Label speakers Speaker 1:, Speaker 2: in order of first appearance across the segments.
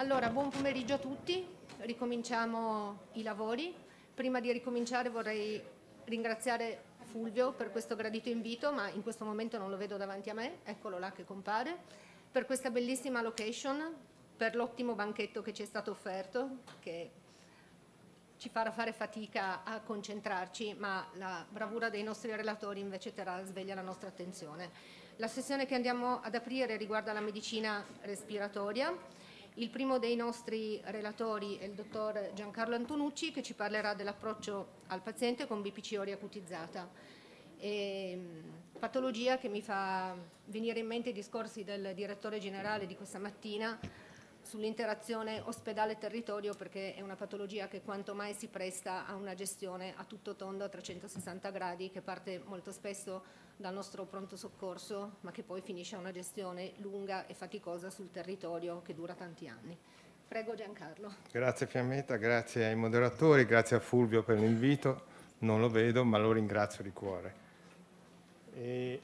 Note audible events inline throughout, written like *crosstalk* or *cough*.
Speaker 1: Allora, buon pomeriggio a tutti, ricominciamo i lavori. Prima di ricominciare vorrei ringraziare Fulvio per questo gradito invito, ma in questo momento non lo vedo davanti a me, eccolo là che compare, per questa bellissima location, per l'ottimo banchetto che ci è stato offerto, che ci farà fare fatica a concentrarci, ma la bravura dei nostri relatori invece terrà sveglia la nostra attenzione. La sessione che andiamo ad aprire riguarda la medicina respiratoria il primo dei nostri relatori è il dottor Giancarlo Antonucci che ci parlerà dell'approccio al paziente con BPCO acutizzata. E, mm, patologia che mi fa venire in mente i discorsi del direttore generale di questa mattina sull'interazione ospedale-territorio perché è una patologia che quanto mai si presta a una gestione a tutto tondo a 360 gradi che parte molto spesso dal nostro pronto soccorso ma che poi finisce a una gestione lunga e faticosa sul territorio che dura tanti anni. Prego Giancarlo.
Speaker 2: Grazie Fiammetta, grazie ai moderatori, grazie a Fulvio per l'invito, non lo vedo ma lo ringrazio di cuore. E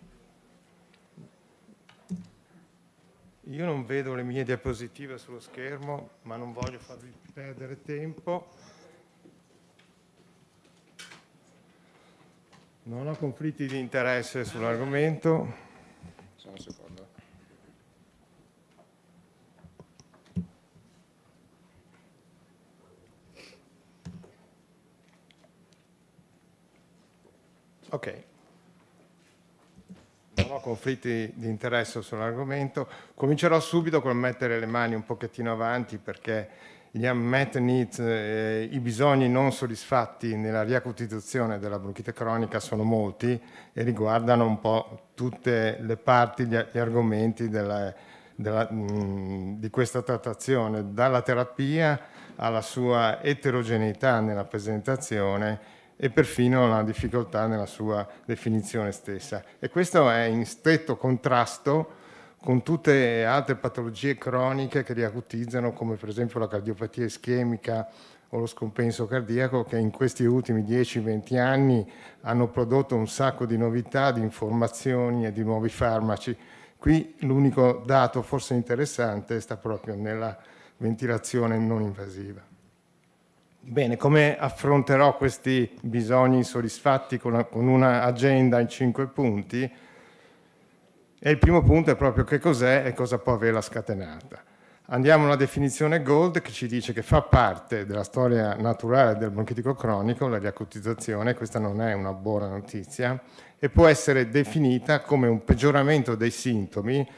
Speaker 2: Io non vedo le mie diapositive sullo schermo, ma non voglio farvi perdere tempo. Non ho conflitti di interesse sull'argomento.
Speaker 3: Sono secondo.
Speaker 2: Ok ho conflitti di interesse sull'argomento. Comincerò subito col mettere le mani un pochettino avanti perché gli unmet needs, eh, i bisogni non soddisfatti nella riacutizzazione della bronchite cronica sono molti e riguardano un po' tutte le parti, gli, gli argomenti della, della, mh, di questa trattazione, dalla terapia alla sua eterogeneità nella presentazione e perfino la difficoltà nella sua definizione stessa. E questo è in stretto contrasto con tutte le altre patologie croniche che li acutizzano, come per esempio la cardiopatia ischemica o lo scompenso cardiaco, che in questi ultimi 10-20 anni hanno prodotto un sacco di novità, di informazioni e di nuovi farmaci. Qui l'unico dato forse interessante sta proprio nella ventilazione non invasiva. Bene, come affronterò questi bisogni insoddisfatti con un'agenda in cinque punti? E il primo punto è proprio che cos'è e cosa può averla scatenata. Andiamo alla definizione Gold che ci dice che fa parte della storia naturale del bronchitico cronico la riacutizzazione, questa non è una buona notizia, e può essere definita come un peggioramento dei sintomi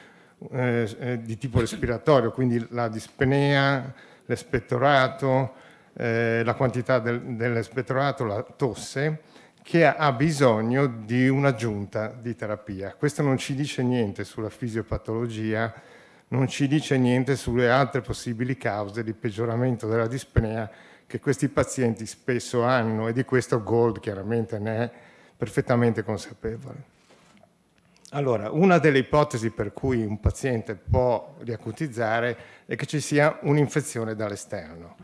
Speaker 2: eh, eh di tipo respiratorio, quindi la dispnea, l'espettorato, eh, la quantità del, dell'espettorato, la tosse, che ha bisogno di un'aggiunta di terapia. Questo non ci dice niente sulla fisiopatologia, non ci dice niente sulle altre possibili cause di peggioramento della dispnea che questi pazienti spesso hanno e di questo Gold chiaramente ne è perfettamente consapevole. Allora, una delle ipotesi per cui un paziente può riacutizzare è che ci sia un'infezione dall'esterno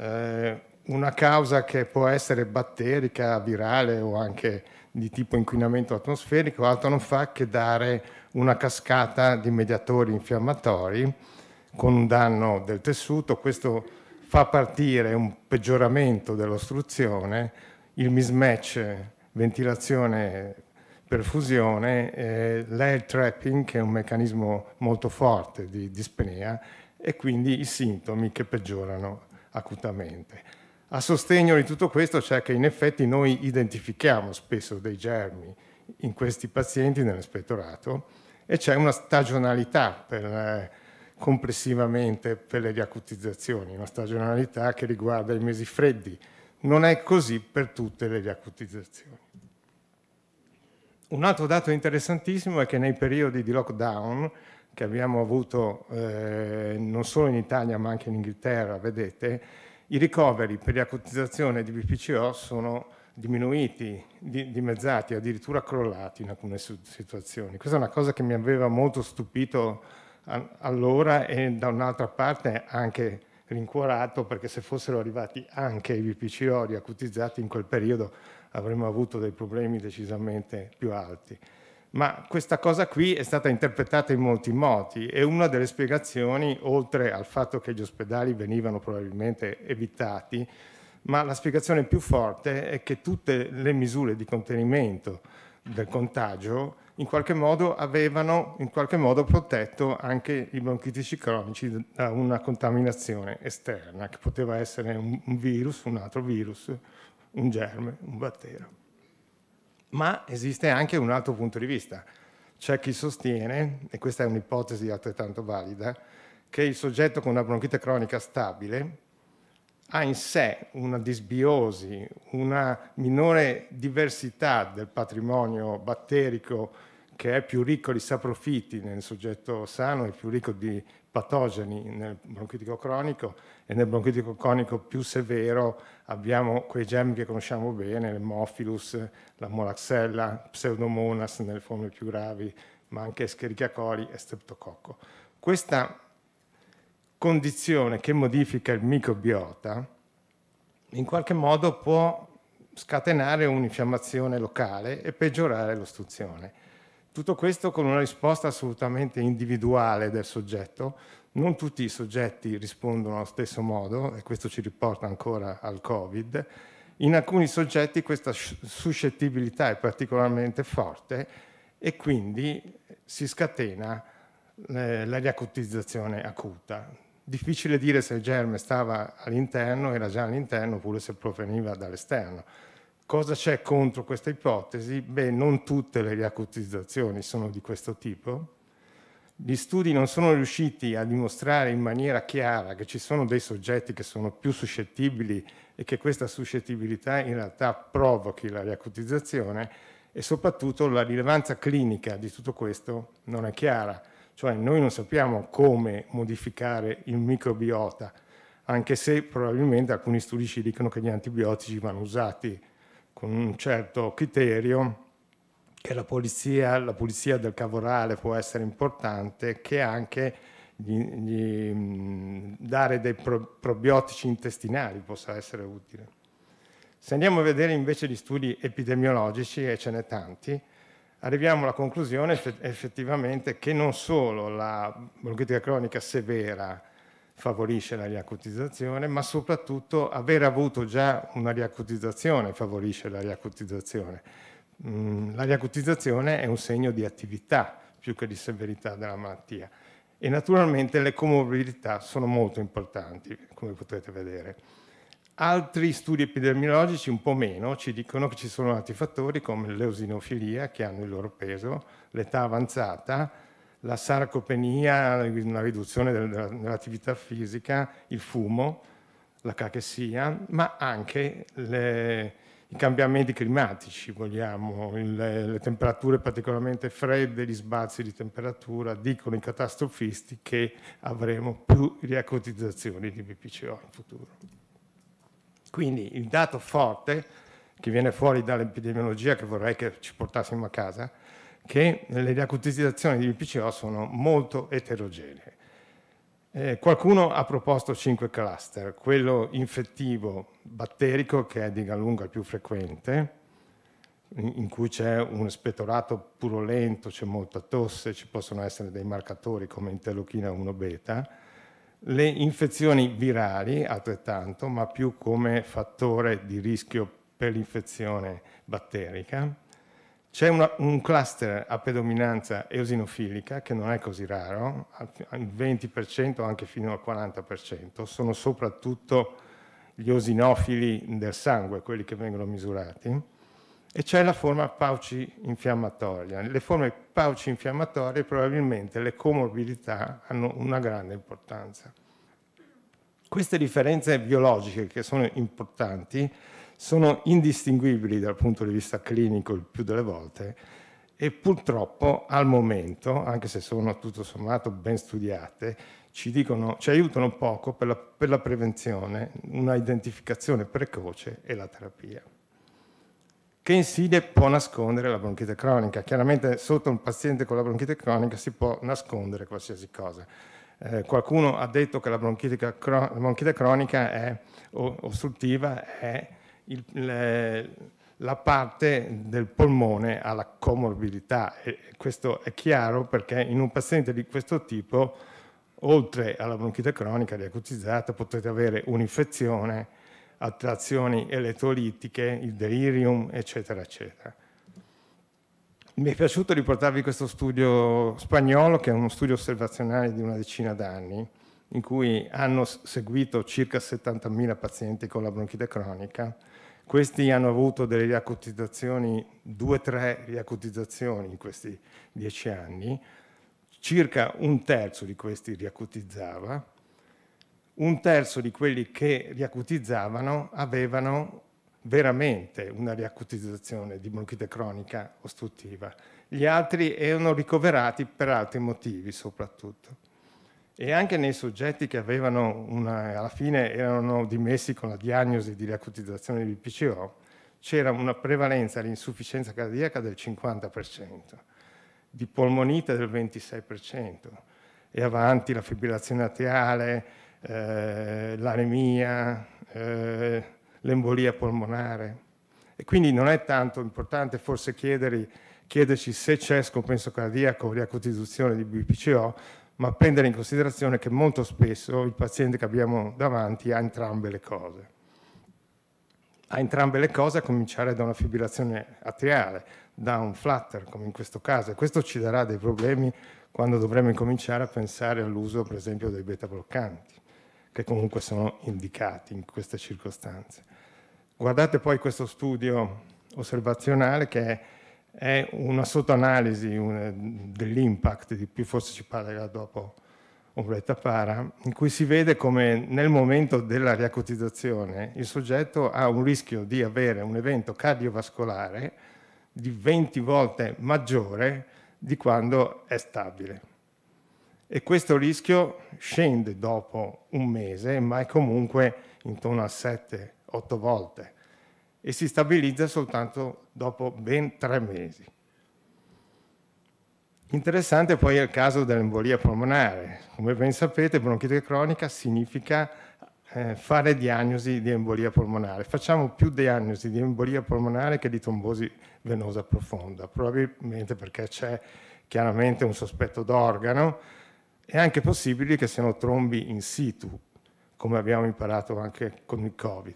Speaker 2: eh, una causa che può essere batterica, virale o anche di tipo inquinamento atmosferico, altro non fa che dare una cascata di mediatori infiammatori con un danno del tessuto. Questo fa partire un peggioramento dell'ostruzione, il mismatch ventilazione-perfusione, eh, l'air trapping, che è un meccanismo molto forte di dispnea, e quindi i sintomi che peggiorano acutamente. A sostegno di tutto questo c'è che in effetti noi identifichiamo spesso dei germi in questi pazienti nell'espettorato e c'è una stagionalità per, eh, complessivamente per le riacutizzazioni, una stagionalità che riguarda i mesi freddi. Non è così per tutte le riacutizzazioni. Un altro dato interessantissimo è che nei periodi di lockdown che abbiamo avuto eh, non solo in Italia ma anche in Inghilterra, vedete, i ricoveri per riacutizzazione di BPCO sono diminuiti, dimezzati, addirittura crollati in alcune situazioni. Questa è una cosa che mi aveva molto stupito allora e da un'altra parte anche rincuorato perché se fossero arrivati anche i BPCO riacutizzati in quel periodo avremmo avuto dei problemi decisamente più alti ma questa cosa qui è stata interpretata in molti modi e una delle spiegazioni, oltre al fatto che gli ospedali venivano probabilmente evitati, ma la spiegazione più forte è che tutte le misure di contenimento del contagio in qualche modo avevano in qualche modo protetto anche i bronchitici cronici da una contaminazione esterna che poteva essere un virus, un altro virus, un germe, un battero. Ma esiste anche un altro punto di vista. C'è chi sostiene, e questa è un'ipotesi altrettanto valida, che il soggetto con una bronchite cronica stabile ha in sé una disbiosi, una minore diversità del patrimonio batterico che è più ricco di saprofiti nel soggetto sano e più ricco di patogeni nel bronchitico cronico e nel bronchitico cronico più severo abbiamo quei germi che conosciamo bene, l'hemophilus, la molaxella, pseudomonas nelle forme più gravi, ma anche Escherichia coli e streptococco. Questa condizione che modifica il microbiota in qualche modo può scatenare un'infiammazione locale e peggiorare l'ostruzione. Tutto questo con una risposta assolutamente individuale del soggetto. Non tutti i soggetti rispondono allo stesso modo e questo ci riporta ancora al Covid. In alcuni soggetti questa suscettibilità è particolarmente forte e quindi si scatena la riacutizzazione acuta. Difficile dire se il germe stava all'interno, era già all'interno, oppure se proveniva dall'esterno. Cosa c'è contro questa ipotesi? Beh, non tutte le riacutizzazioni sono di questo tipo. Gli studi non sono riusciti a dimostrare in maniera chiara che ci sono dei soggetti che sono più suscettibili e che questa suscettibilità in realtà provochi la riacutizzazione e soprattutto la rilevanza clinica di tutto questo non è chiara, cioè noi non sappiamo come modificare il microbiota, anche se probabilmente alcuni studi ci dicono che gli antibiotici vanno usati con un certo criterio che la pulizia, la pulizia del cavorale può essere importante, che anche gli, gli dare dei pro, probiotici intestinali possa essere utile. Se andiamo a vedere invece gli studi epidemiologici, e ce n'è tanti, arriviamo alla conclusione effettivamente che non solo la bronchite cronica severa favorisce la riacutizzazione, ma soprattutto aver avuto già una riacutizzazione favorisce la riacutizzazione. Mm, la riacutizzazione è un segno di attività più che di severità della malattia e naturalmente le comorbidità sono molto importanti, come potete vedere. Altri studi epidemiologici, un po' meno, ci dicono che ci sono altri fattori come l'eosinofilia, che hanno il loro peso, l'età avanzata, la sarcopenia, la riduzione dell'attività fisica, il fumo, la cachessia, ma anche le, i cambiamenti climatici, vogliamo, le, le, temperature particolarmente fredde, gli sbalzi di temperatura, dicono i catastrofisti che avremo più riacotizzazioni di BPCO in futuro. Quindi il dato forte che viene fuori dall'epidemiologia, che vorrei che ci portassimo a casa, che le acutizzazioni di BPCO sono molto eterogenee. Eh, qualcuno ha proposto cinque cluster, quello infettivo batterico che è di gran lunga il più frequente, in cui c'è un spettorato purulento, c'è molta tosse, ci possono essere dei marcatori come interleuchina 1 beta, le infezioni virali altrettanto, ma più come fattore di rischio per l'infezione batterica, c'è un cluster a predominanza eosinofilica, che non è così raro, al 20% anche fino al 40%, sono soprattutto gli osinofili del sangue, quelli che vengono misurati, e c'è la forma pauci infiammatoria. Le forme pauci infiammatorie probabilmente le comorbidità hanno una grande importanza. Queste differenze biologiche che sono importanti sono indistinguibili dal punto di vista clinico il più delle volte e purtroppo al momento, anche se sono tutto sommato ben studiate, ci, dicono, ci aiutano poco per la, per la prevenzione, una identificazione precoce e la terapia. Che insidie può nascondere la bronchite cronica? Chiaramente sotto un paziente con la bronchite cronica si può nascondere qualsiasi cosa. Eh, qualcuno ha detto che la bronchite, la bronchite cronica è ostruttiva, è il, le, la parte del polmone ha la comorbidità e questo è chiaro perché in un paziente di questo tipo oltre alla bronchite cronica riacutizzata potete avere un'infezione, attrazioni elettrolitiche, il delirium eccetera eccetera. Mi è piaciuto riportarvi questo studio spagnolo che è uno studio osservazionale di una decina d'anni in cui hanno seguito circa 70.000 pazienti con la bronchite cronica questi hanno avuto delle riacutizzazioni, due o tre riacutizzazioni in questi dieci anni, circa un terzo di questi riacutizzava, un terzo di quelli che riacutizzavano avevano veramente una riacutizzazione di bronchite cronica ostruttiva. Gli altri erano ricoverati per altri motivi soprattutto e anche nei soggetti che avevano una, alla fine erano dimessi con la diagnosi di riacutizzazione di PCO, c'era una prevalenza all'insufficienza cardiaca del 50%, di polmonite del 26%, e avanti la fibrillazione atriale, eh, l'anemia, eh, l'embolia polmonare. E quindi non è tanto importante forse chiederci se c'è scompenso cardiaco o riacutizzazione di BPCO, ma prendere in considerazione che molto spesso il paziente che abbiamo davanti ha entrambe le cose. Ha entrambe le cose a cominciare da una fibrillazione atriale, da un flutter come in questo caso e questo ci darà dei problemi quando dovremo incominciare a pensare all'uso per esempio dei beta bloccanti che comunque sono indicati in queste circostanze. Guardate poi questo studio osservazionale che è è una sottoanalisi dell'impact, di cui forse ci parlerà dopo Ombretta Para, in cui si vede come nel momento della riacotizzazione il soggetto ha un rischio di avere un evento cardiovascolare di 20 volte maggiore di quando è stabile. E questo rischio scende dopo un mese, ma è comunque intorno a 7-8 volte e si stabilizza soltanto dopo ben tre mesi. Interessante poi è il caso dell'embolia polmonare. Come ben sapete, bronchite cronica significa eh, fare diagnosi di embolia polmonare. Facciamo più diagnosi di embolia polmonare che di trombosi venosa profonda, probabilmente perché c'è chiaramente un sospetto d'organo, è anche possibile che siano trombi in situ, come abbiamo imparato anche con il Covid.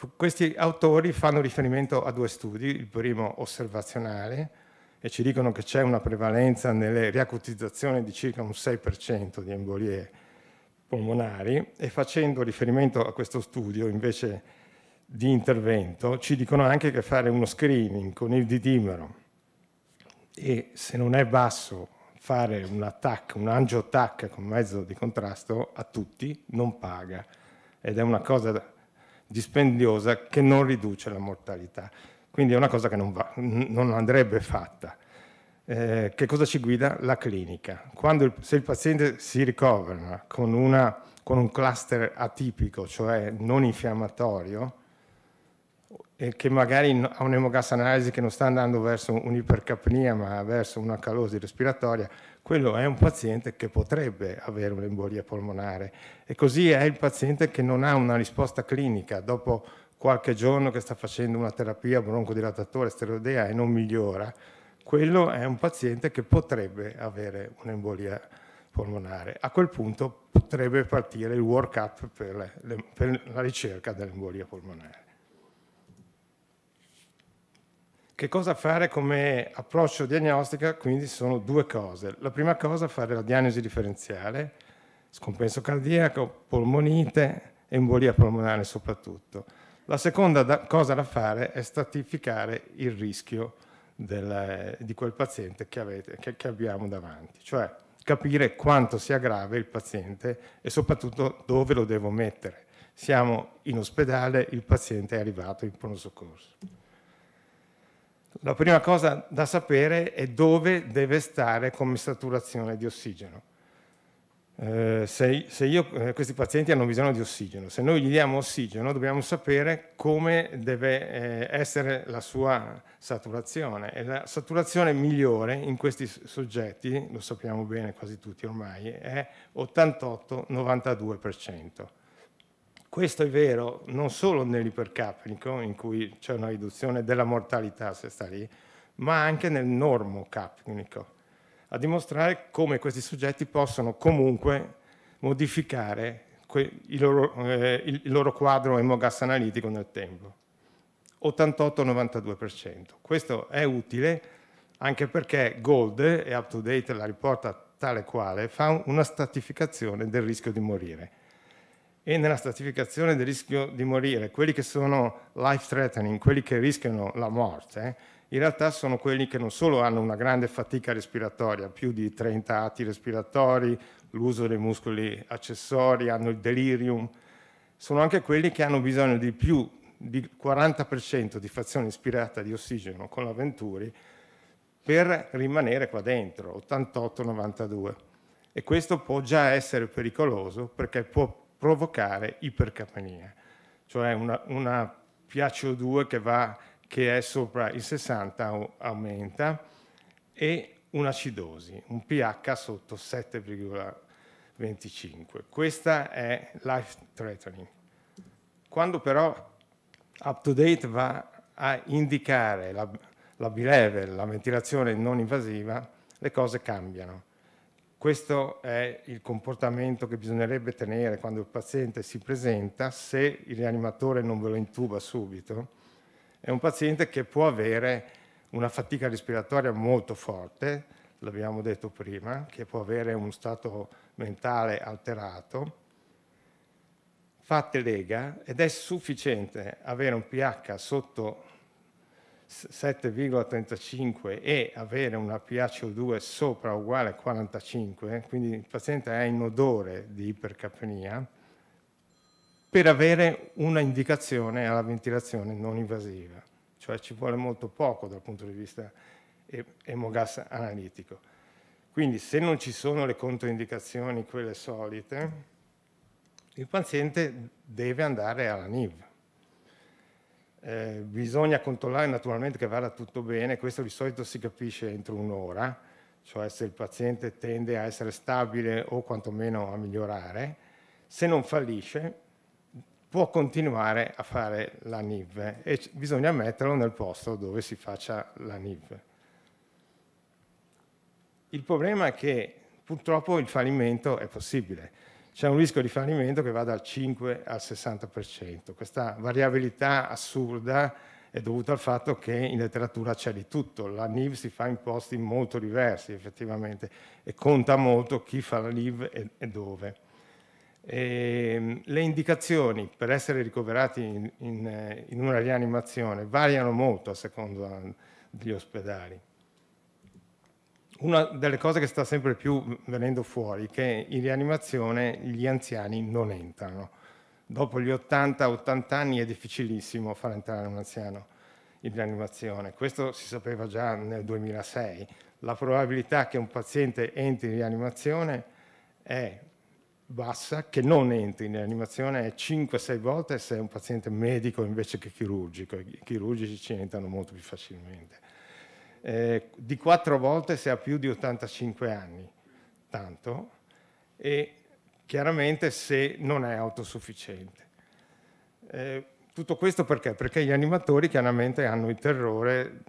Speaker 2: Ecco, questi autori fanno riferimento a due studi, il primo osservazionale, e ci dicono che c'è una prevalenza nelle riacutizzazioni di circa un 6% di embolie polmonari e facendo riferimento a questo studio invece di intervento ci dicono anche che fare uno screening con il didimero e se non è basso fare un attack, un angiotac con mezzo di contrasto a tutti non paga ed è una cosa dispendiosa che non riduce la mortalità. Quindi è una cosa che non, va, non andrebbe fatta. Eh, che cosa ci guida? La clinica. Il, se il paziente si ricovera con, una, con, un cluster atipico, cioè non infiammatorio, e che magari ha un'emogas analisi che non sta andando verso un'ipercapnia ma verso una calosi respiratoria, quello è un paziente che potrebbe avere un'embolia polmonare e così è il paziente che non ha una risposta clinica dopo qualche giorno che sta facendo una terapia broncodilatatore steroidea e non migliora, quello è un paziente che potrebbe avere un'embolia polmonare. A quel punto potrebbe partire il workup per, per la ricerca dell'embolia polmonare. Che cosa fare come approccio diagnostica? Quindi sono due cose. La prima cosa è fare la diagnosi differenziale, scompenso cardiaco, polmonite, embolia polmonare soprattutto. La seconda da cosa da fare è stratificare il rischio del, di quel paziente che, avete, che, che, abbiamo davanti, cioè capire quanto sia grave il paziente e soprattutto dove lo devo mettere. Siamo in ospedale, il paziente è arrivato in pronto soccorso. La prima cosa da sapere è dove deve stare come saturazione di ossigeno. Eh, se, se io, eh, questi pazienti hanno bisogno di ossigeno, se noi gli diamo ossigeno dobbiamo sapere come deve eh, essere la sua saturazione e la saturazione migliore in questi soggetti, lo sappiamo bene quasi tutti ormai, è 88-92%. Questo è vero non solo nell'ipercapnico, in cui c'è una riduzione della mortalità se sta lì, ma anche nel normocapnico, a dimostrare come questi soggetti possono comunque modificare il loro, eh, il loro quadro emogas analitico nel tempo. 88-92%. Questo è utile anche perché Gold, e UpToDate la riporta tale quale, fa una stratificazione del rischio di morire e nella stratificazione del rischio di morire, quelli che sono life threatening, quelli che rischiano la morte, in realtà sono quelli che non solo hanno una grande fatica respiratoria, più di 30 atti respiratori, l'uso dei muscoli accessori, hanno il delirium, sono anche quelli che hanno bisogno di più di 40% di fazione ispirata di ossigeno con la Venturi per rimanere qua dentro, 88-92. E questo può già essere pericoloso perché può provocare ipercapnia, cioè una, una PCO2 che, va, che è sopra i 60 aumenta e un'acidosi, un pH sotto 7,25. Questa è life threatening. Quando però UpToDate va a indicare la, la B-level, la ventilazione non invasiva, le cose cambiano. Questo è il comportamento che bisognerebbe tenere quando il paziente si presenta se il rianimatore non ve lo intuba subito. È un paziente che può avere una fatica respiratoria molto forte, l'abbiamo detto prima, che può avere uno stato mentale alterato. Fate lega ed è sufficiente avere un pH sotto 7,35 e avere una PHO2 sopra o uguale a 45, quindi il paziente è in odore di ipercapnia, per avere una indicazione alla ventilazione non invasiva, cioè ci vuole molto poco dal punto di vista emogas analitico. Quindi se non ci sono le controindicazioni, quelle solite, il paziente deve andare alla NIV eh, bisogna controllare naturalmente che vada tutto bene, questo di solito si capisce entro un'ora, cioè se il paziente tende a essere stabile o quantomeno a migliorare. Se non fallisce, può continuare a fare la NIV e bisogna metterlo nel posto dove si faccia la NIV. Il problema è che purtroppo il fallimento è possibile c'è un rischio di fallimento che va dal 5 al 60%. Questa variabilità assurda è dovuta al fatto che in letteratura c'è di tutto, la NIV si fa in posti molto diversi effettivamente e conta molto chi fa la NIV e, e dove. E, ehm, le indicazioni per essere ricoverati in, in, eh, in una rianimazione variano molto a seconda eh, degli ospedali una delle cose che sta sempre più venendo fuori è che in rianimazione gli anziani non entrano. Dopo gli 80-80 anni è difficilissimo far entrare un anziano in rianimazione. Questo si sapeva già nel 2006. La probabilità che un paziente entri in rianimazione è bassa, che non entri in rianimazione è 5-6 volte se è un paziente medico invece che chirurgico. I chirurgici ci entrano molto più facilmente eh, di quattro volte se ha più di 85 anni, tanto, e chiaramente se non è autosufficiente. Eh, tutto questo perché? Perché gli animatori chiaramente hanno il terrore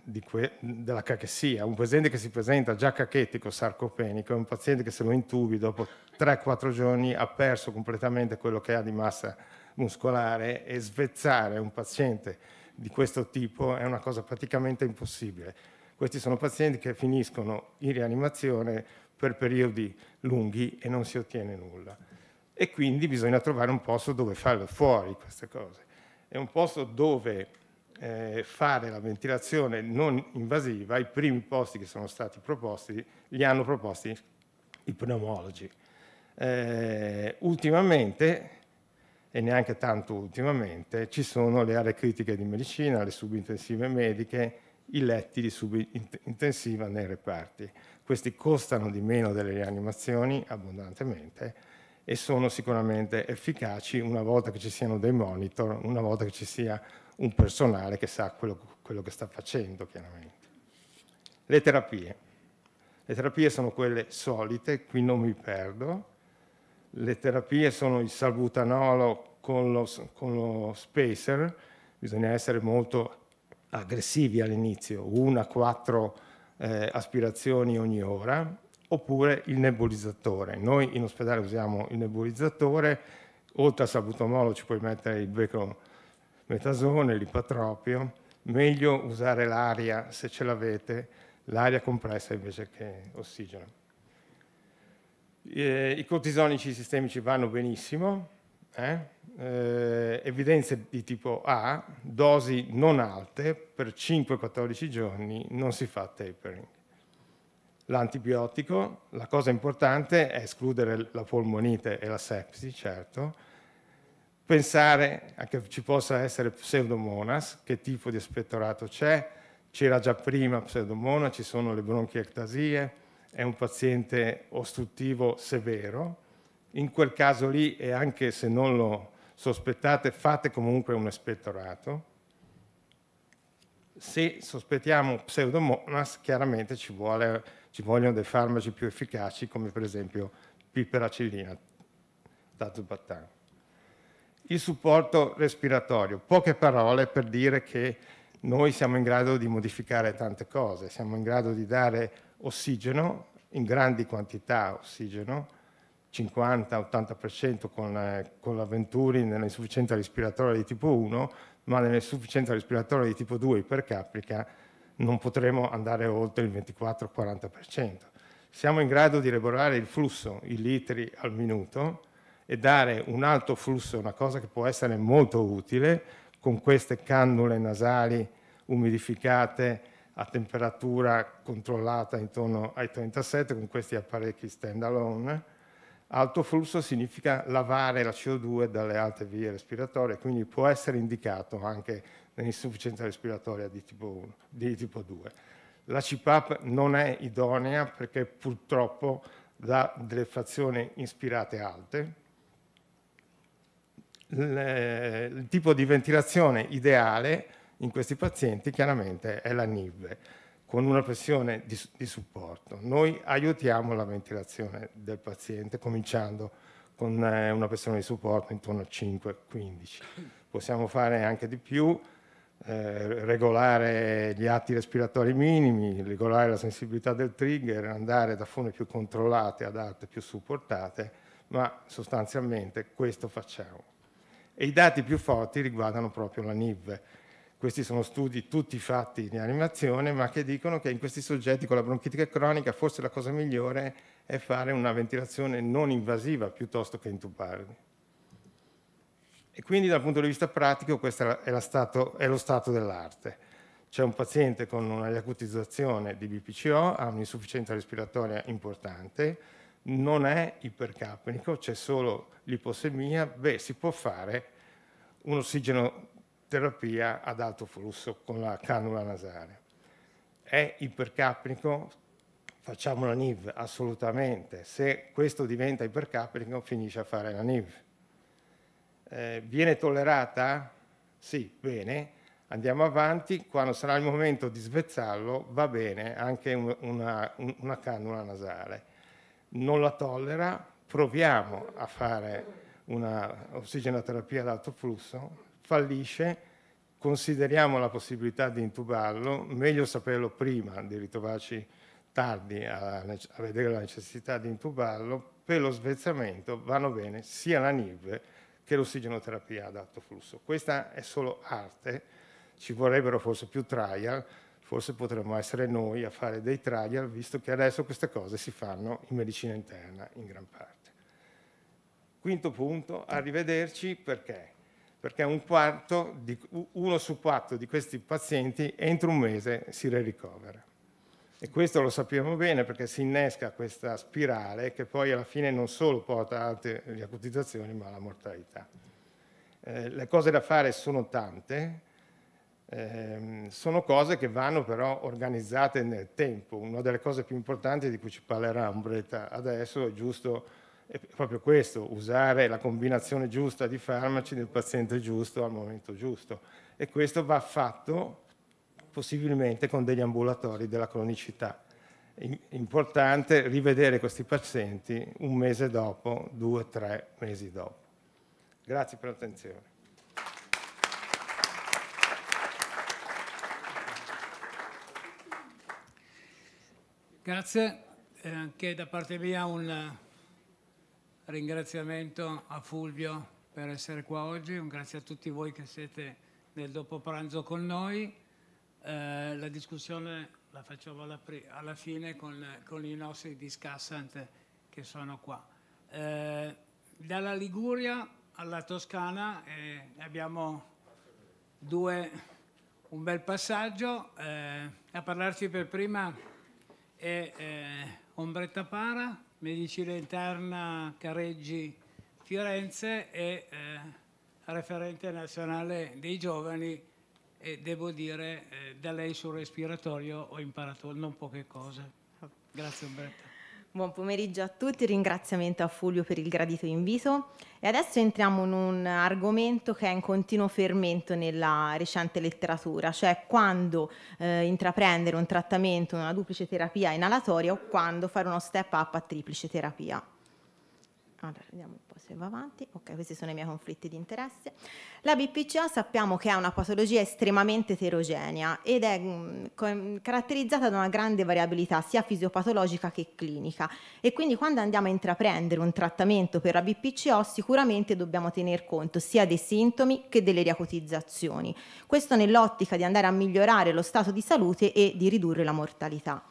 Speaker 2: della cachessia. Un paziente che si presenta già cachetico, sarcopenico, è un paziente che se lo intubi dopo 3-4 giorni ha perso completamente quello che ha di massa muscolare e svezzare un paziente di questo tipo è una cosa praticamente impossibile. Questi sono pazienti che finiscono in rianimazione per periodi lunghi e non si ottiene nulla. E quindi bisogna trovare un posto dove farlo fuori queste cose. È un posto dove eh, fare la ventilazione non invasiva, i primi posti che sono stati proposti, li hanno proposti i pneumologi. Eh, ultimamente, e neanche tanto ultimamente, ci sono le aree critiche di medicina, le subintensive mediche, i letti di subintensiva nei reparti. Questi costano di meno delle rianimazioni abbondantemente e sono sicuramente efficaci una volta che ci siano dei monitor, una volta che ci sia un personale che sa quello, quello che sta facendo chiaramente. Le terapie. Le terapie sono quelle solite, qui non mi perdo. Le terapie sono il salbutanolo con lo, con lo spacer, bisogna essere molto aggressivi all'inizio, una, quattro eh, aspirazioni ogni ora, oppure il nebulizzatore. Noi in ospedale usiamo il nebulizzatore, oltre al sabutomolo ci puoi mettere il becco metasone, l'ipatropio, meglio usare l'aria se ce l'avete, l'aria compressa invece che ossigeno. Eh, I cortisonici sistemici vanno benissimo, eh? Eh, evidenze di tipo A, dosi non alte, per 5-14 giorni non si fa tapering. L'antibiotico, la cosa importante è escludere la polmonite e la sepsi, certo, pensare a che ci possa essere pseudomonas, che tipo di aspettorato c'è, c'era già prima pseudomonas, ci sono le bronchiectasie, è un paziente ostruttivo severo, in quel caso lì, e anche se non lo sospettate, fate comunque un espettorato. Se sospettiamo pseudomonas, chiaramente ci, vuole, ci vogliono dei farmaci più efficaci, come per esempio piperacillina, tazobatan. Il supporto respiratorio, poche parole per dire che noi siamo in grado di modificare tante cose, siamo in grado di dare ossigeno, in grandi quantità ossigeno, 50-80% con, eh, con la Venturi nell'insufficienza respiratoria di tipo 1, ma nell'insufficienza respiratoria di tipo 2 ipercaprica non potremo andare oltre il 24-40%. Siamo in grado di regolare il flusso, i litri al minuto, e dare un alto flusso, una cosa che può essere molto utile, con queste cannule nasali umidificate a temperatura controllata intorno ai 37, con questi apparecchi stand alone, Alto flusso significa lavare la CO2 dalle alte vie respiratorie, quindi può essere indicato anche nell'insufficienza respiratoria di tipo, 1, di tipo 2. La CPAP non è idonea perché purtroppo dà delle frazioni inspirate alte. Le, il tipo di ventilazione ideale in questi pazienti chiaramente è la NIV con una pressione di, di supporto. Noi aiutiamo la ventilazione del paziente cominciando con eh, una pressione di supporto intorno a 5-15. Possiamo fare anche di più, eh, regolare gli atti respiratori minimi, regolare la sensibilità del trigger, andare da forme più controllate ad altre più supportate, ma sostanzialmente questo facciamo. E i dati più forti riguardano proprio la NIV, questi sono studi tutti fatti in animazione, ma che dicono che in questi soggetti con la bronchitica cronica forse la cosa migliore è fare una ventilazione non invasiva piuttosto che intubarli. E quindi dal punto di vista pratico questo è, stato, è lo stato dell'arte. C'è un paziente con una riacutizzazione di BPCO, ha un'insufficienza respiratoria importante, non è ipercapnico, c'è solo l'ipossemia, beh, si può fare un ossigeno terapia ad alto flusso con la cannula nasale. È ipercaprico? Facciamo la NIV, assolutamente. Se questo diventa ipercaprico, finisce a fare la NIV. Eh, viene tollerata? Sì, bene. Andiamo avanti, quando sarà il momento di svezzarlo va bene anche una, una cannula nasale. Non la tollera, proviamo a fare una ossigenoterapia ad alto flusso, fallisce, consideriamo la possibilità di intubarlo, meglio saperlo prima di ritrovarci tardi a, a vedere la necessità di intubarlo, per lo svezzamento vanno bene sia la NIV che l'ossigenoterapia ad alto flusso. Questa è solo arte, ci vorrebbero forse più trial, forse potremmo essere noi a fare dei trial, visto che adesso queste cose si fanno in medicina interna in gran parte. Quinto punto, arrivederci perché? perché un quarto, di, uno su quattro di questi pazienti entro un mese si ricovera. E questo lo sappiamo bene perché si innesca questa spirale che poi alla fine non solo porta alle riacutizzazioni ma alla mortalità. Eh, le cose da fare sono tante, eh, sono cose che vanno però organizzate nel tempo. Una delle cose più importanti di cui ci parlerà Ombretta adesso è giusto è proprio questo, usare la combinazione giusta di farmaci del paziente giusto al momento giusto. E questo va fatto possibilmente con degli ambulatori della cronicità. È importante rivedere questi pazienti un mese dopo, due o tre mesi dopo. Grazie per l'attenzione.
Speaker 4: Grazie, eh, anche da parte mia un ringraziamento a Fulvio per essere qua oggi, un grazie a tutti voi che siete nel dopo pranzo con noi. Eh, la discussione la facciamo alla, alla fine con, con, i nostri discussant che sono qua. Eh, dalla Liguria alla Toscana eh, abbiamo due, un bel passaggio. Eh, a parlarci per prima è eh, Ombretta Para, medicina interna Careggi Firenze e eh, referente nazionale dei giovani e devo dire eh, da lei sul respiratorio ho imparato non poche cose. Grazie Umberto.
Speaker 5: Buon pomeriggio a tutti, ringraziamento a Fulvio per il gradito invito e adesso entriamo in un argomento che è in continuo fermento nella recente letteratura, cioè quando eh, intraprendere un trattamento, una duplice terapia inalatoria o quando fare uno step up a triplice terapia. Allora, vediamo se va avanti, ok, questi sono i miei conflitti di interesse. La BPCO sappiamo che è una patologia estremamente eterogenea ed è mh, mm, caratterizzata da una grande variabilità sia fisiopatologica che clinica e quindi quando andiamo a intraprendere un trattamento per la BPCO sicuramente dobbiamo tener conto sia dei sintomi che delle riacotizzazioni. Questo nell'ottica di andare a migliorare lo stato di salute e di ridurre la mortalità.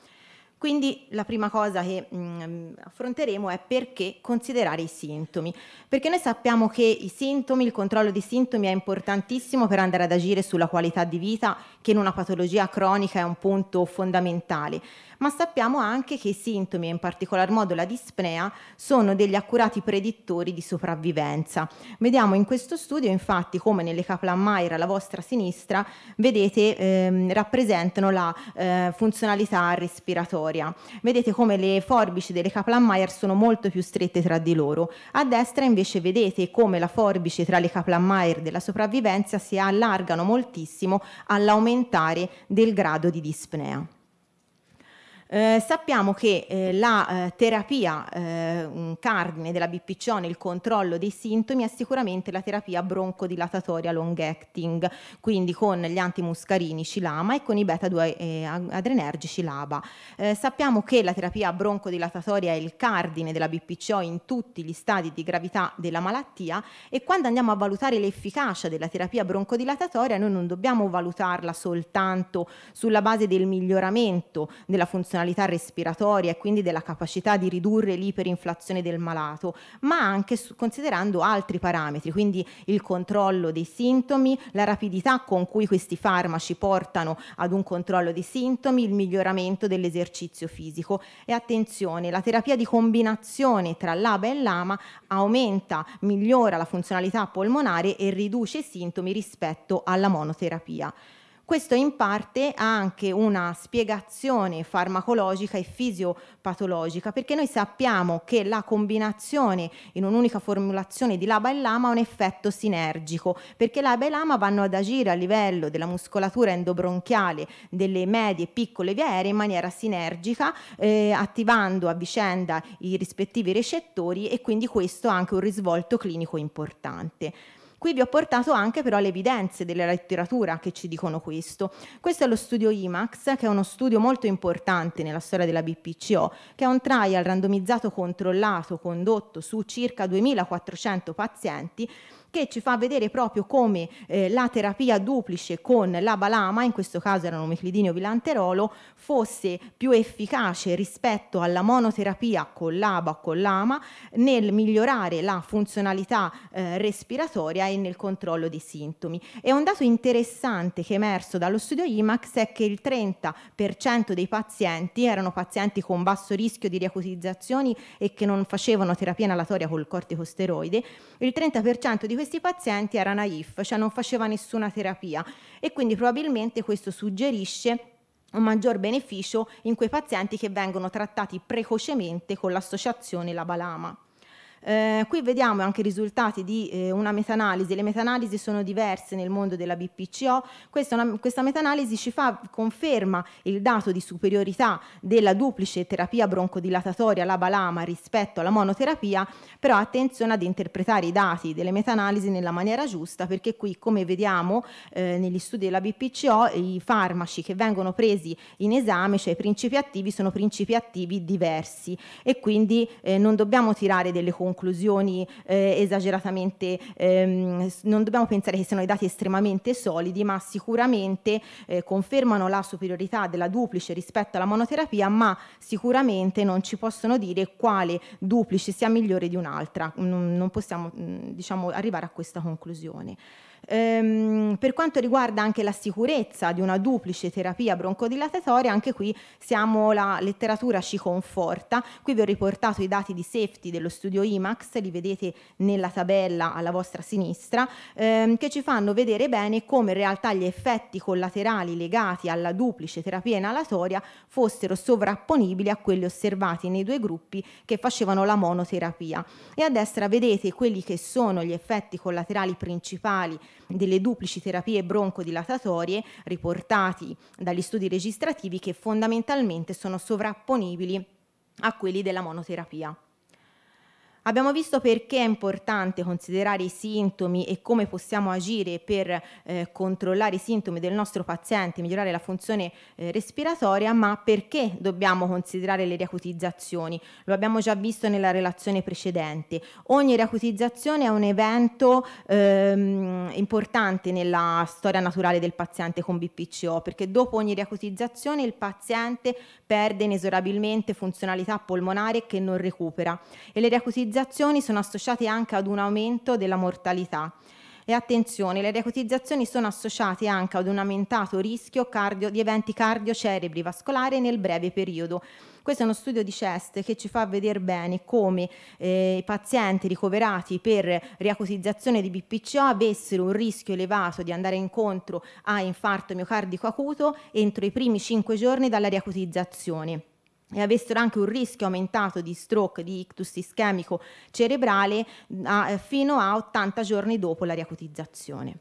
Speaker 5: Quindi la prima cosa che mh, mm, affronteremo è perché considerare i sintomi, perché noi sappiamo che i sintomi, il controllo dei sintomi è importantissimo per andare ad agire sulla qualità di vita che in una patologia cronica è un punto fondamentale ma sappiamo anche che i sintomi, e in particolar modo la dispnea, sono degli accurati predittori di sopravvivenza. Vediamo in questo studio infatti come nelle Kaplan-Meier alla vostra sinistra vedete ehm, rappresentano la eh, funzionalità respiratoria. Vedete come le forbici delle Kaplan-Meier sono molto più strette tra di loro. A destra invece vedete come la forbice tra le Kaplan-Meier della sopravvivenza si allargano moltissimo all'aumentare del grado di dispnea. Eh, sappiamo che eh, la eh, terapia eh, cardine della BPCO nel controllo dei sintomi è sicuramente la terapia broncodilatatoria long acting, quindi con gli antimuscarini LAMA e con i beta 2 eh, adrenergici LABA. Eh, sappiamo che la terapia broncodilatatoria è il cardine della BPCO in tutti gli stadi di gravità della malattia e quando andiamo a valutare l'efficacia della terapia broncodilatatoria noi non dobbiamo valutarla soltanto sulla base del miglioramento della funzione funzionalità respiratoria e quindi della capacità di ridurre l'iperinflazione del malato, ma anche su, considerando altri parametri, quindi il controllo dei sintomi, la rapidità con cui questi farmaci portano ad un controllo dei sintomi, il miglioramento dell'esercizio fisico. E attenzione, la terapia di combinazione tra LABA e LAMA aumenta, migliora la funzionalità polmonare e riduce i sintomi rispetto alla monoterapia. Questo in parte ha anche una spiegazione farmacologica e fisiopatologica, perché noi sappiamo che la combinazione in un'unica formulazione di laba e lama ha un effetto sinergico, perché laba e lama vanno ad agire a livello della muscolatura endobronchiale delle medie e piccole vie aeree in maniera sinergica, eh, attivando a vicenda i rispettivi recettori e quindi questo ha anche un risvolto clinico importante. Qui vi ho portato anche però le evidenze della letteratura che ci dicono questo. Questo è lo studio IMAX, che è uno studio molto importante nella storia della BPCO, che è un trial randomizzato controllato condotto su circa 2400 pazienti che ci fa vedere proprio come eh, la terapia duplice con la balama, in questo caso erano miclidini o bilanterolo, fosse più efficace rispetto alla monoterapia con l'ABA o con l'AMA nel migliorare la funzionalità eh, respiratoria e nel controllo dei sintomi. E un dato interessante che è emerso dallo studio IMAX è che il 30% dei pazienti erano pazienti con basso rischio di riacutizzazioni e che non facevano terapia inalatoria col corticosteroide, il 30% di questi pazienti era naif, cioè non faceva nessuna terapia e quindi probabilmente questo suggerisce un maggior beneficio in quei pazienti che vengono trattati precocemente con l'associazione Labalama. Eh, qui vediamo anche i risultati di eh, una metanalisi, le metanalisi sono diverse nel mondo della BPCO, questa, una, questa metanalisi ci fa, conferma il dato di superiorità della duplice terapia broncodilatatoria, la balama, rispetto alla monoterapia, però attenzione ad interpretare i dati delle metanalisi nella maniera giusta perché qui come vediamo eh, negli studi della BPCO i farmaci che vengono presi in esame, cioè i principi attivi, sono principi attivi diversi e quindi eh, non dobbiamo tirare delle conclusioni conclusioni eh, esageratamente, ehm, non dobbiamo pensare che siano i dati estremamente solidi, ma sicuramente eh, confermano la superiorità della duplice rispetto alla monoterapia, ma sicuramente non ci possono dire quale duplice sia migliore di un'altra, non possiamo mm, diciamo, arrivare a questa conclusione. Ehm, per quanto riguarda anche la sicurezza di una duplice terapia broncodilatatoria, anche qui siamo la letteratura ci conforta. Qui vi ho riportato i dati di safety dello studio IMAX, li vedete nella tabella alla vostra sinistra, ehm, che ci fanno vedere bene come in realtà gli effetti collaterali legati alla duplice terapia inalatoria fossero sovrapponibili a quelli osservati nei due gruppi che facevano la monoterapia. E a destra vedete quelli che sono gli effetti collaterali principali delle duplici terapie broncodilatatorie riportati dagli studi registrativi che fondamentalmente sono sovrapponibili a quelli della monoterapia. Abbiamo visto perché è importante considerare i sintomi e come possiamo agire per eh, controllare i sintomi del nostro paziente, migliorare la funzione eh, respiratoria, ma perché dobbiamo considerare le riacutizzazioni? Lo abbiamo già visto nella relazione precedente. Ogni riacutizzazione è un evento ehm, importante nella storia naturale del paziente con BPCO, perché dopo ogni riacutizzazione il paziente perde inesorabilmente funzionalità polmonare che non recupera e le riacusizzazioni sono associate anche ad un aumento della mortalità. E attenzione, le riacutizzazioni sono associate anche ad un aumentato rischio cardio, di eventi cardiocerebri vascolari nel breve periodo. Questo è uno studio di CEST che ci fa vedere bene come eh, i pazienti ricoverati per riacutizzazione di BPCO avessero un rischio elevato di andare incontro a infarto miocardico acuto entro i primi 5 giorni dalla riacutizzazione e avessero anche un rischio aumentato di stroke, di ictus ischemico cerebrale mm, a, fino a 80 giorni dopo la riacutizzazione.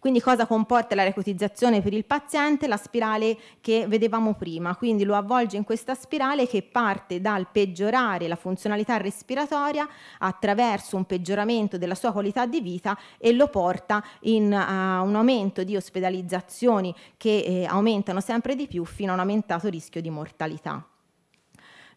Speaker 5: Quindi cosa comporta la recotizzazione per il paziente? La spirale che vedevamo prima, quindi lo avvolge in questa spirale che parte dal peggiorare la funzionalità respiratoria attraverso un peggioramento della sua qualità di vita e lo porta in uh, un aumento di ospedalizzazioni che eh, aumentano sempre di più fino a un aumentato rischio di mortalità.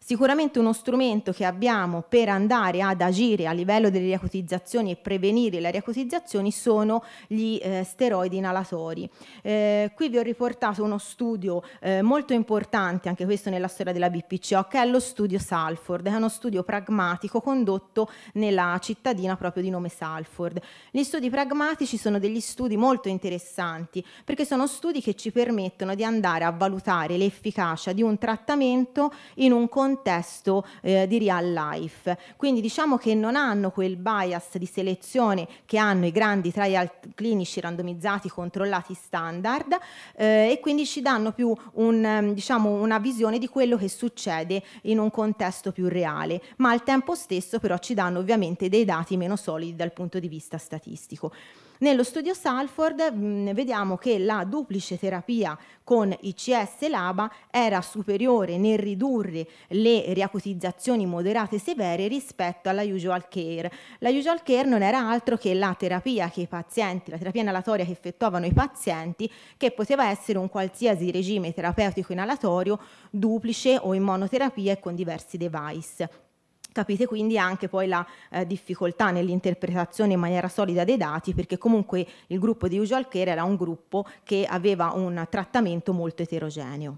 Speaker 5: Sicuramente uno strumento che abbiamo per andare ad agire a livello delle riacotizzazioni e prevenire le riacotizzazioni sono gli eh, steroidi inalatori. Eh, qui vi ho riportato uno studio eh, molto importante, anche questo nella storia della BPCO, che è lo studio Salford, è uno studio pragmatico condotto nella cittadina proprio di nome Salford. Gli studi pragmatici sono degli studi molto interessanti perché sono studi che ci permettono di andare a valutare l'efficacia di un trattamento in un contesto contesto eh, di real life. Quindi diciamo che non hanno quel bias di selezione che hanno i grandi trial clinici randomizzati controllati standard eh, e quindi ci danno più un, ehm, diciamo, una visione di quello che succede in un contesto più reale, ma al tempo stesso però ci danno ovviamente dei dati meno solidi dal punto di vista statistico. Nello studio Salford mh, mm, vediamo che la duplice terapia con ICS e LABA era superiore nel ridurre le riacutizzazioni moderate e severe rispetto alla usual care. La usual care non era altro che la terapia che i pazienti, la terapia inalatoria che effettuavano i pazienti, che poteva essere un qualsiasi regime terapeutico inalatorio duplice o in monoterapia e con diversi device. Capite quindi anche poi la eh, difficoltà nell'interpretazione in maniera solida dei dati perché comunque il gruppo di usual care era un gruppo che aveva un trattamento molto eterogeneo.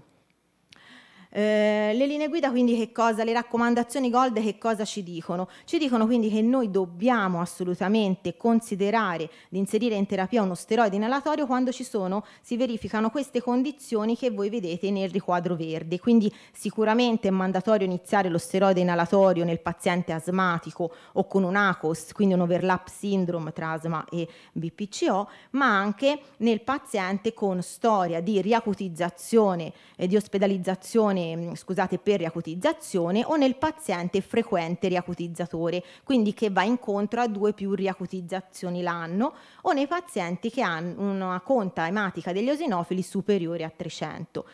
Speaker 5: Eh, le linee guida quindi che cosa, le raccomandazioni Gold che cosa ci dicono? Ci dicono quindi che noi dobbiamo assolutamente considerare di inserire in terapia uno steroide inalatorio quando ci sono, si verificano queste condizioni che voi vedete nel riquadro verde, quindi sicuramente è mandatorio iniziare lo steroide inalatorio nel paziente asmatico o con un ACOS, quindi un overlap syndrome tra asma e BPCO, ma anche nel paziente con storia di riacutizzazione e di ospedalizzazione Ehm, scusate, per riacutizzazione o nel paziente frequente riacutizzatore, quindi che va incontro a due o più riacutizzazioni l'anno, o nei pazienti che hanno una conta ematica degli osinofili superiore a 300.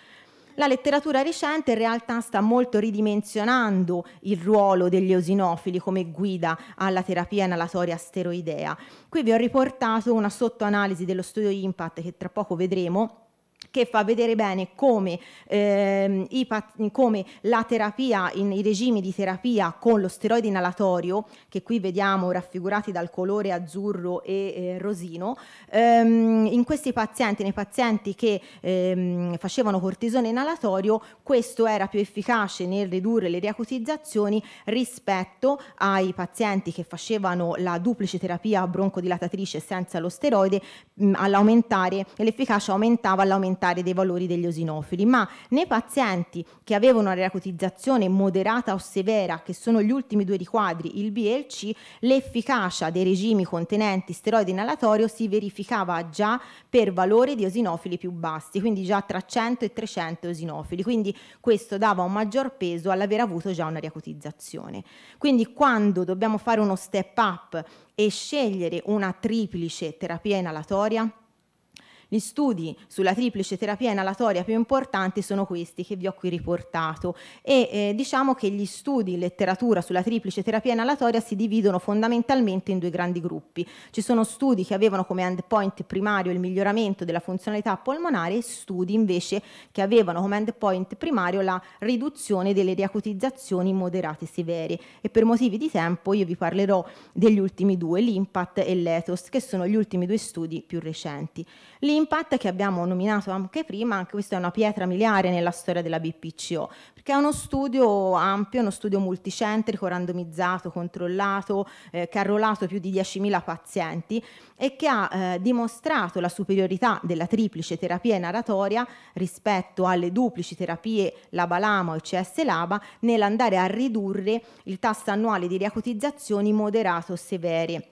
Speaker 5: La letteratura recente in realtà sta molto ridimensionando il ruolo degli osinofili come guida alla terapia inalatoria steroidea. Qui vi ho riportato una sottoanalisi dello studio Impact che tra poco vedremo che fa vedere bene come, ehm, i, come la terapia, in, i regimi di terapia con lo steroide inalatorio, che qui vediamo raffigurati dal colore azzurro e eh, rosino, ehm, in questi pazienti, nei pazienti che ehm, facevano cortisone inalatorio, questo era più efficace nel ridurre le riacutizzazioni rispetto ai pazienti che facevano la duplice terapia broncodilatatrice senza lo steroide, all'aumentare, l'efficacia aumentava all'aumentare aumentare dei valori degli osinofili, ma nei pazienti che avevano una reacutizzazione moderata o severa, che sono gli ultimi due riquadri, il B e il C, l'efficacia dei regimi contenenti steroide inalatorio si verificava già per valori di osinofili più bassi, quindi già tra 100 e 300 osinofili, quindi questo dava un maggior peso all'aver avuto già una reacutizzazione. Quindi quando dobbiamo fare uno step up e scegliere una triplice terapia inalatoria, gli studi sulla triplice terapia inalatoria più importanti sono questi che vi ho qui riportato e eh, diciamo che gli studi in letteratura sulla triplice terapia inalatoria si dividono fondamentalmente in due grandi gruppi. Ci sono studi che avevano come endpoint primario il miglioramento della funzionalità polmonare e studi invece che avevano come endpoint primario la riduzione delle riacutizzazioni moderate e severe e per motivi di tempo io vi parlerò degli ultimi due, l'IMPAT e l'Ethos, che sono gli ultimi due studi più recenti. L'IMPAT Impact che abbiamo nominato anche prima, anche questa è una pietra miliare nella storia della BPCO, perché è uno studio ampio, uno studio multicentrico, randomizzato, controllato, eh, che ha arruolato più di 10.000 pazienti e che ha eh, dimostrato la superiorità della triplice terapia inaratoria rispetto alle duplici terapie Labalama o CS-Laba nell'andare a ridurre il tasso annuale di riacutizzazioni moderato o severe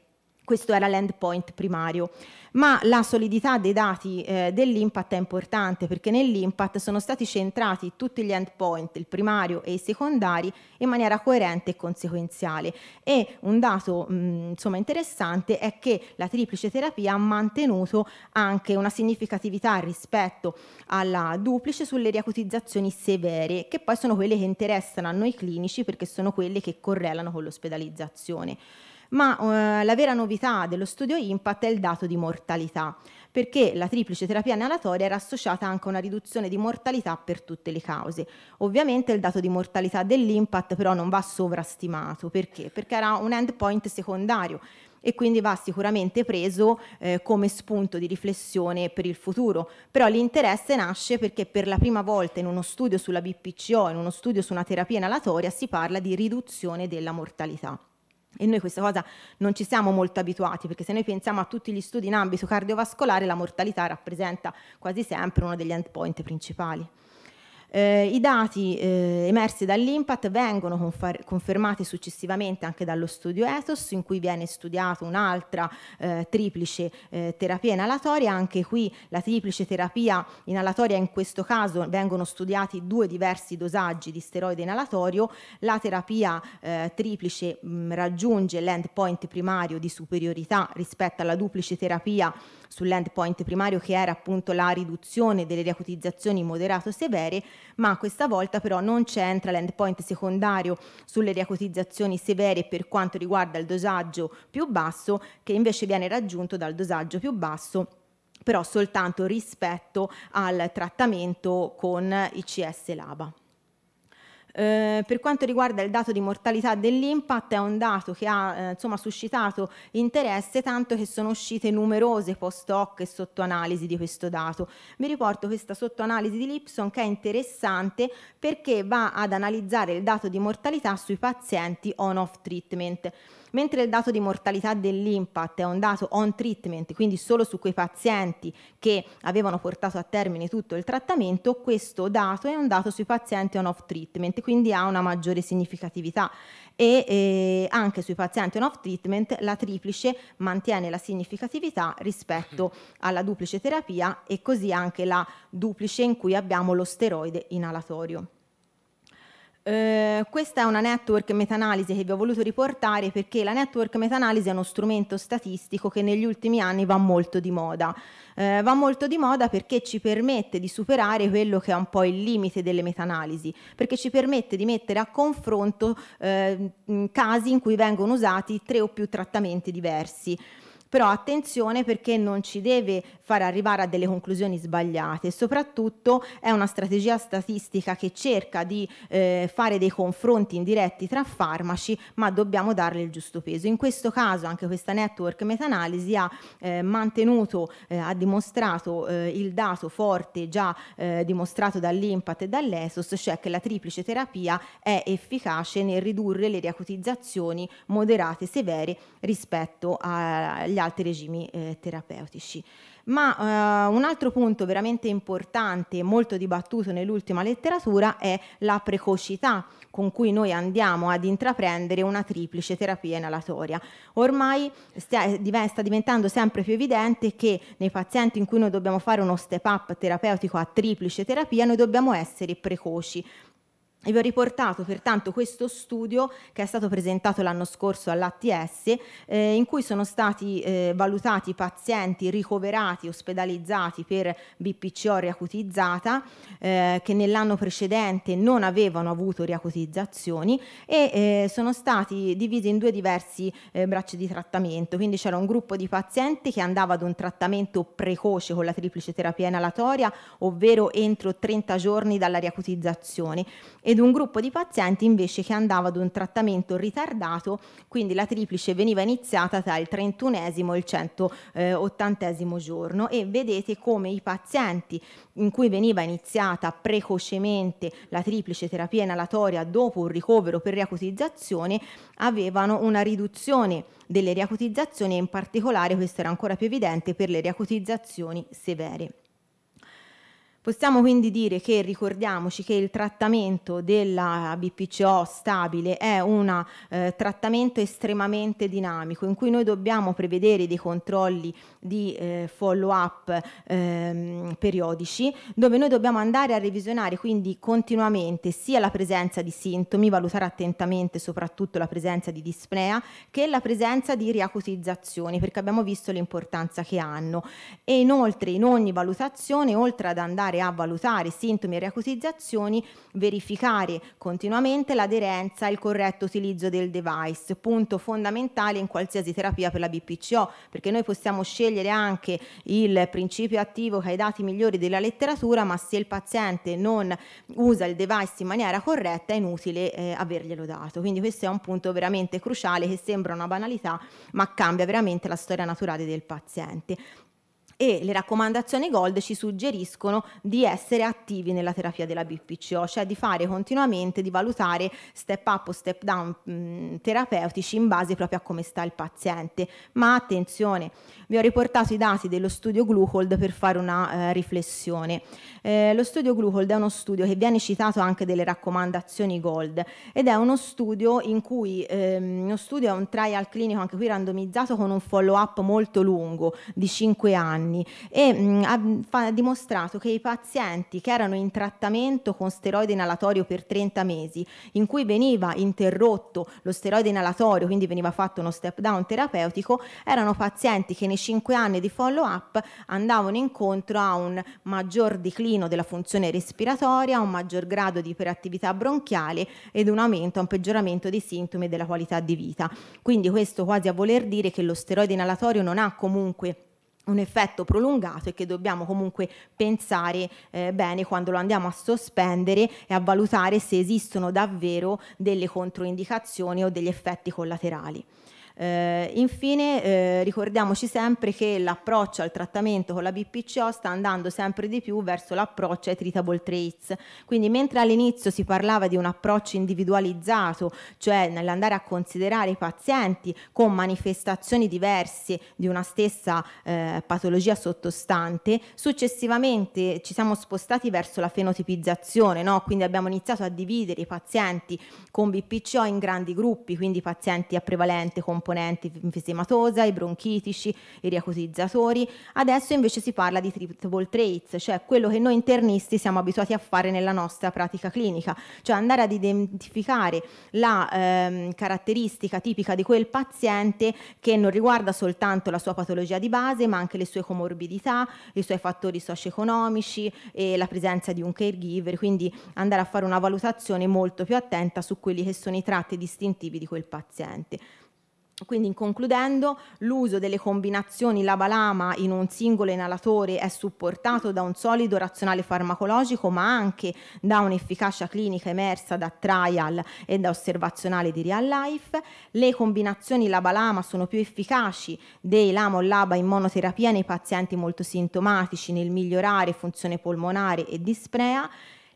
Speaker 5: questo era l'endpoint primario, ma la solidità dei dati eh, dell'impact è importante perché nell'impact sono stati centrati tutti gli endpoint, il primario e i secondari, in maniera coerente e conseguenziale. E un dato mh, mm, insomma, interessante è che la triplice terapia ha mantenuto anche una significatività rispetto alla duplice sulle riacutizzazioni severe, che poi sono quelle che interessano a noi clinici perché sono quelle che correlano con l'ospedalizzazione ma eh, la vera novità dello studio Impact è il dato di mortalità, perché la triplice terapia inalatoria era associata anche a una riduzione di mortalità per tutte le cause. Ovviamente il dato di mortalità dell'impact però non va sovrastimato, perché? Perché era un endpoint secondario e quindi va sicuramente preso eh, come spunto di riflessione per il futuro. Però l'interesse nasce perché per la prima volta in uno studio sulla BPCO, in uno studio su una terapia inalatoria, si parla di riduzione della mortalità. E noi questa cosa non ci siamo molto abituati, perché se noi pensiamo a tutti gli studi in ambito cardiovascolare, la mortalità rappresenta quasi sempre uno degli endpoint principali. Eh, I dati eh, emersi dall'Impact vengono confermati successivamente anche dallo studio Ethos, in cui viene studiato un'altra eh, triplice eh, terapia inalatoria. Anche qui la triplice terapia inalatoria, in questo caso vengono studiati due diversi dosaggi di steroide inalatorio. La terapia eh, triplice mh, raggiunge l'endpoint primario di superiorità rispetto alla duplice terapia sull'endpoint primario che era appunto la riduzione delle riacutizzazioni moderato-severe, ma questa volta però non c'entra l'endpoint secondario sulle riacutizzazioni severe per quanto riguarda il dosaggio più basso, che invece viene raggiunto dal dosaggio più basso però soltanto rispetto al trattamento con ICS-LABA. Eh, per quanto riguarda il dato di mortalità dell'impact è un dato che ha eh, insomma, suscitato interesse tanto che sono uscite numerose post hoc e sottoanalisi di questo dato. Vi riporto questa sottoanalisi di Lipson che è interessante perché va ad analizzare il dato di mortalità sui pazienti on-off treatment. Mentre il dato di mortalità dell'impact è un dato on treatment, quindi solo su quei pazienti che avevano portato a termine tutto il trattamento, questo dato è un dato sui pazienti on off treatment, quindi ha una maggiore significatività e eh, anche sui pazienti on off treatment la triplice mantiene la significatività rispetto mm-hmm. alla duplice terapia e così anche la duplice in cui abbiamo lo steroide inalatorio. Eh, questa è una network meta-analisi che vi ho voluto riportare perché la network meta-analisi è uno strumento statistico che negli ultimi anni va molto di moda. Eh, va molto di moda perché ci permette di superare quello che è un po' il limite delle meta-analisi, perché ci permette di mettere a confronto eh, casi in cui vengono usati tre o più trattamenti diversi però attenzione perché non ci deve far arrivare a delle conclusioni sbagliate. Soprattutto è una strategia statistica che cerca di eh, fare dei confronti indiretti tra farmaci, ma dobbiamo darle il giusto peso. In questo caso anche questa network meta-analisi ha eh, mantenuto, eh, ha dimostrato eh, il dato forte già eh, dimostrato dall'Impact e dall'ESOS, cioè che la triplice terapia è efficace nel ridurre le riacutizzazioni moderate e severe rispetto agli altri regimi eh, terapeutici. Ma eh, un altro punto veramente importante e molto dibattuto nell'ultima letteratura è la precocità con cui noi andiamo ad intraprendere una triplice terapia inalatoria. Ormai stia, sta diventando sempre più evidente che nei pazienti in cui noi dobbiamo fare uno step up terapeutico a triplice terapia noi dobbiamo essere precoci e vi ho riportato pertanto questo studio che è stato presentato l'anno scorso all'ATS eh, in cui sono stati eh, valutati pazienti ricoverati, ospedalizzati per BPCO riacutizzata eh, che nell'anno precedente non avevano avuto riacutizzazioni e eh, sono stati divisi in due diversi eh, bracci di trattamento. Quindi c'era un gruppo di pazienti che andava ad un trattamento precoce con la triplice terapia inalatoria, ovvero entro 30 giorni dalla riacutizzazione ed un gruppo di pazienti invece che andava ad un trattamento ritardato, quindi la triplice veniva iniziata tra il 31 e il 180 giorno e vedete come i pazienti in cui veniva iniziata precocemente la triplice terapia inalatoria dopo un ricovero per riacutizzazione avevano una riduzione delle riacutizzazioni e in particolare questo era ancora più evidente per le riacutizzazioni severe. Possiamo quindi dire che ricordiamoci che il trattamento della BPCO stabile è un eh, trattamento estremamente dinamico in cui noi dobbiamo prevedere dei controlli di eh, follow up eh, periodici dove noi dobbiamo andare a revisionare quindi continuamente sia la presenza di sintomi, valutare attentamente soprattutto la presenza di dispnea che la presenza di riacutizzazioni perché abbiamo visto l'importanza che hanno e inoltre in ogni valutazione oltre ad andare andare a valutare sintomi e riacutizzazioni, verificare continuamente l'aderenza e il corretto utilizzo del device, punto fondamentale in qualsiasi terapia per la BPCO, perché noi possiamo scegliere anche il principio attivo che ha i dati migliori della letteratura, ma se il paziente non usa il device in maniera corretta è inutile eh, averglielo dato. Quindi questo è un punto veramente cruciale che sembra una banalità, ma cambia veramente la storia naturale del paziente e le raccomandazioni Gold ci suggeriscono di essere attivi nella terapia della BPCO, cioè di fare continuamente, di valutare step up o step down mh, mm, terapeutici in base proprio a come sta il paziente. Ma attenzione, vi ho riportato i dati dello studio Glucold per fare una eh, riflessione. Eh, lo studio Glucold è uno studio che viene citato anche delle raccomandazioni Gold ed è uno studio in cui ehm, uno studio è un trial clinico anche qui randomizzato con un follow up molto lungo di 5 anni anni e mh, mm, ha, fa, ha dimostrato che i pazienti che erano in trattamento con steroide inalatorio per 30 mesi, in cui veniva interrotto lo steroide inalatorio, quindi veniva fatto uno step down terapeutico, erano pazienti che nei 5 anni di follow up andavano incontro a un maggior declino della funzione respiratoria, un maggior grado di iperattività bronchiale ed un aumento, un peggioramento dei sintomi e della qualità di vita. Quindi questo quasi a voler dire che lo steroide inalatorio non ha comunque un effetto prolungato e che dobbiamo comunque pensare eh, bene quando lo andiamo a sospendere e a valutare se esistono davvero delle controindicazioni o degli effetti collaterali. Eh, infine eh, ricordiamoci sempre che l'approccio al trattamento con la BPCO sta andando sempre di più verso l'approccio ai treatable traits, quindi mentre all'inizio si parlava di un approccio individualizzato, cioè nell'andare a considerare i pazienti con manifestazioni diverse di una stessa eh, patologia sottostante, successivamente ci siamo spostati verso la fenotipizzazione, no? quindi abbiamo iniziato a dividere i pazienti con BPCO in grandi gruppi, quindi pazienti a prevalente comportamento componenti infesematosa, i bronchitici, i riacutizzatori. Adesso invece si parla di treatable traits, cioè quello che noi internisti siamo abituati a fare nella nostra pratica clinica, cioè andare ad identificare la ehm, caratteristica tipica di quel paziente che non riguarda soltanto la sua patologia di base, ma anche le sue comorbidità, i suoi fattori socio-economici e la presenza di un caregiver, quindi andare a fare una valutazione molto più attenta su quelli che sono i tratti distintivi di quel paziente. Quindi in concludendo, l'uso delle combinazioni lama-lama in un singolo inalatore è supportato da un solido razionale farmacologico, ma anche da un'efficacia clinica emersa da trial e da osservazionale di real life. Le combinazioni lama-lama sono più efficaci dei lama-laba in monoterapia nei pazienti molto sintomatici nel migliorare funzione polmonare e disprea.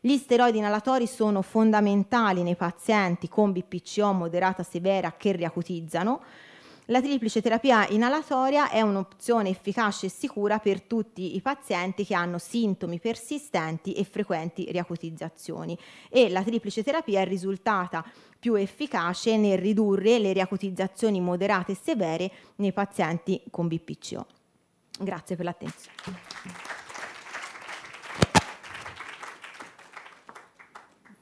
Speaker 5: Gli steroidi inalatori sono fondamentali nei pazienti con BPCO moderata severa che riacutizzano. La triplice terapia inalatoria è un'opzione efficace e sicura per tutti i pazienti che hanno sintomi persistenti e frequenti riacutizzazioni e la triplice terapia è risultata più efficace nel ridurre le riacutizzazioni moderate e severe nei pazienti con BPCO. Grazie per l'attenzione.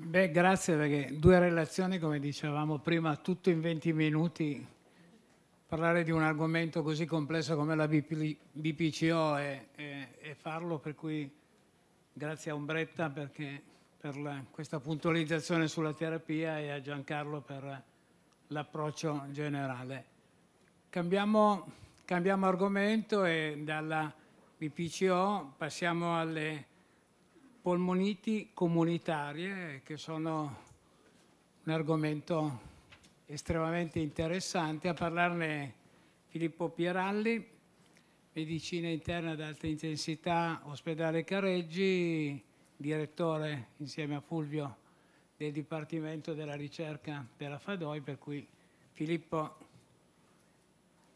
Speaker 4: Beh, grazie perché due relazioni, come dicevamo prima, tutto in 20 minuti, parlare di un argomento così complesso come la BPCO e, e, e farlo, per cui grazie a Ombretta perché, per la, questa puntualizzazione sulla terapia e a Giancarlo per l'approccio generale. Cambiamo, cambiamo argomento e dalla BPCO passiamo alle polmoniti comunitarie che sono un argomento estremamente interessante. A parlarne Filippo Pieralli, medicina interna ad alta intensità, ospedale Careggi, direttore insieme a Fulvio del Dipartimento della Ricerca della Fadoi, per cui Filippo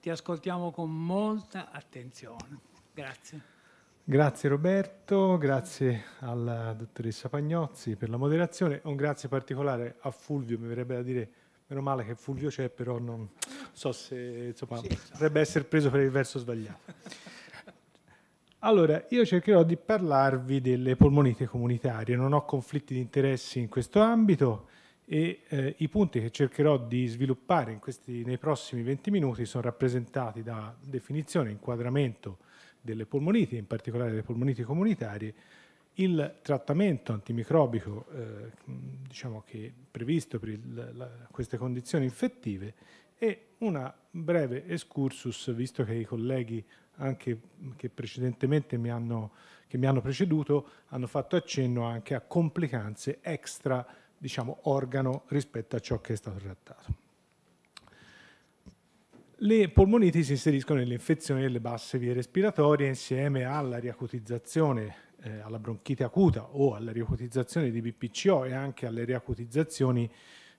Speaker 4: ti ascoltiamo con molta attenzione. Grazie.
Speaker 6: Grazie Roberto, grazie alla dottoressa Pagnozzi per la moderazione. Un grazie particolare a Fulvio, mi verrebbe da dire, meno male che Fulvio c'è, però non so se insomma, sì, potrebbe essere preso per il verso sbagliato. Allora, io cercherò di parlarvi delle polmonite comunitarie, non ho conflitti di interessi in questo ambito e eh, i punti che cercherò di sviluppare questi, nei prossimi 20 minuti sono rappresentati da definizione, inquadramento, delle polmoniti, in particolare delle polmoniti comunitarie, il trattamento antimicrobico eh, diciamo che previsto per il, la, queste condizioni infettive e una breve excursus, visto che i colleghi anche mm, che precedentemente mi hanno, mi hanno preceduto hanno fatto accenno anche a complicanze extra diciamo, organo rispetto a ciò che è stato trattato. Le polmoniti si inseriscono nelle infezioni delle basse vie respiratorie insieme alla riacutizzazione, eh, alla bronchite acuta o alla riacutizzazione di BPCO e anche alle riacutizzazioni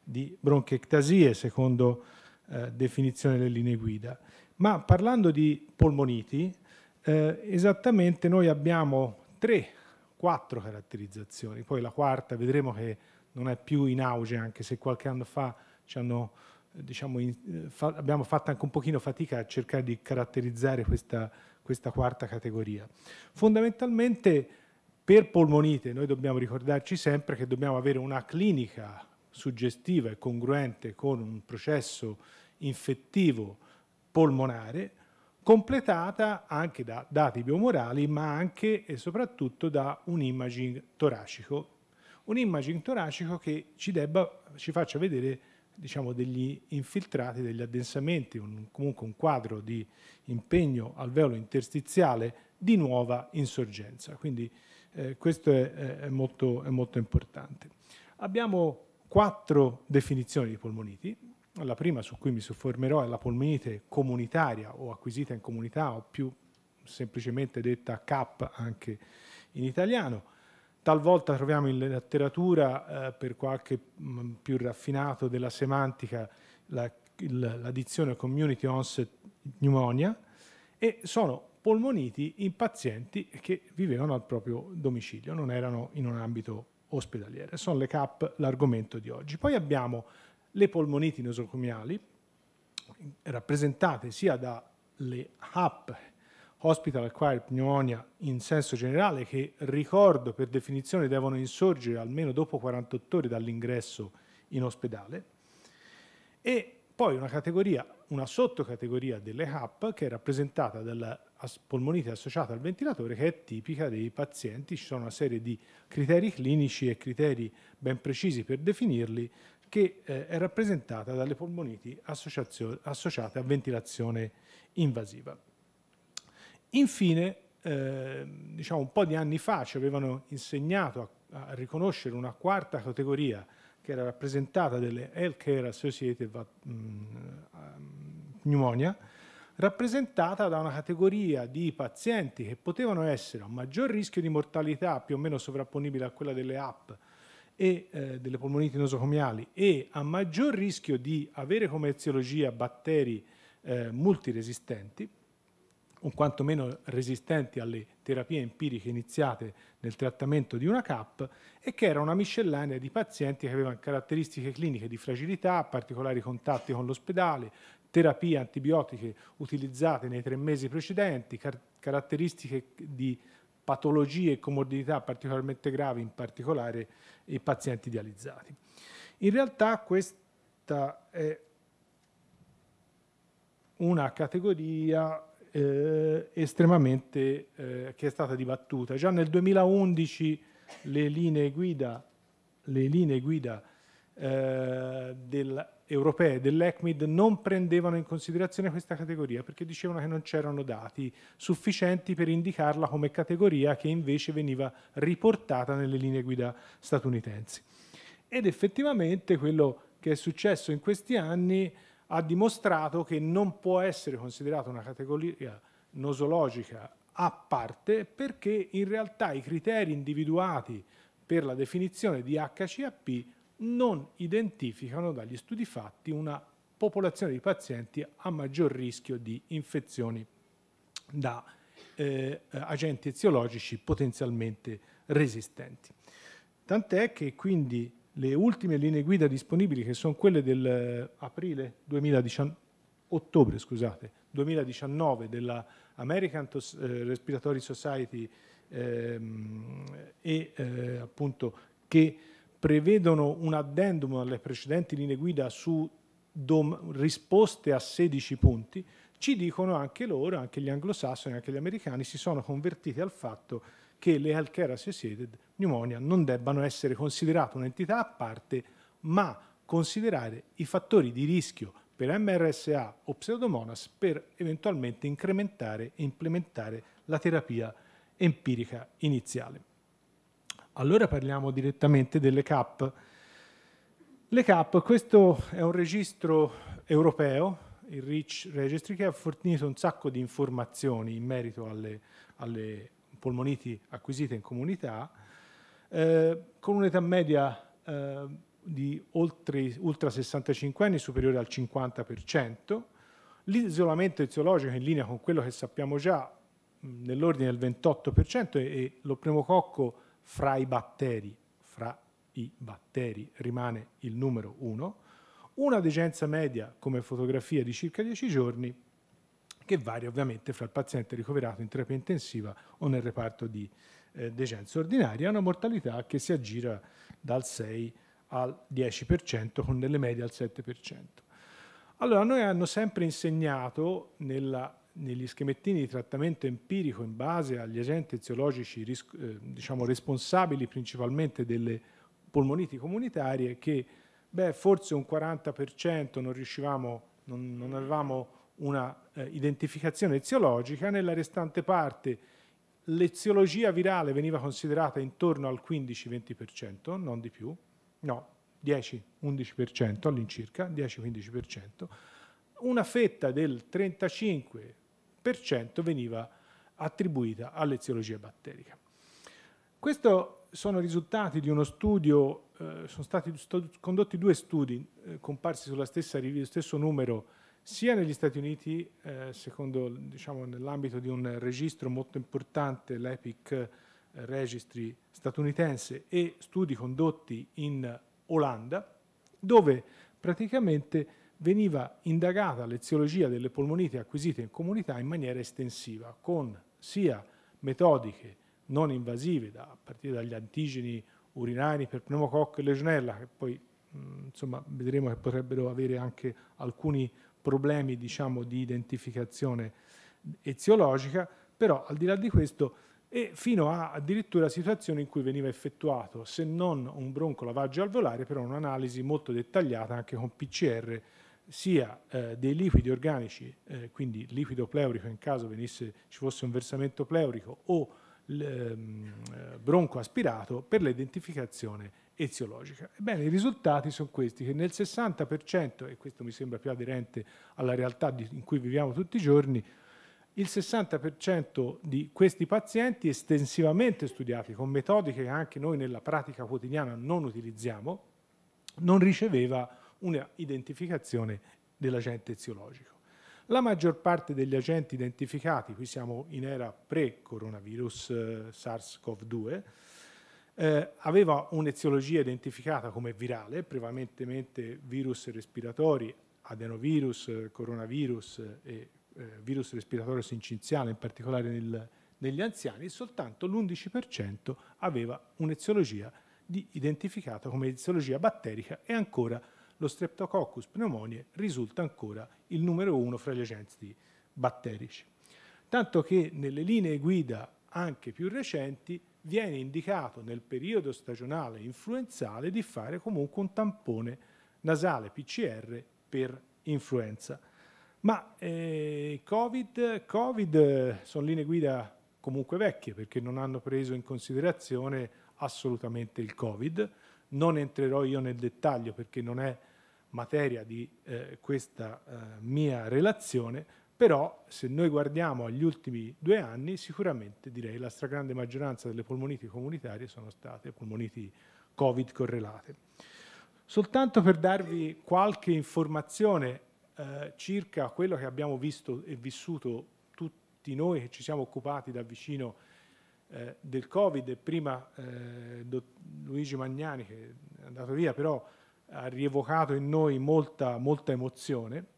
Speaker 6: di bronchectasie, secondo eh, definizione delle linee guida. Ma parlando di polmoniti, eh, esattamente noi abbiamo tre, quattro caratterizzazioni, poi la quarta vedremo che non è più in auge, anche se qualche anno fa ci hanno diciamo, in, eh, fa, abbiamo fatto anche un pochino fatica a cercare di caratterizzare questa, questa quarta categoria. Fondamentalmente per polmonite noi dobbiamo ricordarci sempre che dobbiamo avere una clinica suggestiva e congruente con un processo infettivo polmonare completata anche da dati biomorali ma anche e soprattutto da un imaging toracico. Un imaging toracico che ci, debba, ci faccia vedere diciamo, degli infiltrati, degli addensamenti, un, comunque un quadro di impegno alveolo interstiziale di nuova insorgenza. Quindi eh, questo è, è, molto, è, molto, importante. Abbiamo quattro definizioni di polmoniti. La prima su cui mi soffermerò è la polmonite comunitaria o acquisita in comunità o più semplicemente detta CAP anche in italiano Talvolta troviamo in letteratura, eh, per qualche mm, più raffinato della semantica, la, il, la dizione community onset pneumonia e sono polmoniti in pazienti che vivevano al proprio domicilio, non erano in un ambito ospedaliere. Sono le CAP l'argomento di oggi. Poi abbiamo le polmoniti nosocomiali, rappresentate sia dalle HAP hospital acquired pneumonia in senso generale che ricordo per definizione devono insorgere almeno dopo 48 ore dall'ingresso in ospedale e poi una categoria, una sottocategoria delle HAP che è rappresentata dalla polmonite associata al ventilatore che è tipica dei pazienti, ci sono una serie di criteri clinici e criteri ben precisi per definirli che eh, è rappresentata dalle polmoniti associate a ventilazione invasiva. Infine, eh, diciamo un po' di anni fa ci avevano insegnato a, a riconoscere una quarta categoria che era rappresentata dalle Healthcare Associated mm, ehm, Pneumonia, rappresentata da una categoria di pazienti che potevano essere a maggior rischio di mortalità più o meno sovrapponibile a quella delle app e eh, delle polmoniti nosocomiali e a maggior rischio di avere come eziologia batteri eh, multiresistenti o quantomeno resistenti alle terapie empiriche iniziate nel trattamento di una CAP e che era una miscellanea di pazienti che avevano caratteristiche cliniche di fragilità, particolari contatti con l'ospedale, terapie antibiotiche utilizzate nei tre mesi precedenti, car caratteristiche di patologie e comodità particolarmente gravi, in particolare i pazienti dializzati. In realtà questa è una categoria eh, estremamente eh, che è stata dibattuta. Già nel 2011 le linee guida, le linee guida eh, del, europee dell'ECMID non prendevano in considerazione questa categoria perché dicevano che non c'erano dati sufficienti per indicarla come categoria che invece veniva riportata nelle linee guida statunitensi. Ed effettivamente quello che è successo in questi anni ha dimostrato che non può essere considerata una categoria nosologica a parte perché in realtà i criteri individuati per la definizione di HCAP non identificano dagli studi fatti una popolazione di pazienti a maggior rischio di infezioni da eh, agenti eziologici potenzialmente resistenti. Tant'è che quindi le ultime linee guida disponibili, che sono quelle dell'aprile eh, 2019, ottobre scusate, 2019 della American eh, Respiratory Society ehm, e eh, appunto che prevedono un addendum alle precedenti linee guida su risposte a 16 punti, ci dicono anche loro, anche gli anglosassoni, anche gli americani, si sono convertiti al fatto che le healthcare associated pneumonia non debbano essere considerate un'entità a parte, ma considerare i fattori di rischio per MRSA o pseudomonas per eventualmente incrementare e implementare la terapia empirica iniziale. Allora parliamo direttamente delle CAP. Le CAP, questo è un registro europeo, il REACH Registry, che ha fornito un sacco di informazioni in merito alle, alle polmoniti acquisite in comunità, eh, con un'età media eh, di oltre, oltre 65 anni superiore al 50%, l'isolamento eziologico in linea con quello che sappiamo già nell'ordine del 28% e lo pneumococco fra i batteri, fra i batteri rimane il numero 1, una degenza media come fotografia di circa 10 giorni che varia ovviamente fra il paziente ricoverato in terapia intensiva o nel reparto di eh, decenza ordinaria, una mortalità che si aggira dal 6 al 10% con delle medie al 7%. Allora, noi hanno sempre insegnato nella, negli schemettini di trattamento empirico in base agli agenti eziologici eh, diciamo, responsabili principalmente delle polmoniti comunitarie che beh, forse un 40% non riuscivamo, non, non avevamo una eh, identificazione eziologica, nella restante parte l'eziologia virale veniva considerata intorno al 15-20%, non di più, no, 10-11% all'incirca, 10-15%, una fetta del 35% veniva attribuita all'eziologia batterica. Questi sono risultati di uno studio, eh, sono stati condotti due studi eh, comparsi sulla stessa, stesso numero sia negli Stati Uniti, eh, secondo diciamo, nell'ambito di un registro molto importante, l'EPIC eh, Registry statunitense, e studi condotti in Olanda, dove praticamente veniva indagata l'eziologia delle polmonite acquisite in comunità in maniera estensiva, con sia metodiche non invasive, da, a partire dagli antigeni urinari per pneumococco e legionella, che poi mh, mm, insomma, vedremo che potrebbero avere anche alcuni problemi diciamo, di identificazione eziologica, però al di là di questo e fino a addirittura situazioni in cui veniva effettuato, se non un broncolavaggio alveolare, però un'analisi molto dettagliata anche con PCR sia eh, dei liquidi organici, eh, quindi liquido pleurico in caso venisse, ci fosse un versamento pleurico o ehm, eh, bronco aspirato per l'identificazione eziologica. Ebbene, i risultati sono questi, che nel 60%, e questo mi sembra più aderente alla realtà in cui viviamo tutti i giorni, il 60% di questi pazienti estensivamente studiati con metodiche che anche noi nella pratica quotidiana non utilizziamo, non riceveva un'identificazione dell'agente eziologico. La maggior parte degli agenti identificati, qui siamo in era pre-coronavirus eh, SARS-CoV-2, eh, aveva un'eziologia identificata come virale, prevalentemente virus respiratori, adenovirus, coronavirus e eh, virus respiratorio sinciziale, in particolare nel, negli anziani, soltanto l'11% aveva un'eziologia identificata come eziologia batterica e ancora lo Streptococcus pneumoniae risulta ancora il numero uno fra gli agenti batterici. Tanto che nelle linee guida anche più recenti viene indicato nel periodo stagionale influenzale di fare comunque un tampone nasale PCR per influenza. Ma eh, COVID, Covid eh, sono linee guida comunque vecchie perché non hanno preso in considerazione assolutamente il Covid. Non entrerò io nel dettaglio perché non è materia di eh, questa eh, mia relazione, però se noi guardiamo agli ultimi due anni, sicuramente direi la stragrande maggioranza delle polmoniti comunitarie sono state polmoniti Covid correlate. Soltanto per darvi qualche informazione eh, circa quello che abbiamo visto e vissuto tutti noi che ci siamo occupati da vicino eh, del Covid, e prima eh, Luigi Magnani che è andato via, però ha rievocato in noi molta, molta emozione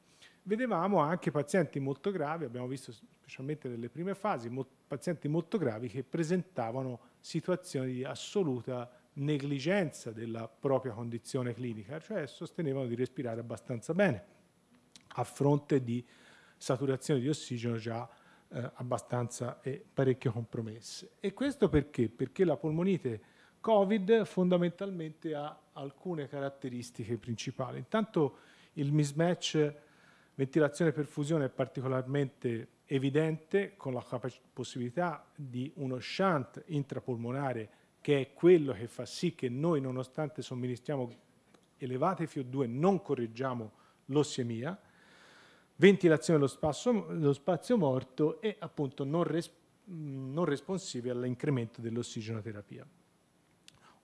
Speaker 6: vedevamo anche pazienti molto gravi, abbiamo visto specialmente nelle prime fasi, mo pazienti molto gravi che presentavano situazioni di assoluta negligenza della propria condizione clinica, cioè sostenevano di respirare abbastanza bene a fronte di saturazioni di ossigeno già eh, abbastanza e parecchio compromesse. E questo perché? Perché la polmonite Covid fondamentalmente ha alcune caratteristiche principali. Intanto il mismatch Ventilazione per fusione è particolarmente evidente con la possibilità di uno shunt intrapolmonare che è quello che fa sì che noi nonostante somministriamo elevate FIO2 non correggiamo l'ossiemia, ventilazione dello spazio, dello spazio, morto e appunto non, res, non responsivi all'incremento dell'ossigenoterapia.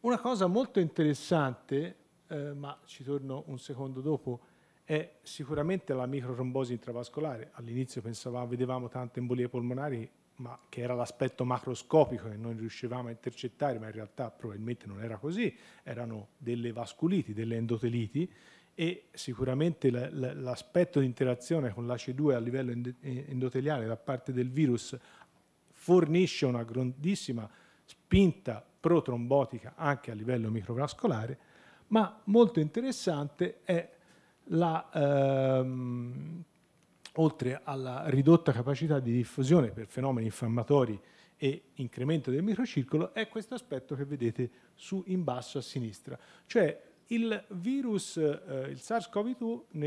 Speaker 6: Una cosa molto interessante, eh, ma ci torno un secondo dopo, è sicuramente la microtrombosi intravascolare. All'inizio pensavamo, vedevamo tante embolie polmonari, ma che era l'aspetto macroscopico che noi riuscivamo a intercettare, ma in realtà probabilmente non era così, erano delle vasculiti, delle endoteliti e sicuramente l'aspetto di interazione con l'AC2 a livello endoteliale da parte del virus fornisce una grandissima spinta protrombotica anche a livello microvascolare, ma molto interessante è la, ehm, oltre alla ridotta capacità di diffusione per fenomeni infiammatori e incremento del microcircolo, è questo aspetto che vedete su, in basso a sinistra. Cioè il virus, eh, il SARS-CoV-2,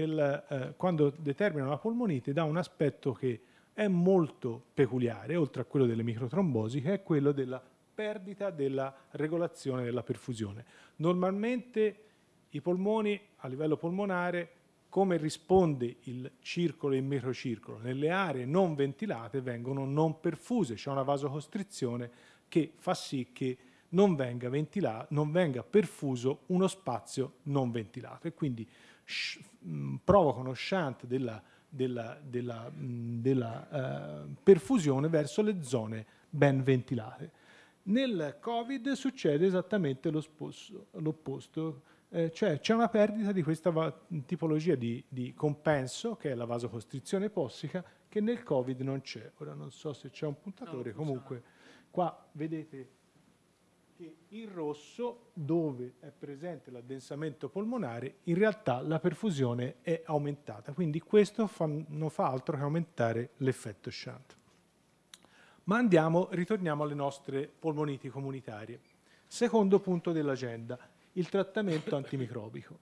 Speaker 6: eh, quando determina la polmonite, dà un aspetto che è molto peculiare, oltre a quello delle microtrombosi, che è quello della perdita della regolazione della perfusione. Normalmente i polmoni a livello polmonare come risponde il circolo e il microcircolo? Nelle aree non ventilate vengono non perfuse, c'è una vasocostrizione che fa sì che non venga, non venga perfuso uno spazio non ventilato e quindi mh, mm, uno shunt della, della, della, mm, della uh, perfusione verso le zone ben ventilate. Nel Covid succede esattamente l'opposto eh, cioè c'è una perdita di questa tipologia di, di, compenso, che è la vasocostrizione possica che nel Covid non c'è. Ora non so se c'è un puntatore, no, comunque qua vedete che in rosso, dove è presente l'addensamento polmonare, in realtà la perfusione è aumentata, quindi questo fa, non fa altro che aumentare l'effetto shunt. Ma andiamo, ritorniamo alle nostre polmoniti comunitarie. Secondo punto dell'agenda, il trattamento antimicrobico.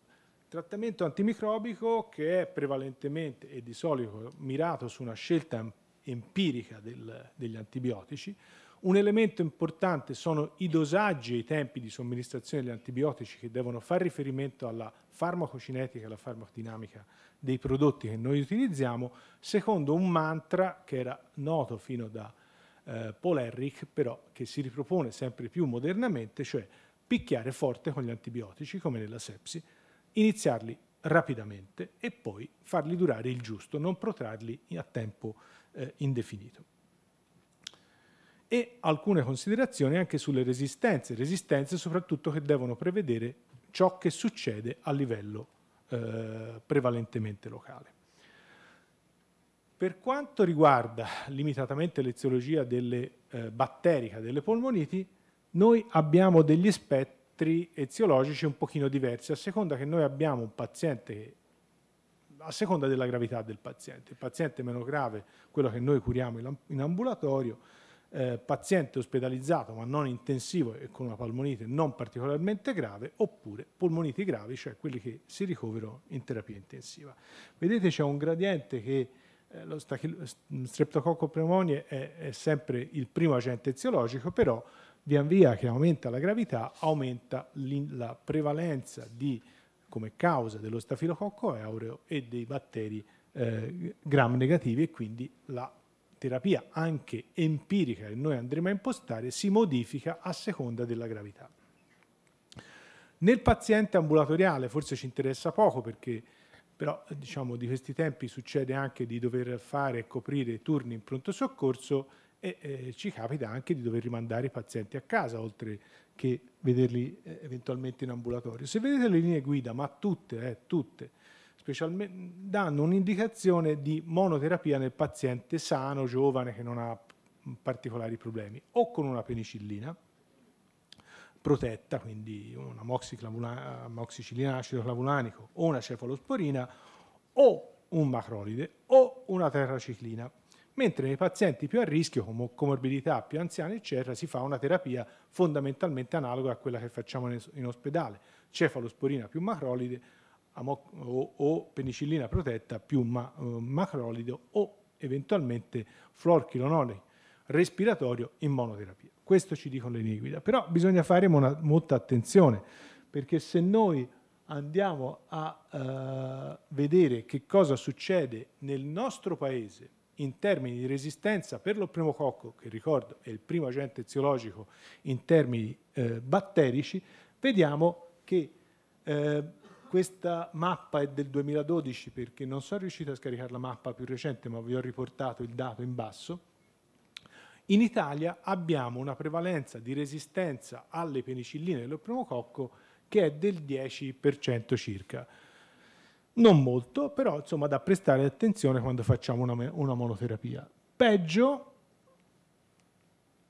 Speaker 6: trattamento antimicrobico che è prevalentemente e di solito mirato su una scelta empirica del, degli antibiotici. Un elemento importante sono i dosaggi e i tempi di somministrazione degli antibiotici che devono fare riferimento alla farmacocinetica e alla farmacodinamica dei prodotti che noi utilizziamo, secondo un mantra che era noto fino da eh, Paul Herrick, però che si ripropone sempre più modernamente, cioè picchiare forte con gli antibiotici, come nella sepsi, iniziarli rapidamente e poi farli durare il giusto, non protrarli a tempo eh, indefinito. E alcune considerazioni anche sulle resistenze, resistenze soprattutto che devono prevedere ciò che succede a livello eh, prevalentemente locale. Per quanto riguarda limitatamente l'eziologia delle eh, batterica delle polmoniti, noi abbiamo degli spettri eziologici un pochino diversi, a seconda che noi abbiamo un paziente a seconda della gravità del paziente. Il paziente meno grave, quello che noi curiamo in ambulatorio, eh, paziente ospedalizzato ma non intensivo e con una polmonite non particolarmente grave, oppure polmoniti gravi, cioè quelli che si ricoverano in terapia intensiva. Vedete c'è un gradiente che eh, lo streptococco pneumonie è, è sempre il primo agente eziologico, però Via via che aumenta la gravità, aumenta la prevalenza di, come causa dello stafilococco aureo e dei batteri eh, gram negativi e quindi la terapia anche empirica che noi andremo a impostare si modifica a seconda della gravità. Nel paziente ambulatoriale forse ci interessa poco perché però diciamo di questi tempi succede anche di dover fare e coprire turni in pronto soccorso e eh, ci capita anche di dover rimandare i pazienti a casa oltre che vederli eh, eventualmente in ambulatorio. Se vedete le linee guida, ma tutte, eh, tutte, danno un'indicazione di monoterapia nel paziente sano, giovane, che non ha particolari problemi, o con una penicillina protetta, quindi una moxicillina acido clavulanico o una cefalosporina o un macrolide o una terraciclina mentre nei pazienti più a rischio, con comorbidità più anziani, eccetera, si fa una terapia fondamentalmente analoga a quella che facciamo in ospedale, cefalosporina più macrolide o, penicillina protetta più eh, macrolide o eventualmente florchilonone respiratorio in monoterapia. Questo ci dicono le linee guida, però bisogna fare mona, molta attenzione perché se noi andiamo a uh, vedere che cosa succede nel nostro paese in termini di resistenza per lo pneumococco, che ricordo è il primo agente eziologico in termini eh, batterici, vediamo che eh, questa mappa è del 2012 perché non sono riuscito a scaricare la mappa più recente, ma vi ho riportato il dato in basso. In Italia abbiamo una prevalenza di resistenza alle penicilline e allo che è del 10% circa non molto, però insomma da prestare attenzione quando facciamo una, una monoterapia. Peggio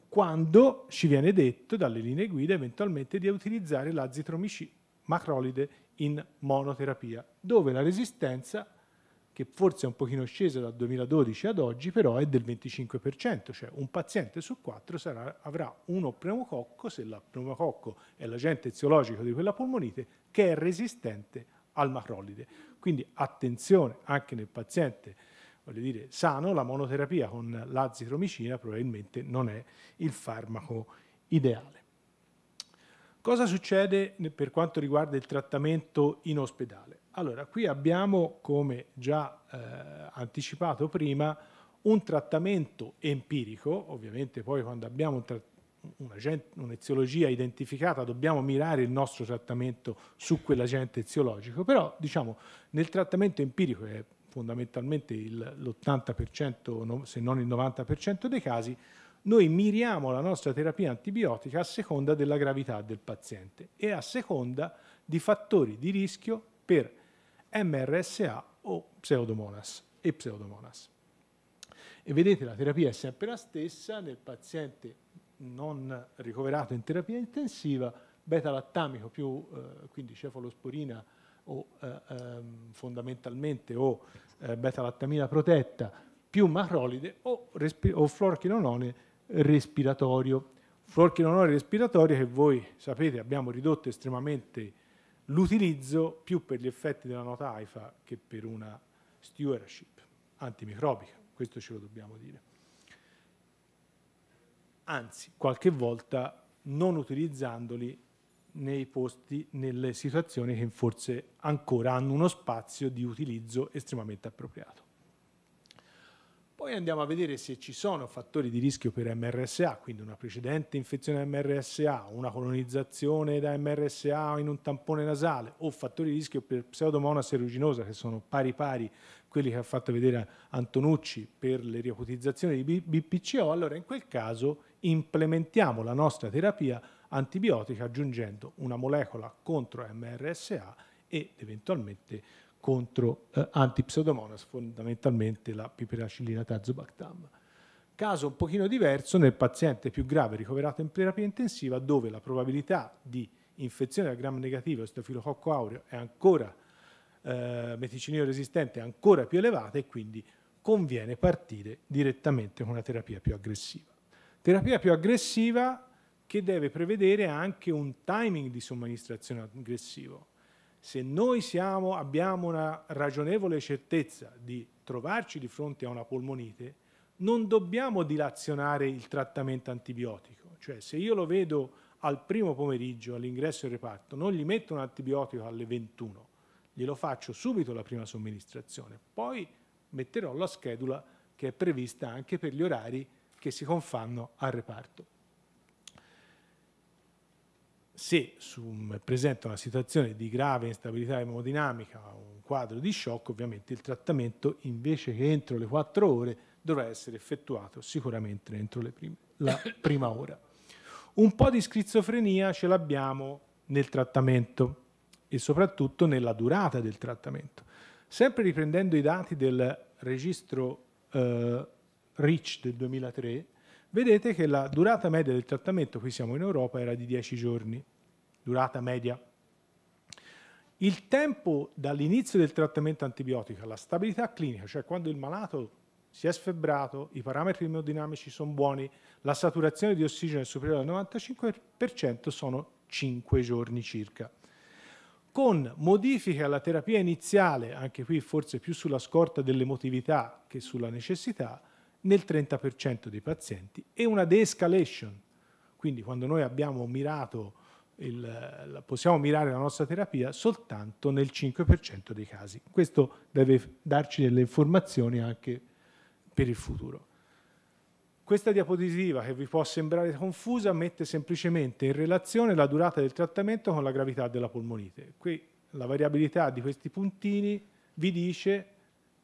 Speaker 6: quando ci viene detto dalle linee guida eventualmente di utilizzare l'azitromicina macrolide in monoterapia, dove la resistenza, che forse è un pochino scesa dal 2012 ad oggi, però è del 25%, cioè un paziente su quattro sarà, avrà uno pneumococco, se il pneumococco è l'agente eziologico di quella polmonite, che è resistente al macrolide. Quindi attenzione anche nel paziente voglio dire, sano, la monoterapia con l'azitromicina probabilmente non è il farmaco ideale. Cosa succede per quanto riguarda il trattamento in ospedale? Allora, qui abbiamo, come già eh, anticipato prima, un trattamento empirico, ovviamente poi quando abbiamo un trattamento un'eziologia identificata, dobbiamo mirare il nostro trattamento su quell'agente eziologico, però diciamo, nel trattamento empirico, che è fondamentalmente l'80% se non il 90% dei casi, noi miriamo la nostra terapia antibiotica a seconda della gravità del paziente e a seconda di fattori di rischio per MRSA o pseudomonas e pseudomonas. E vedete la terapia è sempre la stessa nel paziente non ricoverato in terapia intensiva, beta-lattamico più eh, quindi cefalosporina o eh, ehm, fondamentalmente o eh, beta-lattamina protetta più macrolide o, respi- o fluorochinonone respiratorio. Fluorochinonone respiratorio che voi sapete abbiamo ridotto estremamente l'utilizzo più per gli effetti della nota AIFA che per una stewardship antimicrobica, questo ce lo dobbiamo dire anzi qualche volta non utilizzandoli nei posti, nelle situazioni che forse ancora hanno uno spazio di utilizzo estremamente appropriato. Poi andiamo a vedere se ci sono fattori di rischio per MRSA, quindi una precedente infezione MRSA, una colonizzazione da MRSA in un tampone nasale o fattori di rischio per pseudomonas aeruginosa che sono pari pari quelli che ha fatto vedere Antonucci per le riacutizzazioni di BPCO, allora in quel caso implementiamo la nostra terapia antibiotica aggiungendo una molecola contro MRSA ed eventualmente contro eh, antipseudomonas, fondamentalmente la piperacillina tazobactam. Caso un pochino diverso nel paziente più grave ricoverato in terapia intensiva dove la probabilità di infezione da gram negativo e stafilococco aureo è ancora eh, meticinio resistente è ancora più elevata e quindi conviene partire direttamente con una terapia più aggressiva. Terapia più aggressiva che deve prevedere anche un timing di somministrazione aggressivo. Se noi siamo, abbiamo una ragionevole certezza di trovarci di fronte a una polmonite, non dobbiamo dilazionare il trattamento antibiotico. Cioè se io lo vedo al primo pomeriggio all'ingresso del reparto, non gli metto un antibiotico alle 21, glielo faccio subito la prima somministrazione, poi metterò la schedula che è prevista anche per gli orari che si confanno al reparto. Se presenta una situazione di grave instabilità emodinamica un quadro di shock, ovviamente il trattamento invece che entro le 4 ore dovrà essere effettuato sicuramente entro prime, la *coughs* prima ora. Un po' di schizofrenia ce l'abbiamo nel trattamento e soprattutto nella durata del trattamento. Sempre riprendendo i dati del registro eh, REACH del 2003, vedete che la durata media del trattamento, qui siamo in Europa, era di 10 giorni, durata media. Il tempo dall'inizio del trattamento antibiotico alla stabilità clinica, cioè quando il malato si è sfebbrato, i parametri emodinamici sono buoni, la saturazione di ossigeno è superiore al 95%, sono 5 giorni circa. Con modifiche alla terapia iniziale, anche qui forse più sulla scorta dell'emotività che sulla necessità, nel 30% dei pazienti e una de-escalation. Quindi quando noi abbiamo mirato il, possiamo mirare la nostra terapia soltanto nel 5% dei casi. Questo deve darci delle informazioni anche per il futuro. Questa diapositiva, che vi può sembrare confusa, mette semplicemente in relazione la durata del trattamento con la gravità della polmonite. Qui la variabilità di questi puntini vi dice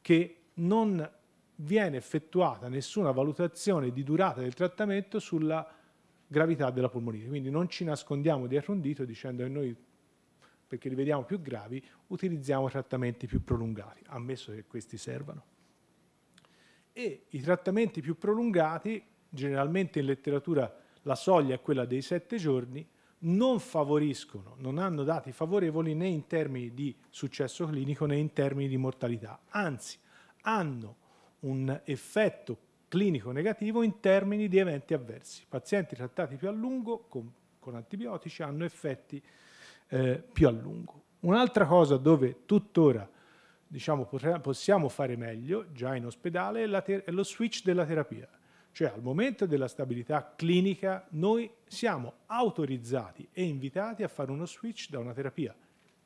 Speaker 6: che non viene effettuata nessuna valutazione di durata del trattamento sulla gravità della polmonite. Quindi non ci nascondiamo dietro un dito dicendo che noi, perché li vediamo più gravi, utilizziamo trattamenti più prolungati, ammesso che questi servano. E i trattamenti più prolungati, generalmente in letteratura la soglia è quella dei sette giorni, non favoriscono, non hanno dati favorevoli né in termini di successo clinico né in termini di mortalità, anzi hanno un effetto clinico negativo in termini di eventi avversi. Pazienti trattati più a lungo con, con antibiotici hanno effetti eh, più a lungo. Un'altra cosa dove tuttora diciamo, possiamo fare meglio già in ospedale è, è lo switch della terapia. Cioè al momento della stabilità clinica noi siamo autorizzati e invitati a fare uno switch da una terapia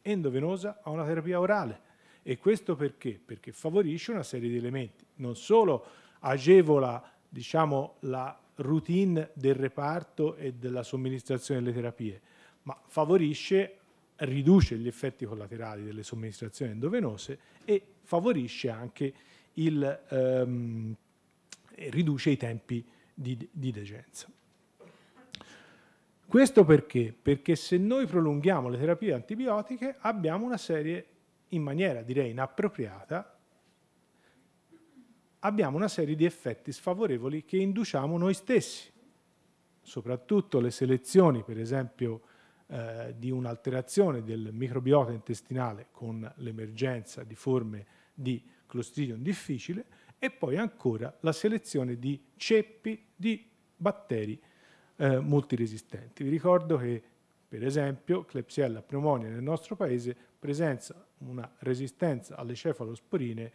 Speaker 6: endovenosa a una terapia orale e questo perché? Perché favorisce una serie di elementi. Non solo agevola diciamo, la routine del reparto e della somministrazione delle terapie, ma favorisce, riduce gli effetti collaterali delle somministrazioni endovenose e favorisce anche il, ehm, riduce i tempi di, di degenza. Questo perché? Perché se noi prolunghiamo le terapie antibiotiche abbiamo una serie in maniera direi inappropriata, abbiamo una serie di effetti sfavorevoli che induciamo noi stessi, soprattutto le selezioni, per esempio, eh, di un'alterazione del microbiota intestinale con l'emergenza di forme di Clostridium difficile e poi ancora la selezione di ceppi di batteri eh, multiresistenti. Vi ricordo che, per esempio, Klebsiella pneumonia nel nostro paese presenza una resistenza alle cefalosporine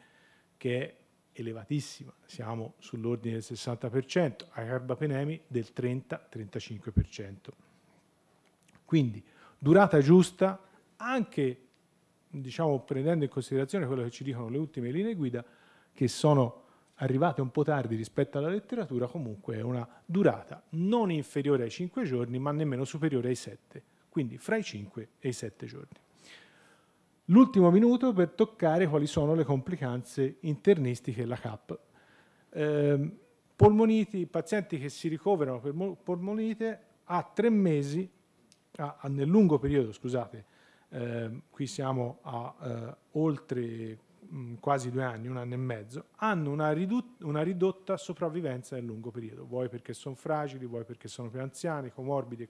Speaker 6: che è elevatissima, siamo sull'ordine del 60%, ai carbapenemi del 30-35%. Quindi durata giusta, anche diciamo, prendendo in considerazione quello che ci dicono le ultime linee guida, che sono arrivate un po' tardi rispetto alla letteratura, comunque è una durata non inferiore ai 5 giorni, ma nemmeno superiore ai 7, quindi fra i 5 e i 7 giorni l'ultimo minuto per toccare quali sono le complicanze internistiche della CAP. Eh, polmoniti, pazienti che si ricoverano per polmonite a tre mesi, a, a nel lungo periodo, scusate, eh, qui siamo a eh, oltre mm, quasi due anni, un anno e mezzo, hanno una, una ridotta sopravvivenza nel lungo periodo, vuoi perché sono fragili, vuoi perché sono più anziani, comorbidi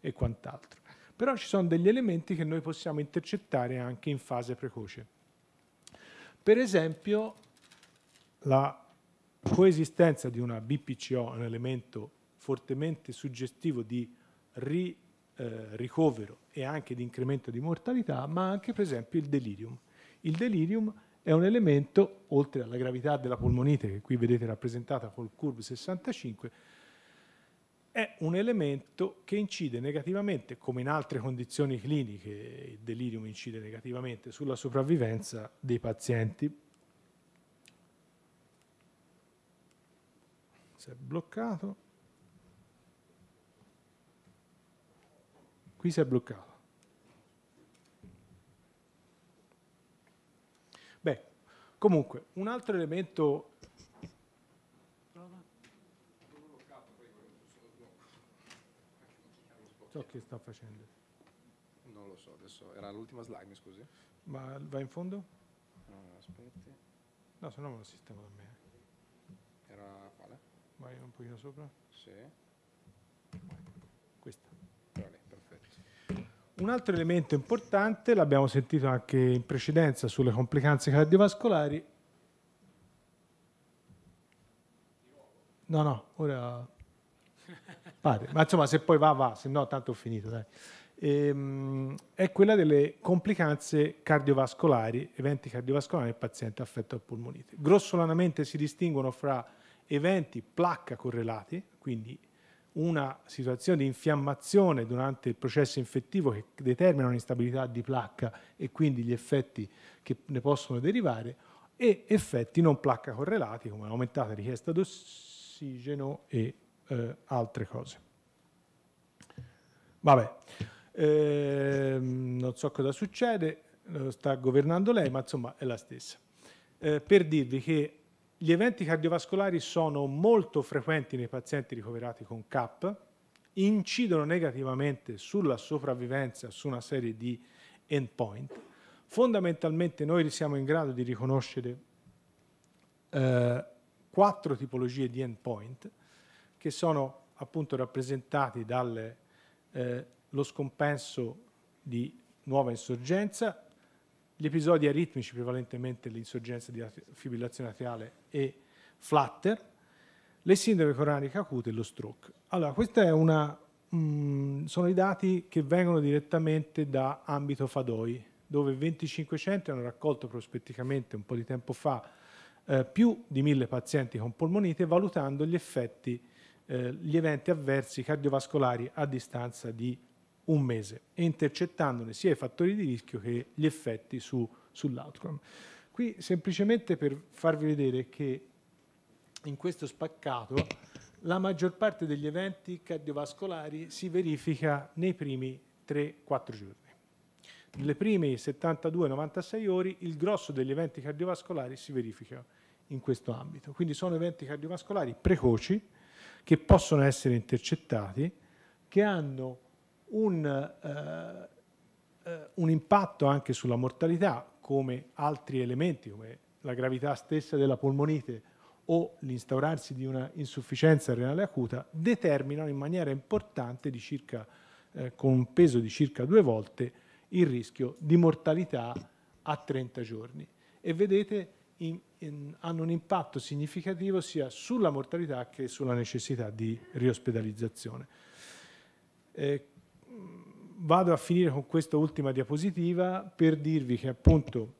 Speaker 6: e, quant'altro però ci sono degli elementi che noi possiamo intercettare anche in fase precoce. Per esempio la coesistenza di una BPCO è un elemento fortemente suggestivo di ri, eh, ricovero e anche di incremento di mortalità, ma anche per esempio il delirium. Il delirium è un elemento, oltre alla gravità della polmonite, che qui vedete rappresentata col curve 65, è un elemento che incide negativamente, come in altre condizioni cliniche il delirium incide negativamente, sulla sopravvivenza dei pazienti. Si è bloccato. Qui si è bloccato. Beh, comunque, un altro elemento ciò che sta facendo?
Speaker 2: Non lo so, adesso era l'ultima slide, mi scusi.
Speaker 6: Ma va in fondo?
Speaker 2: No, aspetti. No, se no me lo sistemo da me. Era quale? Vai un pochino sopra? Sì. Questa. Vale, perfetto.
Speaker 6: Un altro elemento importante, l'abbiamo sentito anche in precedenza sulle complicanze cardiovascolari. No, no, ora padre. Ma insomma, se poi va, va, se no tanto ho finito. Dai. Ehm, è quella delle complicanze cardiovascolari, eventi cardiovascolari nel paziente affetto da polmonite. Grossolanamente si distinguono fra eventi placca correlati, quindi una situazione di infiammazione durante il processo infettivo che determina un'instabilità di placca e quindi gli effetti che ne possono derivare, e effetti non placca correlati come un'aumentata richiesta d'ossigeno e eh, altre cose. Vabbè, eh, non so cosa succede, sta governando lei, ma insomma è la stessa. Eh, per dirvi che gli eventi cardiovascolari sono molto frequenti nei pazienti ricoverati con CAP, incidono negativamente sulla sopravvivenza su una serie di endpoint. Fondamentalmente noi siamo in grado di riconoscere eh, quattro tipologie di endpoint che sono appunto rappresentati dallo eh, scompenso di nuova insorgenza, gli episodi aritmici, prevalentemente l'insorgenza di fibrillazione atriale e flutter, le sindrome coraniche acute e lo stroke. Allora, questa è una, mm, sono i dati che vengono direttamente da ambito FADOI, dove 25 centri hanno raccolto prospetticamente un po' di tempo fa eh, più di 1000 pazienti con polmonite valutando gli effetti eh, gli eventi avversi cardiovascolari a distanza di un mese intercettandone sia i fattori di rischio che gli effetti su, sull'outcome. Qui semplicemente per farvi vedere che in questo spaccato la maggior parte degli eventi cardiovascolari si verifica nei primi 3-4 giorni. Nelle prime 72-96 ore il grosso degli eventi cardiovascolari si verifica in questo ambito. Quindi sono eventi cardiovascolari precoci che possono essere intercettati, che hanno un, eh, eh, un impatto anche sulla mortalità, come altri elementi, come la gravità stessa della polmonite o l'instaurarsi di una insufficienza renale acuta determinano in maniera importante, circa, eh, con un peso di circa due volte, il rischio di mortalità a 30 giorni. E vedete in, in, hanno un impatto significativo sia sulla mortalità che sulla necessità di riospedalizzazione. Eh, vado a finire con questa ultima diapositiva per dirvi che appunto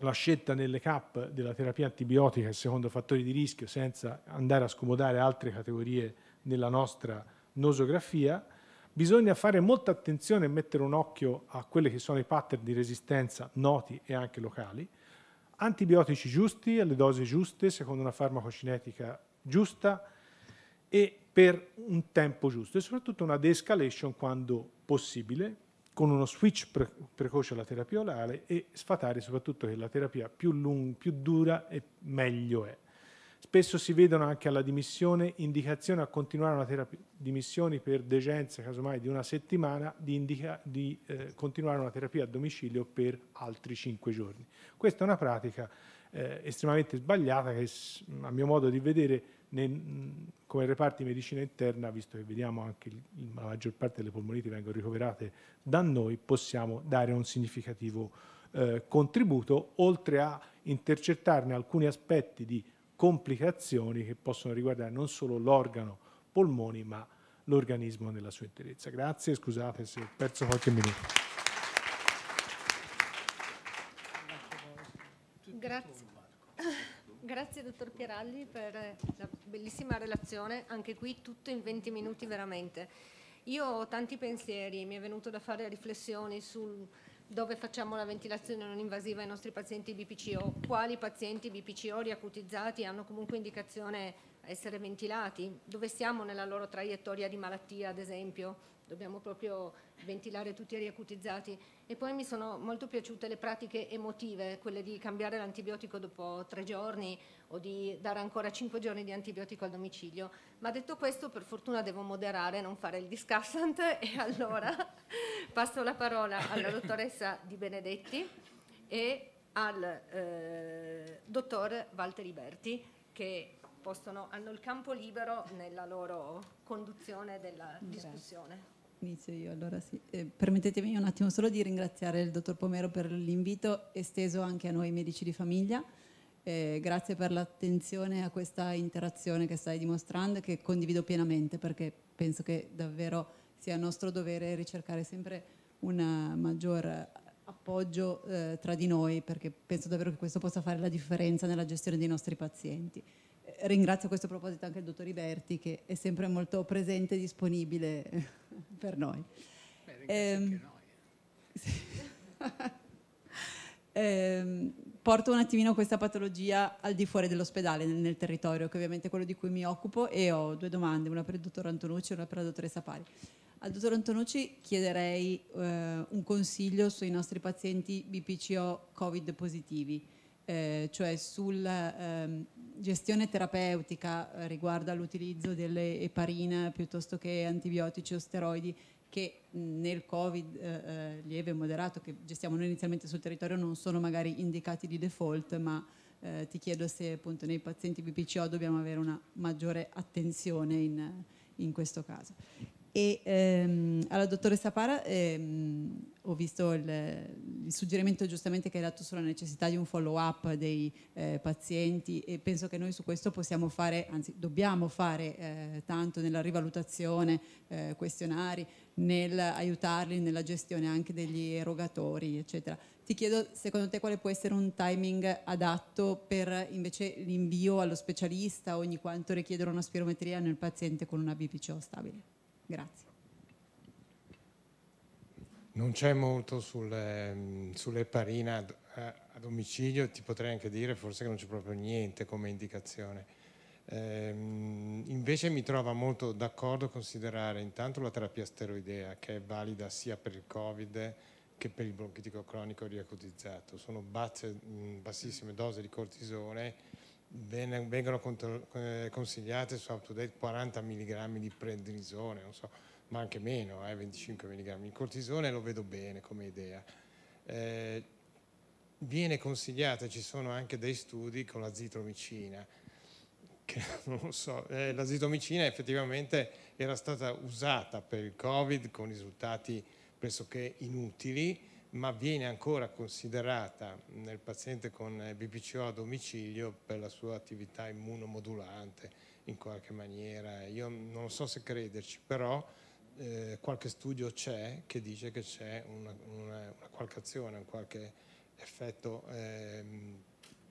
Speaker 6: la scelta nelle CAP della terapia antibiotica è secondo fattori di rischio senza andare a scomodare altre categorie nella nostra nosografia, bisogna fare molta attenzione e mettere un occhio a quelli che sono i pattern di resistenza noti e anche locali antibiotici giusti, alle dosi giuste, secondo una farmacocinetica giusta e per un tempo giusto e soprattutto una de-escalation quando possibile, con uno switch pre precoce alla terapia orale e sfatare soprattutto che la terapia più, lunga, più dura e meglio è. Spesso si vedono anche alla dimissione indicazioni a continuare una terapia, dimissioni per degenze casomai di una settimana, di, indica, di eh, continuare una terapia a domicilio per altri cinque giorni. Questa è una pratica eh, estremamente sbagliata che a mio modo di vedere nel, come reparti di medicina interna, visto che vediamo anche il, la maggior parte delle polmoniti vengono ricoverate da noi, possiamo dare un significativo eh, contributo, oltre a intercettarne alcuni aspetti di complicazioni che possono riguardare non solo l'organo polmoni ma l'organismo nella sua interezza. Grazie, scusate se ho perso qualche minuto.
Speaker 1: Grazie. *laughs* Grazie dottor Pieralli per la bellissima relazione, anche qui tutto in 20 minuti veramente. Io ho tanti pensieri, mi è venuto da fare riflessioni sul, dove facciamo la ventilazione non invasiva ai nostri pazienti BPCO, quali pazienti BPCO riacutizzati hanno comunque indicazione a essere ventilati, dove siamo nella loro traiettoria di malattia ad esempio, dobbiamo proprio ventilare tutti i riacutizzati. E poi mi sono molto piaciute le pratiche emotive, quelle di cambiare l'antibiotico dopo tre giorni o di dare ancora cinque giorni di antibiotico al domicilio. Ma detto questo, per fortuna devo moderare, non fare il discussant *laughs* e allora passo la parola alla dottoressa Di Benedetti e al eh, dottor Walter Iberti che possono, hanno il campo libero nella loro conduzione della discussione. Grazie.
Speaker 7: Inizio io allora sì. Eh, permettetemi un attimo solo di ringraziare il dottor Pomero per l'invito esteso anche a noi medici di famiglia. Eh, grazie per l'attenzione a questa interazione che stai dimostrando e che condivido pienamente perché penso che davvero sia nostro dovere ricercare sempre un maggior appoggio eh, tra di noi perché penso davvero che questo possa fare la differenza nella gestione dei nostri pazienti ringrazio a questo proposito anche il dottor Iberti che è sempre molto presente e disponibile *laughs* per noi. Beh, ehm, eh. *laughs* ehm, porto un attimino questa patologia al di fuori dell'ospedale, nel, nel, territorio, che ovviamente è quello di cui mi occupo e ho due domande, una per il dottor Antonucci e una per la dottoressa Pari. Al dottor Antonucci chiederei eh, un consiglio sui nostri pazienti BPCO Covid positivi eh, cioè sulla ehm, gestione terapeutica eh, riguardo all'utilizzo delle eparine piuttosto che antibiotici o steroidi che nel Covid eh, eh, lieve e moderato che gestiamo noi inizialmente sul territorio non sono magari indicati di default, ma eh, ti chiedo se appunto nei pazienti BPCO dobbiamo avere una maggiore attenzione in, in questo caso. E ehm, alla dottoressa Para ehm, ho visto il, il, suggerimento giustamente che hai dato sulla necessità di un follow up dei eh, pazienti e penso che noi su questo possiamo fare, anzi dobbiamo fare eh, tanto nella rivalutazione, eh, questionari, aiutarli nella gestione anche degli erogatori, eccetera. Ti chiedo secondo te quale può essere un timing adatto per invece l'invio allo specialista ogni quanto richiedere una spirometria nel paziente con una BPCO stabile? Grazie.
Speaker 2: Non c'è molto sulle, sulle parina a, eh, a, domicilio, ti potrei anche dire forse che non c'è proprio niente come indicazione. Ehm, invece mi trova molto d'accordo considerare intanto la terapia steroidea che è valida sia per il Covid che per il bronchitico cronico riacutizzato. Sono basse, bassissime dosi di cortisone vengono eh, consigliate su up to date 40 mg di prednisone, so, ma anche meno, eh, 25 mg. di cortisone lo vedo bene come idea. Eh, viene consigliata, ci sono anche dei studi con la zitromicina, che *laughs* non lo so, eh, la zitromicina effettivamente era stata usata per il Covid con risultati pressoché inutili, ma viene ancora considerata nel paziente con BPCO a domicilio per la sua attività immunomodulante in qualche maniera. Io non so se crederci, però eh, qualche studio c'è che dice che c'è una, una, una, qualche azione, un qualche effetto eh,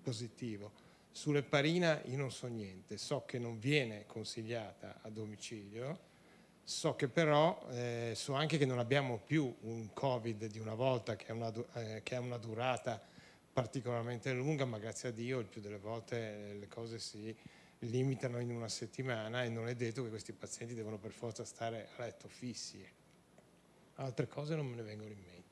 Speaker 2: positivo. Sull'eparina io non so niente, so che non viene consigliata a domicilio, So che però, eh, so anche che non abbiamo più un Covid di una volta che ha una, eh, una durata particolarmente lunga, ma grazie a Dio il più delle volte eh, le cose si limitano in una settimana e non è detto che questi pazienti devono per forza stare a letto fissi. Altre cose non me ne vengono in mente.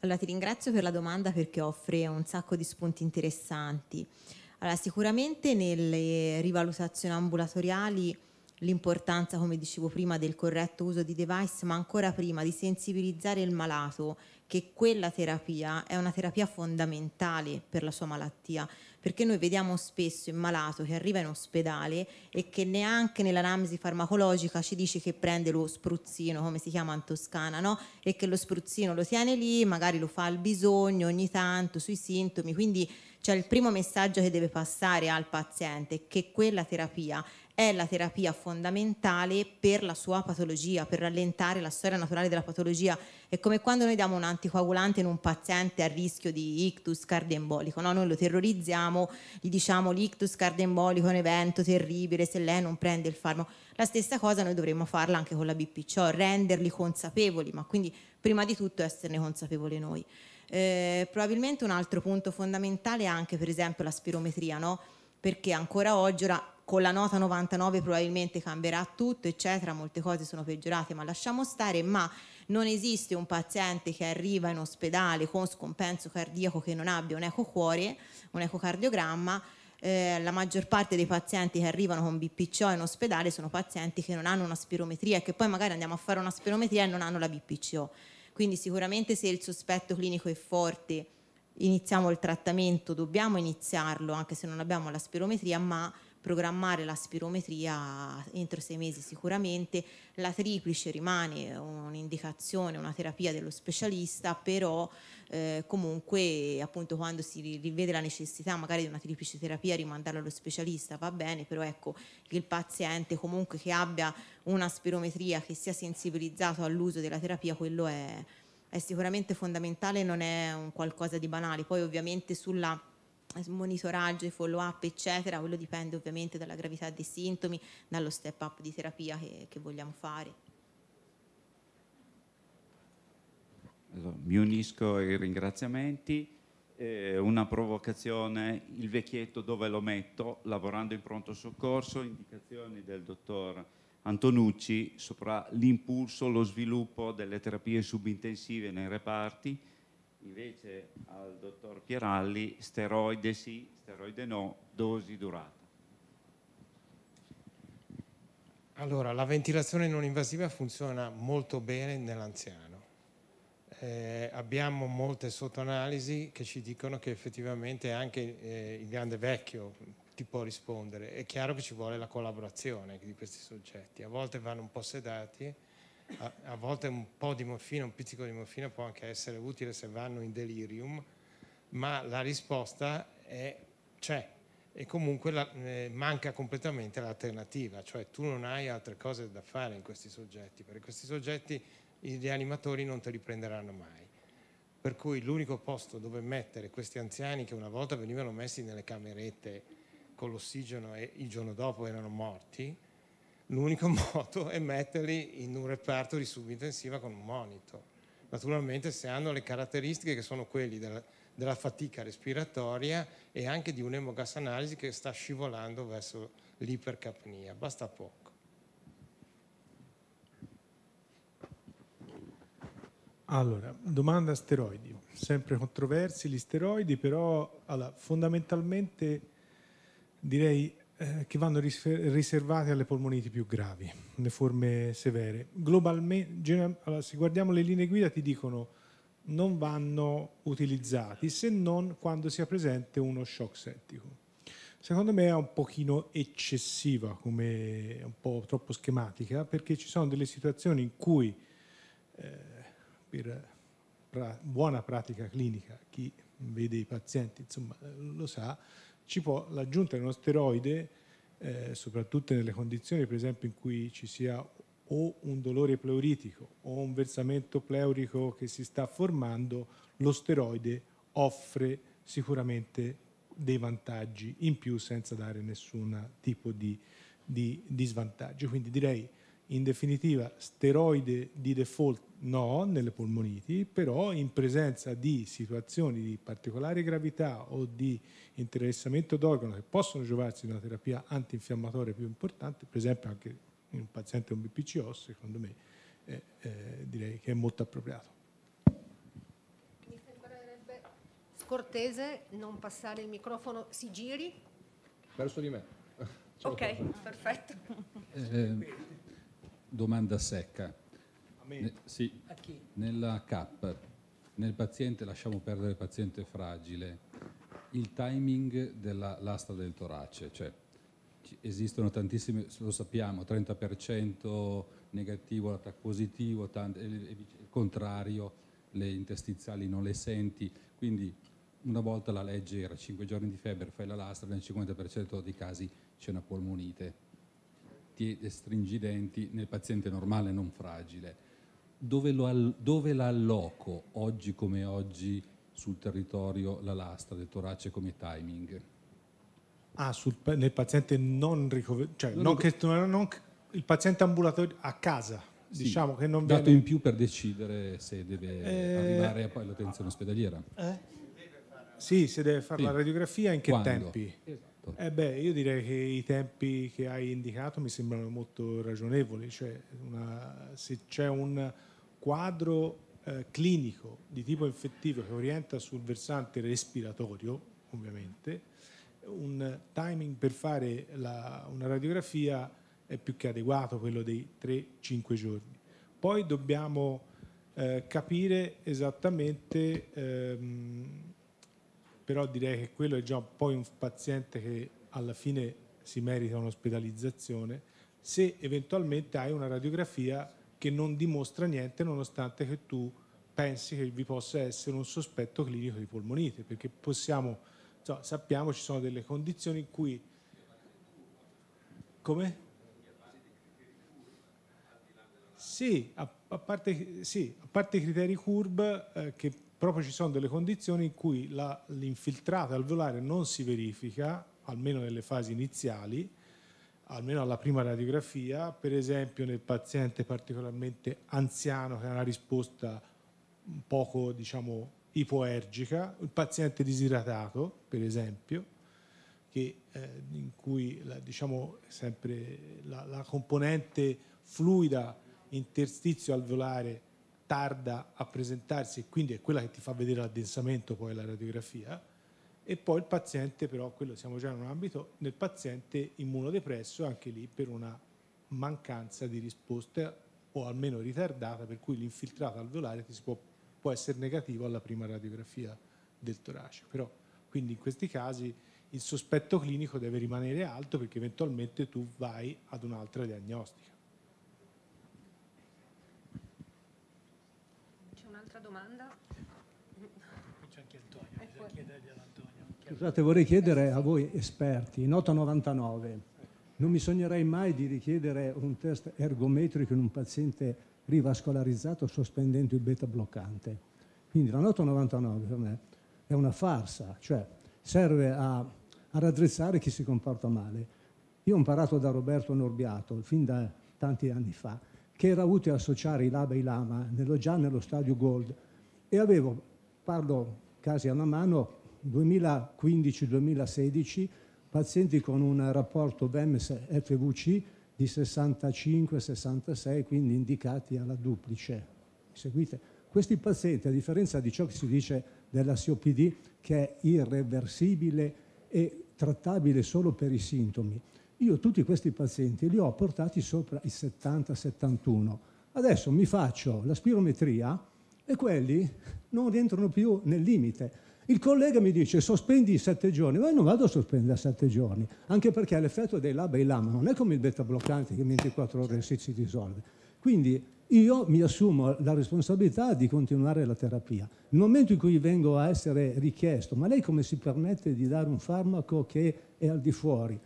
Speaker 5: Allora ti ringrazio per la domanda perché offre un sacco di spunti interessanti. Allora, sicuramente nelle rivalutazioni ambulatoriali l'importanza, come dicevo prima, del corretto uso di device, ma ancora prima di sensibilizzare il malato che quella terapia è una terapia fondamentale per la sua malattia perché noi vediamo spesso il malato che arriva in ospedale e che neanche nell'analisi farmacologica ci dice che prende lo spruzzino, come si chiama in Toscana, no? e che lo spruzzino lo tiene lì, magari lo fa al bisogno ogni tanto sui sintomi, quindi cioè, il primo messaggio che deve passare al paziente è che quella terapia è la terapia fondamentale per la sua patologia, per rallentare la storia naturale della patologia. È come quando noi diamo un anticoagulante in un paziente a rischio di ictus cardembolico, no? noi lo terrorizziamo, gli diciamo l'ictus cardembolico è un evento terribile se lei non prende il farmaco. La stessa cosa noi dovremmo farla anche con la BPCO, renderli consapevoli, ma quindi prima di tutto esserne consapevoli noi. Eh, probabilmente un altro punto fondamentale è anche per esempio la spirometria, no? perché ancora oggi ora con la nota 99 probabilmente cambierà tutto, eccetera, molte cose sono peggiorate, ma lasciamo stare, ma non esiste un paziente che arriva in ospedale con scompenso cardiaco che non abbia un ecocuore, un ecocardiogramma, eh, la maggior parte dei pazienti che arrivano con BPCO in ospedale sono pazienti che non hanno una spirometria e che poi magari andiamo a fare una spirometria e non hanno la BPCO. Quindi sicuramente se il sospetto clinico è forte, iniziamo il trattamento, dobbiamo iniziarlo anche se non abbiamo la spirometria, ma programmare la spirometria entro sei mesi sicuramente, la triplice rimane un'indicazione, una terapia dello specialista, però eh, comunque appunto quando si rivede la necessità magari di una triplice terapia rimandarla allo specialista va bene, però ecco il paziente comunque che abbia una spirometria, che sia sensibilizzato all'uso della terapia, quello è, è sicuramente fondamentale, non è un qualcosa di banale. Poi ovviamente sulla monitoraggio, follow up, eccetera, quello dipende ovviamente dalla gravità dei sintomi, dallo step up di terapia che, che vogliamo fare.
Speaker 3: mi unisco ai ringraziamenti. Eh, una provocazione, il vecchietto dove lo metto? Lavorando in pronto soccorso, indicazioni del dottor Antonucci sopra l'impulso, lo sviluppo delle terapie subintensive nei reparti, invece al dottor Pieralli steroide sì, steroide no, dosi durata.
Speaker 2: Allora, la ventilazione non invasiva funziona molto bene nell'anziano. Eh, abbiamo molte sottoanalisi che ci dicono che effettivamente anche eh, il grande vecchio ti può rispondere. È chiaro che ci vuole la collaborazione di questi soggetti. A volte vanno un po' sedati, a, a volte un po' di morfina, un pizzico di morfina può anche essere utile se vanno in delirium, ma la risposta è c'è e comunque la, eh, manca completamente l'alternativa, cioè tu non hai altre cose da fare in questi soggetti, perché questi soggetti i rianimatori non te li prenderanno mai. Per cui l'unico posto dove mettere questi anziani che una volta venivano messi nelle camerette con l'ossigeno e il giorno dopo erano morti, l'unico *laughs* modo è metterli in un reparto di subintensiva con un monitor. Naturalmente se hanno le caratteristiche che sono quelle della, della fatica respiratoria e anche di un'emogas analisi che sta scivolando verso l'ipercapnia, basta poco.
Speaker 6: Allora, domanda steroidi, sempre controversi gli steroidi, però allora, fondamentalmente direi eh, che vanno riservate alle polmoniti più gravi, le forme severe. Globalmente, allora, se guardiamo le linee guida ti dicono non vanno utilizzati se non quando sia presente uno shock settico. Secondo me è un pochino eccessiva, come, un po' troppo schematica, perché ci sono delle situazioni in cui eh, per pra buona pratica clinica, chi vede i pazienti insomma, lo sa, ci può, l'aggiunta di uno steroide, eh, soprattutto nelle condizioni per esempio in cui ci sia o un dolore pleuritico o un versamento pleurico che si sta formando, lo steroide offre sicuramente dei vantaggi in più senza dare nessun tipo di, di, di svantaggio. Quindi direi in definitiva, steroide di default no nelle polmoniti, però in presenza di situazioni di particolare gravità o di interessamento d'organo che possono giovarsi di una terapia antinfiammatoria più importante, per esempio anche in un paziente con BPCO, secondo me eh, eh, direi che è molto appropriato.
Speaker 1: Mi sembrerebbe scortese non passare il microfono, si giri?
Speaker 3: Verso di
Speaker 6: me.
Speaker 1: ok, perfetto.
Speaker 4: Eh, domanda secca. Ne, sì, nella CAP, nel paziente, lasciamo perdere il paziente fragile,
Speaker 6: il timing dell'asta del torace, cioè esistono
Speaker 8: tantissime, lo sappiamo, 30% negativo, l'attacco positivo, tante, il contrario, le interstiziali non le senti, quindi una
Speaker 9: volta la legge era 5 giorni di febbre, fai la lastra, nel 50% dei casi c'è una polmonite
Speaker 3: stretti e stringidenti nel paziente normale non fragile. Dove, lo, dove la alloco oggi come oggi sul territorio la
Speaker 6: lastra del torace come timing? Ah, sul, nel paziente non ricoverato, cioè non non che, non, il paziente ambulatorio a casa, sì, diciamo che non dato viene... in più per decidere se deve eh, arrivare all'attenzione ospedaliera. Eh? Sì, se deve fare sì. la radiografia, in che Quando? tempi? Esatto fatto? Certo. Eh beh, io direi che i tempi che hai indicato mi sembrano molto ragionevoli, cioè una, se c'è un quadro eh, clinico di tipo infettivo che orienta sul versante respiratorio, ovviamente, un timing per fare la, una radiografia è più che adeguato, quello dei 3-5 giorni. Poi dobbiamo eh, capire esattamente... Ehm, però direi che quello è già poi un paziente che alla fine si merita un'ospedalizzazione, se eventualmente hai una radiografia che non dimostra niente nonostante che tu pensi che vi possa essere un sospetto clinico di polmonite, perché possiamo, cioè, sappiamo ci sono delle condizioni in cui... Come? Sì, a, parte, sì, a parte i criteri CURB eh, che proprio ci sono delle condizioni in cui l'infiltrata alveolare non si verifica, almeno nelle fasi iniziali, almeno alla prima radiografia, per esempio nel paziente particolarmente anziano che ha una risposta un poco diciamo ipoergica, il paziente disidratato per esempio, che, eh, in cui la, diciamo, sempre la, la componente fluida interstizio alveolare tarda a presentarsi e quindi è quella che ti fa vedere l'addensamento poi la radiografia e poi il paziente però, quello siamo già in un ambito, nel paziente immunodepresso anche lì per una mancanza di risposta o almeno ritardata per cui l'infiltrato alveolare si può, può essere negativo alla prima radiografia del torace. Però, quindi in questi casi il sospetto clinico deve rimanere alto perché eventualmente tu vai ad un'altra diagnostica.
Speaker 1: domanda. C'è anche Antonio, bisogna chiederglielo Antonio.
Speaker 10: Scusate, vorrei chiedere a voi esperti, nota 99, non mi sognerei mai di richiedere un test ergometrico in un paziente rivascolarizzato sospendendo il beta bloccante. Quindi la nota 99 per me è una farsa, cioè serve a, a raddrizzare chi si comporta male. Io ho imparato da Roberto Norbiato, fin da tanti anni fa, che era utile associare i laba e i lama nello, già nello stadio gold e avevo, parlo casi alla mano, 2015-2016 pazienti con un rapporto BEMS-FVC di 65-66, quindi indicati alla duplice. Seguite? Questi pazienti, a differenza di ciò che si dice della COPD, che è irreversibile e trattabile solo per i sintomi, io tutti questi pazienti li ho portati sopra i 70-71. Adesso mi faccio la spirometria, e quelli non rientrano più nel limite. Il collega mi dice sospendi i sette giorni, ma io non vado a sospendere a sette giorni, anche perché l'effetto dei lab e lama non è come il beta bloccante che in 24 ore si, si dissolve. Quindi io mi assumo la responsabilità di continuare la terapia. Nel momento in cui vengo a essere richiesto, ma lei come si permette di dare un farmaco che è al di fuori?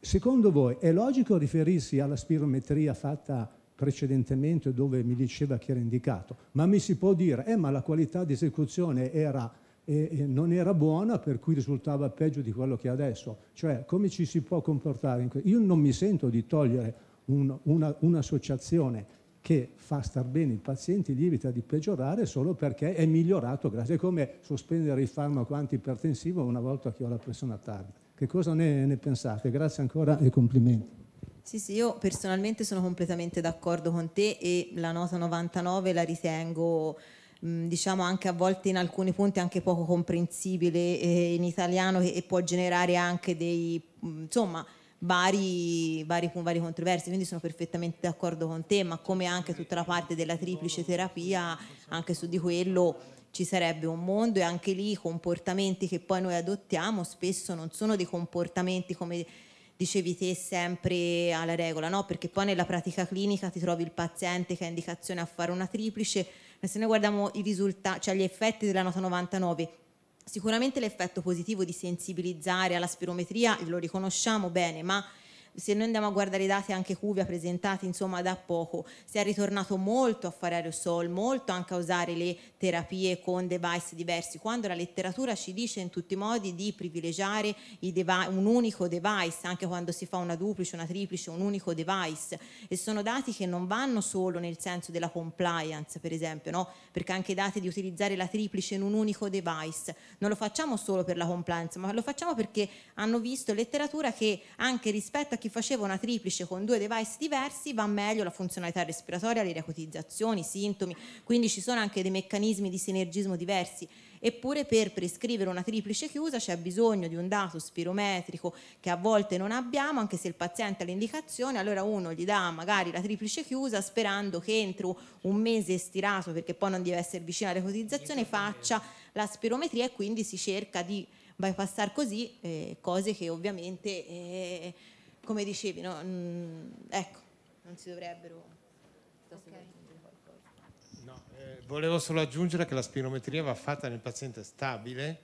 Speaker 10: Secondo voi è logico riferirsi alla spirometria fatta precedentemente dove mi diceva che era indicato, ma mi si può dire, eh, ma la qualità di esecuzione era, eh, eh non era buona, per cui risultava peggio di quello che è adesso. Cioè, come ci si può comportare? Io non mi sento di togliere un, una, un'associazione che fa star bene i pazienti, li evita di peggiorare solo perché è migliorato, grazie a come sospendere il farmaco antipertensivo una volta che ho la pressione a targa. Che cosa ne, ne pensate? Grazie ancora e complimenti.
Speaker 5: Sì, sì, io personalmente sono completamente d'accordo con te e la nota 99 la ritengo diciamo anche a volte in alcuni punti anche poco comprensibile eh, in italiano e può generare anche dei insomma vari, vari, vari controversi quindi sono perfettamente d'accordo con te ma come anche tutta la parte della triplice terapia anche su di quello ci sarebbe un mondo e anche lì i comportamenti che poi noi adottiamo spesso non sono dei comportamenti come dicevi te sempre alla regola, no? Perché poi nella pratica clinica ti trovi il paziente che ha indicazione a fare una triplice, ma se noi guardiamo i risultati, cioè gli effetti della nota 99, sicuramente l'effetto positivo di sensibilizzare alla spirometria lo riconosciamo bene, ma se noi andiamo a guardare i dati anche Cuvia presentati insomma da poco, si è ritornato molto a fare aerosol, molto anche a usare le terapie con device diversi, quando la letteratura ci dice in tutti i modi di privilegiare un unico device, anche quando si fa una duplice, una triplice, un unico device e sono dati che non vanno solo nel senso della compliance per esempio, no? perché anche i dati di utilizzare la triplice in un unico device non lo facciamo solo per la compliance ma lo facciamo perché hanno visto letteratura che anche rispetto a chi chi faceva una triplice con due device diversi va meglio la funzionalità respiratoria, le riacotizzazioni, i sintomi, quindi ci sono anche dei meccanismi di sinergismo diversi. Eppure per prescrivere una triplice chiusa c'è bisogno di un dato spirometrico che a volte non abbiamo, anche se il paziente ha l'indicazione, allora uno gli dà magari la triplice chiusa sperando che entro un mese stirato, perché poi non deve essere vicino alla cotizzazione, faccia la spirometria e quindi si cerca di bypassare così eh, cose che ovviamente... Eh, come dicevi, no? Mm, ecco, non si dovrebbero... Okay. No,
Speaker 2: eh, volevo solo aggiungere che la spirometria va fatta nel paziente stabile,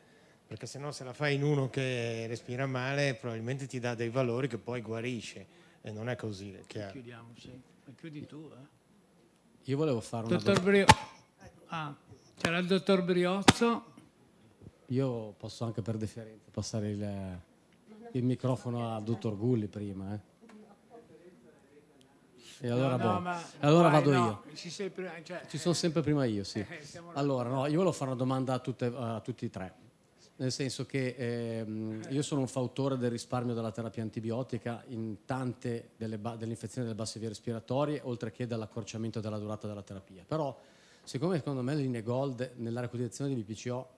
Speaker 2: perché se no se la fai in uno che respira male probabilmente ti dà dei valori che poi guarisce e non
Speaker 11: è così. È chiaro.
Speaker 4: Chiudiamo, sì. Ma chiudi tu, eh.
Speaker 11: Io volevo fare una domanda.
Speaker 4: Ah, c'era il dottor Briozzo.
Speaker 11: Io posso anche per deferenza passare il il microfono al dottor Gulli prima. Eh. E allora, no, boh. no, boh. allora vai, vado no,
Speaker 4: io. Prima, cioè, Ci sono sempre
Speaker 11: prima io, sì. *laughs* Eh, allora, no, io volevo fare una domanda a, tutte, a tutti e tre. Nel senso che ehm, eh. io sono un fautore del risparmio della terapia antibiotica in tante delle, ba- delle infezioni delle basse vie respiratorie, oltre che dall'accorciamento della durata della terapia. Però, siccome secondo me le linee gold nella raccoglizione di BPCO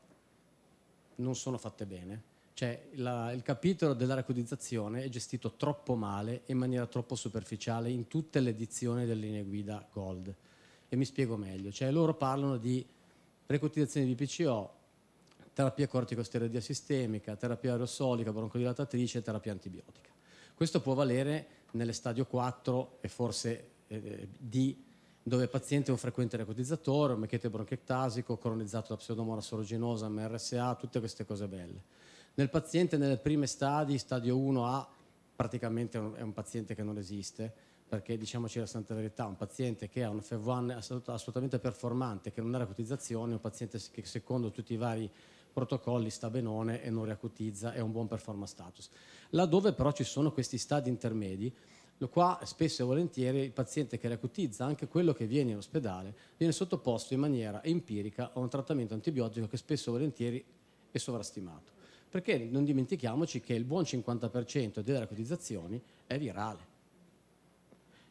Speaker 11: non sono fatte bene, cioè la, il capitolo della racodizzazione è gestito troppo male e in maniera troppo superficiale in tutte le edizioni delle linee guida Gold. E mi spiego meglio. Cioè loro parlano di recotizzazione di PCO, terapia corticosteroidia sistemica, terapia aerosolica, broncodilatatrice e terapia antibiotica. Questo può valere nelle stadio 4 e forse eh, eh D, dove il paziente è un frequente recotizzatore, un mechete bronchiectasico, colonizzato da pseudomonas soroginosa, MRSA, tutte queste cose belle. Nel paziente nelle prime stadi, stadio 1A, praticamente è un paziente che non esiste, perché diciamoci la santa verità, un paziente che ha un fev 1 assolutamente performante, che non ha racutizzazione, un paziente che secondo tutti i vari protocolli sta benone e non reacutizza, è un buon performance status. Laddove però ci sono questi stadi intermedi, qua spesso e volentieri il paziente che reacutizza, anche quello che viene in ospedale, viene sottoposto in maniera empirica a un trattamento antibiotico che spesso e volentieri è sovrastimato perché non dimentichiamoci che il buon 50% delle cotizzazioni è virale.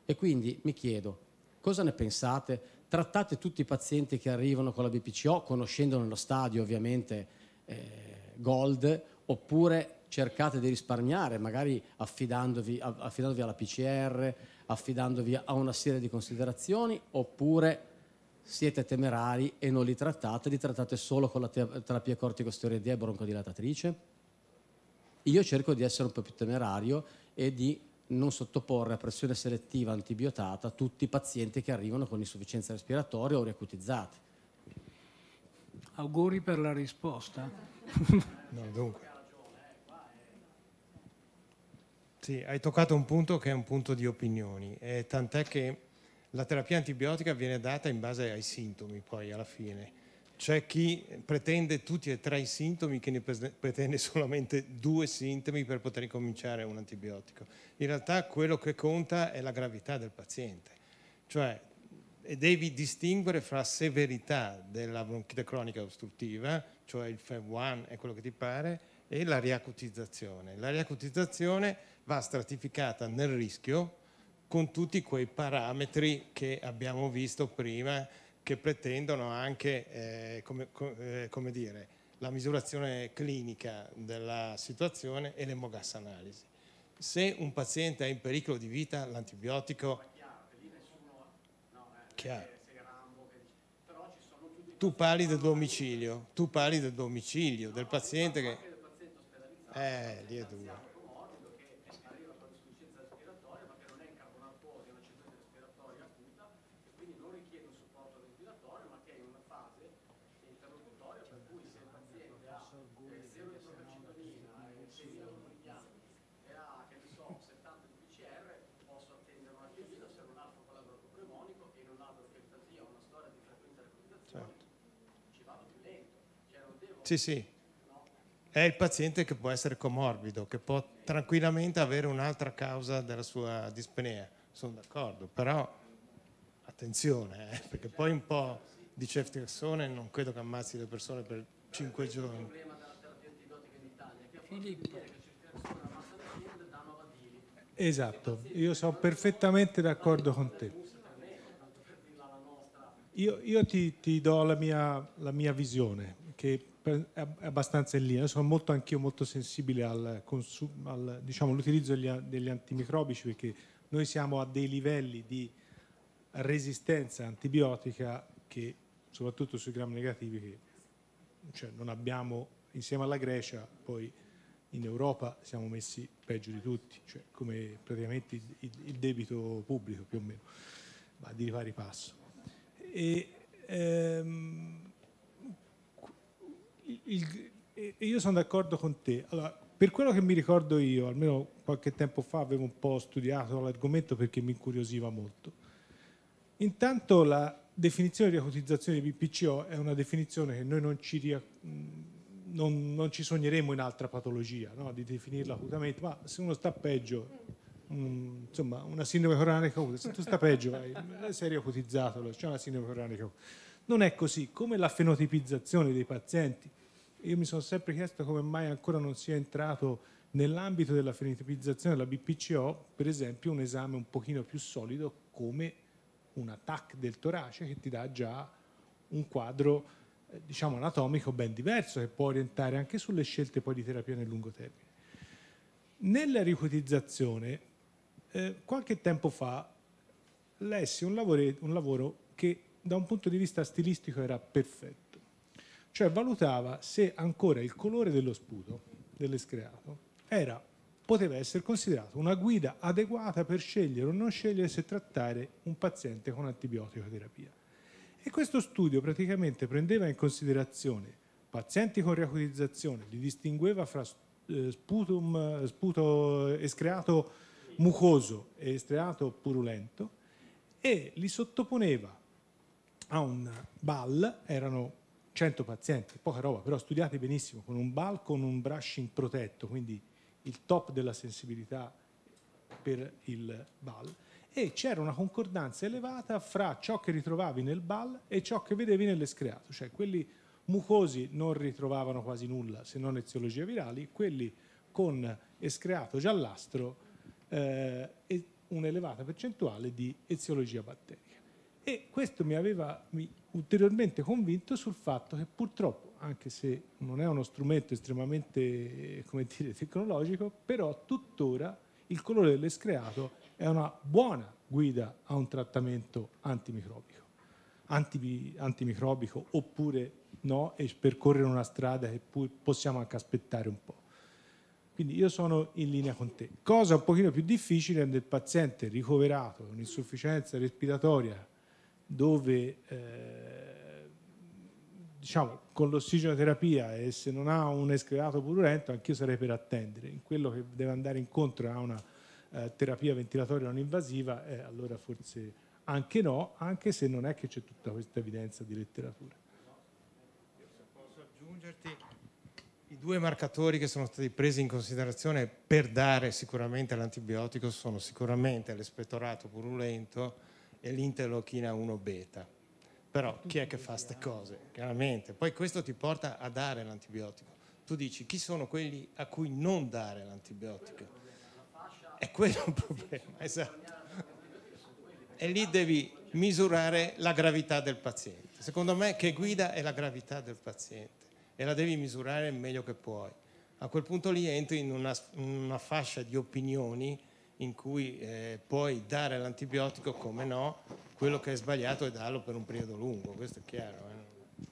Speaker 11: E quindi mi chiedo, cosa ne pensate? Trattate tutti i pazienti che arrivano con la BPCO, conoscendo nello stadio ovviamente eh, Gold, oppure cercate di risparmiare, magari affidandovi, affidandovi alla PCR, affidandovi a una serie di considerazioni, oppure siete temerari e non li trattate, li trattate solo con la terapia corticosteroidea e broncodilatatrice? Io cerco di essere un po' più temerario e di non sottoporre a pressione selettiva antibiotata tutti i pazienti che arrivano con insufficienza respiratoria o riacutizzati.
Speaker 4: Auguri per la risposta. no, dunque.
Speaker 2: Sì, hai toccato un punto che è un punto di opinioni, e tant'è che la terapia antibiotica viene data in base ai sintomi poi alla fine. C'è chi pretende tutti e tre i sintomi, chi ne pretende *laughs* solamente due sintomi per poter cominciare un antibiotico. In realtà quello che conta è la gravità del paziente, cioè devi distinguere fra severità della bronchite cronica ostruttiva, cioè il FEV1 è quello che ti pare, e la riacutizzazione. La riacutizzazione va stratificata nel rischio, con tutti quei parametri che abbiamo visto prima che pretendono anche eh, come, come, eh, come dire, la misurazione clinica della situazione e l'emogassanalisi. Se un paziente è in pericolo di vita, l'antibiotico... Chiaro. Tu parli del domicilio, tu parli del domicilio, del paziente che... Eh, lì è duro. Sì, sì. È il paziente che può essere comorbido, che può tranquillamente avere un'altra causa della sua dispnea. Sono d'accordo, però attenzione, eh, perché poi un po' di certe persone non credo che ammazzi le persone per 5 giorni. Il
Speaker 4: problema della
Speaker 2: Esatto, io sono
Speaker 6: perfettamente d'accordo con te. Io, io ti, ti, do la mia, la mia visione, che è abbastanza in linea. Sono molto anch'io molto sensibile all'utilizzo al, diciamo, degli, degli, antimicrobici perché noi siamo a dei livelli di resistenza antibiotica che soprattutto sui gram negativi che cioè, non abbiamo insieme alla Grecia, poi in Europa siamo messi peggio di tutti, cioè come praticamente il, il debito pubblico più o meno, ma di pari passo. E, ehm, il, io sono d'accordo con te. Allora, per quello che mi ricordo io, almeno qualche tempo fa avevo un po' studiato l'argomento perché mi incuriosiva molto. Intanto la definizione di acutizzazione di BPCO è una definizione che noi non ci, mm, non, non ci sogneremo in altra patologia, no? di definirla acutamente, ma se uno sta peggio un, mm, insomma, una sindrome coronica acuta. Se tu sta peggio, vai, eh, sei riacutizzato, c'è cioè una sindrome coronica acuta. Non è così, come la fenotipizzazione dei pazienti io mi sono sempre chiesto come mai ancora non sia entrato nell'ambito della fenotipizzazione della BPCO, per esempio, un esame un pochino più solido come una TAC del torace che ti dà già un quadro eh, diciamo anatomico ben diverso che può orientare anche sulle scelte poi di terapia nel lungo termine. Nella ricotizzazione, eh, qualche tempo fa lessi un, lavoro, un lavoro che da un punto di vista stilistico era perfetto cioè valutava se ancora il colore dello sputo, dell'escreato, era, poteva essere considerato una guida adeguata per scegliere o non scegliere se trattare un paziente con antibiotico terapia. E questo studio praticamente prendeva in considerazione pazienti con riacutizzazione, li distingueva fra eh, sputum, sputo escreato mucoso e escreato purulento e li sottoponeva a un BAL, erano 100 pazienti, poca roba, però studiate benissimo con un BAL, con un brushing protetto, quindi il top della sensibilità per il BAL, e c'era una concordanza elevata fra ciò che ritrovavi nel BAL e ciò che vedevi nell'escreato, cioè quelli mucosi non ritrovavano quasi nulla se non eziologie virali, quelli con escreato giallastro eh, e un'elevata percentuale di eziologia batterica. E questo mi aveva, mi, ulteriormente convinto sul fatto che purtroppo, anche se non è uno strumento estremamente dire, tecnologico, però tuttora il colore dell'escreato è una buona guida a un trattamento antimicrobico, Antibi antimicrobico oppure no e percorrere una strada che poi possiamo anche aspettare un po'. Quindi io sono in linea con te. Cosa un pochino più difficile è nel paziente ricoverato con insufficienza respiratoria dove eh, diciamo, con l'ossigenoterapia e se non ha un escrevato purulento anch'io sarei per attendere. In quello che deve andare incontro a una eh, terapia ventilatoria non invasiva, eh, allora forse anche no, anche se non è che c'è tutta questa evidenza di
Speaker 2: letteratura. Se posso aggiungerti, i due marcatori che sono stati presi in considerazione per dare sicuramente l'antibiotico sono sicuramente l'espettorato purulento e l'interlochina 1 beta. Però chi è che fa queste cose? Chiaramente. Poi questo ti porta a dare l'antibiotico. Tu dici chi sono quelli a cui non dare l'antibiotico? È quello un problema, esatto. E lì devi misurare la gravità del paziente. Secondo me che guida è la gravità del paziente e la devi misurare meglio che puoi. A quel punto lì entri in una, in una fascia di opinioni in cui eh, puoi dare l'antibiotico, come no, quello che è sbagliato è darlo per un periodo lungo, questo è chiaro. Eh?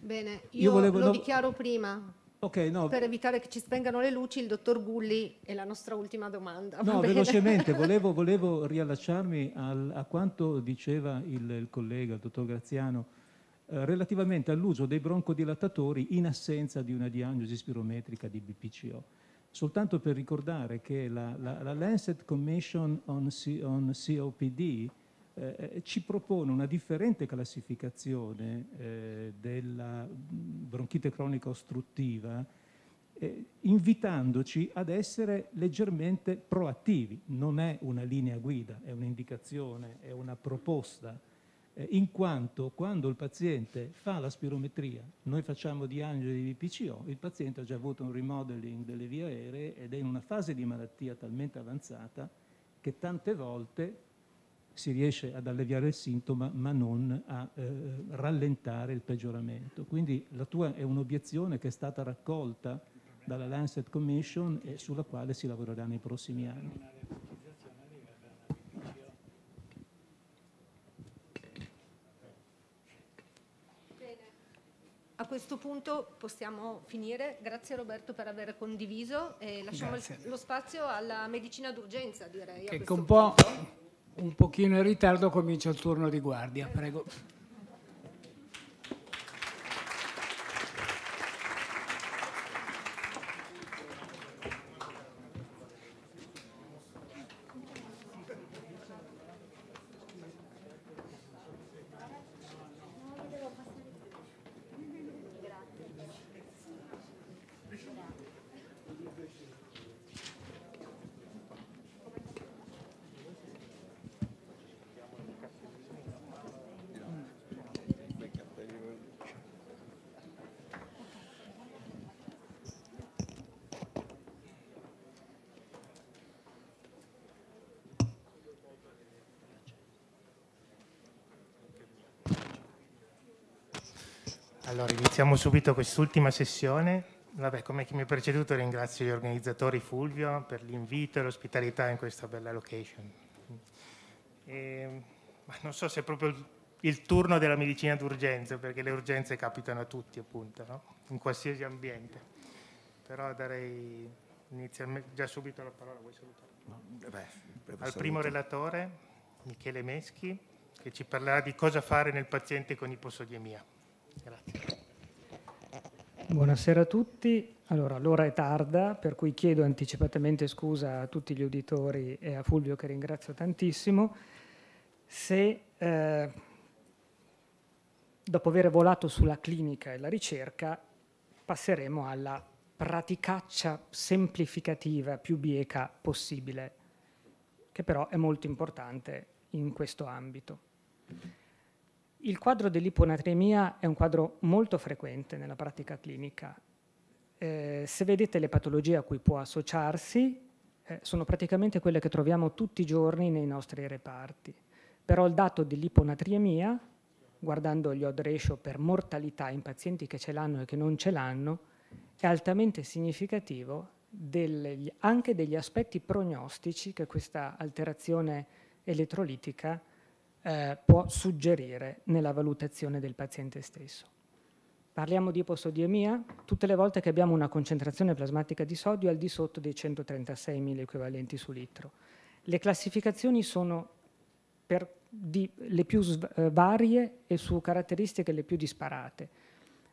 Speaker 1: Bene, io, io volevo... lo dichiaro prima, Okay, no. Per evitare che ci spengano le luci, il dottor Gulli è la nostra ultima domanda. No, velocemente, *laughs*
Speaker 8: volevo, volevo riallacciarmi al, a quanto diceva il, il, collega, il dottor Graziano, eh, relativamente all'uso dei broncodilatatori in assenza di una diagnosi spirometrica di BPCO soltanto per ricordare che la, la, la Lancet Commission on, C, on COPD eh, eh, ci propone una differente classificazione eh, della bronchite cronica ostruttiva eh, invitandoci ad essere leggermente proattivi. Non è una linea guida, è un'indicazione, è una proposta eh, in quanto quando il paziente fa la spirometria, noi facciamo diagnosi di PCO, il paziente ha già avuto un remodeling delle vie aeree ed è in una fase di malattia talmente avanzata che tante volte si riesce ad alleviare il sintoma ma non a eh, rallentare il peggioramento. Quindi la tua è un'obiezione che è stata raccolta dalla Lancet Commission e sulla quale si lavorerà nei prossimi anni.
Speaker 1: a questo punto possiamo finire. Grazie Roberto per aver condiviso e lasciamo Grazie. lo spazio alla medicina d'urgenza, direi. Che con
Speaker 4: po', un pochino in ritardo comincia il turno di guardia, prego.
Speaker 12: Allora, iniziamo subito quest'ultima sessione. Vabbè, come chi mi ha preceduto ringrazio gli organizzatori Fulvio per l'invito e l'ospitalità in questa bella location. E, non so se è proprio il turno della medicina d'urgenza, perché le urgenze capitano a tutti, appunto, no? in qualsiasi ambiente. Però darei inizialmente già subito la parola, vuoi salutare?
Speaker 3: No, eh beh, Al primo
Speaker 12: relatore, Michele Meschi, che ci parlerà di cosa fare nel paziente con iposodiemia. Grazie.
Speaker 13: Buonasera a tutti. Allora, l'ora è tarda, per cui chiedo anticipatamente scusa a tutti gli uditori e a Fulvio che ringrazio tantissimo. Se eh, dopo aver volato sulla clinica e la ricerca passeremo alla praticaccia semplificativa più bieca possibile, che però è molto importante in questo ambito. Il quadro dell'iponatremia è un quadro molto frequente nella pratica clinica. Eh, se vedete le patologie a cui può associarsi, eh, sono praticamente quelle che troviamo tutti i giorni nei nostri reparti. Però il dato dell'iponatremia, guardando gli odd ratio per mortalità in pazienti che ce l'hanno e che non ce l'hanno, è altamente significativo degli, anche degli aspetti prognostici che questa alterazione elettrolitica eh, può suggerire nella valutazione del paziente stesso. Parliamo di iposodiemia, tutte le volte che abbiamo una concentrazione plasmatica di sodio al di sotto dei 136.000 equivalenti su litro. Le classificazioni sono per, di, le più eh, varie e su caratteristiche le più disparate,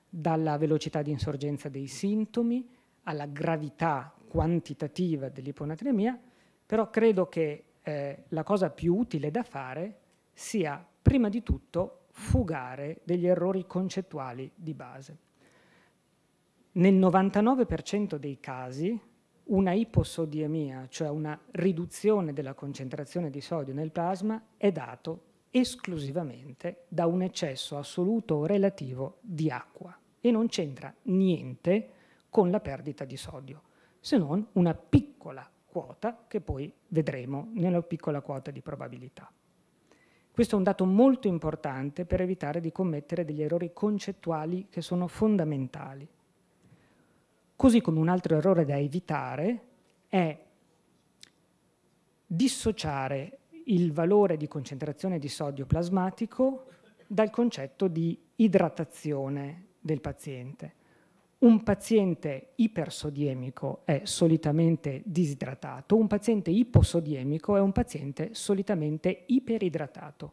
Speaker 13: dalla velocità di insorgenza dei sintomi alla gravità quantitativa dell'iponatremia, però credo che eh, la cosa più utile da fare sia prima di tutto fugare degli errori concettuali di base. Nel 99% dei casi una iposodiemia, cioè una riduzione della concentrazione di sodio nel plasma, è dato esclusivamente da un eccesso assoluto o relativo di acqua e non c'entra niente con la perdita di sodio, se non una piccola quota che poi vedremo nella piccola quota di probabilità. Questo è un dato molto importante per evitare di commettere degli errori concettuali che sono fondamentali. Così come un altro errore da evitare è dissociare il valore di concentrazione di sodio plasmatico dal concetto di idratazione del paziente. Un paziente ipersodiemico è solitamente disidratato, un paziente iposodiemico è un paziente solitamente iperidratato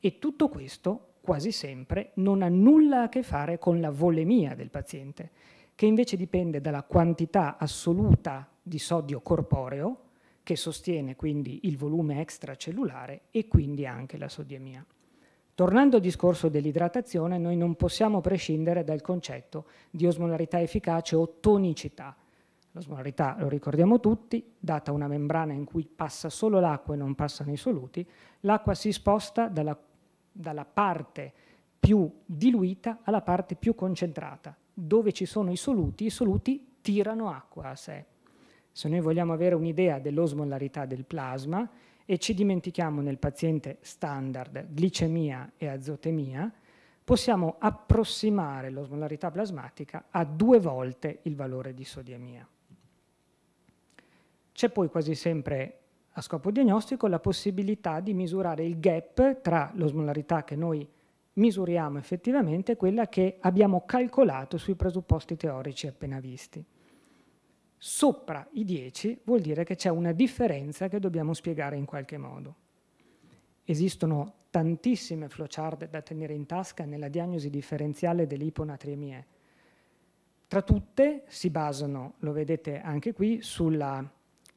Speaker 13: e tutto questo quasi sempre non ha nulla a che fare con la volemia del paziente, che invece dipende dalla quantità assoluta di sodio corporeo, che sostiene quindi il volume extracellulare e quindi anche la sodiemia. Tornando al discorso dell'idratazione, noi non possiamo prescindere dal concetto di osmolarità efficace o tonicità. L'osmolarità, lo ricordiamo tutti, data una membrana in cui passa solo l'acqua e non passano i soluti, l'acqua si sposta dalla, dalla parte più diluita alla parte più concentrata. Dove ci sono i soluti, i soluti tirano acqua a sé. Se noi vogliamo avere un'idea dell'osmolarità del plasma, e ci dimentichiamo nel paziente standard glicemia e azotemia, possiamo approssimare l'osmolarità plasmatica a due volte il valore di sodiemia. C'è poi quasi sempre a scopo diagnostico la possibilità di misurare il gap tra l'osmolarità che noi misuriamo effettivamente e quella che abbiamo calcolato sui presupposti teorici appena visti sopra i 10 vuol dire che c'è una differenza che dobbiamo spiegare in qualche modo. Esistono tantissime flowchart da tenere in tasca nella diagnosi differenziale dell'iponatremie. Tra tutte si basano, lo vedete anche qui, sulla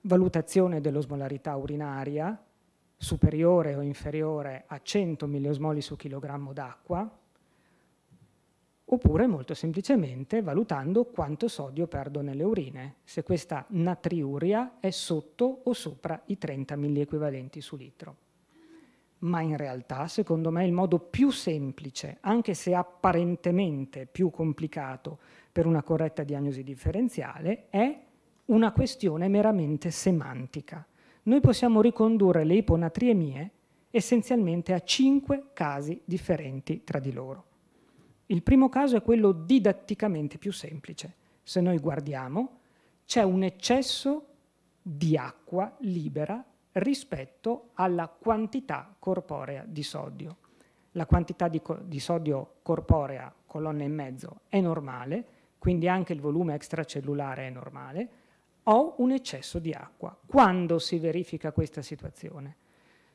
Speaker 13: valutazione dell'osmolarità urinaria superiore o inferiore a 100 milliosmoli su chilogrammo d'acqua, oppure molto semplicemente valutando quanto sodio perdo nelle urine, se questa natriuria è sotto o sopra i 30 milliequivalenti su litro. Ma in realtà, secondo me, il modo più semplice, anche se apparentemente più complicato per una corretta diagnosi differenziale, è una questione meramente semantica. Noi possiamo ricondurre le iponatriemie essenzialmente a cinque casi differenti tra di loro. Il primo caso è quello didatticamente più semplice. Se noi guardiamo, c'è un eccesso di acqua libera rispetto alla quantità corporea di sodio. La quantità di, co di sodio corporea, colonna e mezzo, è normale, quindi anche il volume extracellulare è normale, ho un eccesso di acqua. Quando si verifica questa situazione?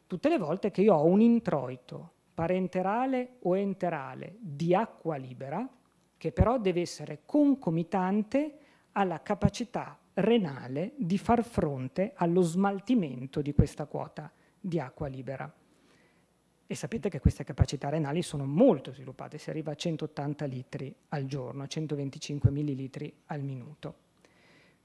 Speaker 13: Tutte le volte che io ho un introito parenterale o enterale di acqua libera, che però deve essere concomitante alla capacità renale di far fronte allo smaltimento di questa quota di acqua libera. E sapete che queste capacità renali sono molto sviluppate, si arriva a 180 litri al giorno, 125 millilitri al minuto.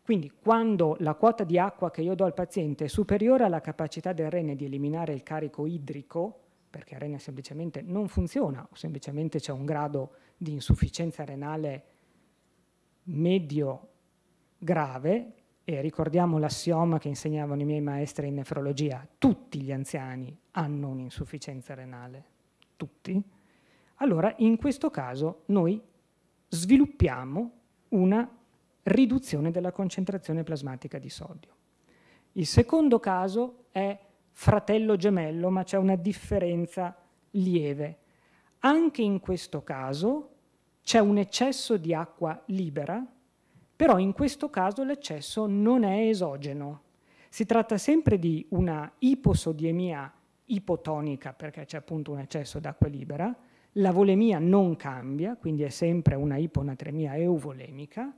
Speaker 13: Quindi quando la quota di acqua che io do al paziente è superiore alla capacità del rene di eliminare il carico idrico, perché Arena semplicemente non funziona o semplicemente c'è un grado di insufficienza renale medio grave e ricordiamo l'assioma che insegnavano i miei maestri in nefrologia, tutti gli anziani hanno un'insufficienza renale, tutti, allora in questo caso noi sviluppiamo una riduzione della concentrazione plasmatica di sodio. Il secondo caso è fratello gemello, ma c'è una differenza lieve. Anche in questo caso c'è un eccesso di acqua libera, però in questo caso l'eccesso non è esogeno. Si tratta sempre di una iposodiemia ipotonica, perché c'è appunto un eccesso d'acqua libera, la volemia non cambia, quindi è sempre una iponatremia euvolemica,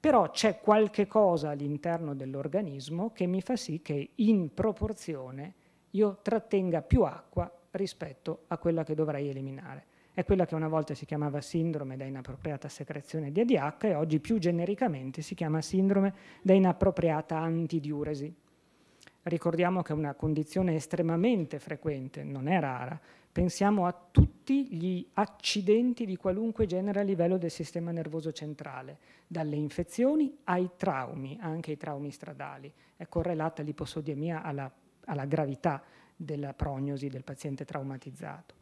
Speaker 13: però c'è qualche cosa all'interno dell'organismo che mi fa sì che in proporzione io trattenga più acqua rispetto a quella che dovrei eliminare. È quella che una volta si chiamava sindrome da inappropriata secrezione di ADH e oggi più genericamente si chiama sindrome da inappropriata antidiuresi. Ricordiamo che è una condizione estremamente frequente, non è rara, Pensiamo a tutti gli accidenti di qualunque genere a livello del sistema nervoso centrale, dalle infezioni ai traumi, anche ai traumi stradali. È correlata l'iposodiemia alla, alla gravità della prognosi del paziente traumatizzato.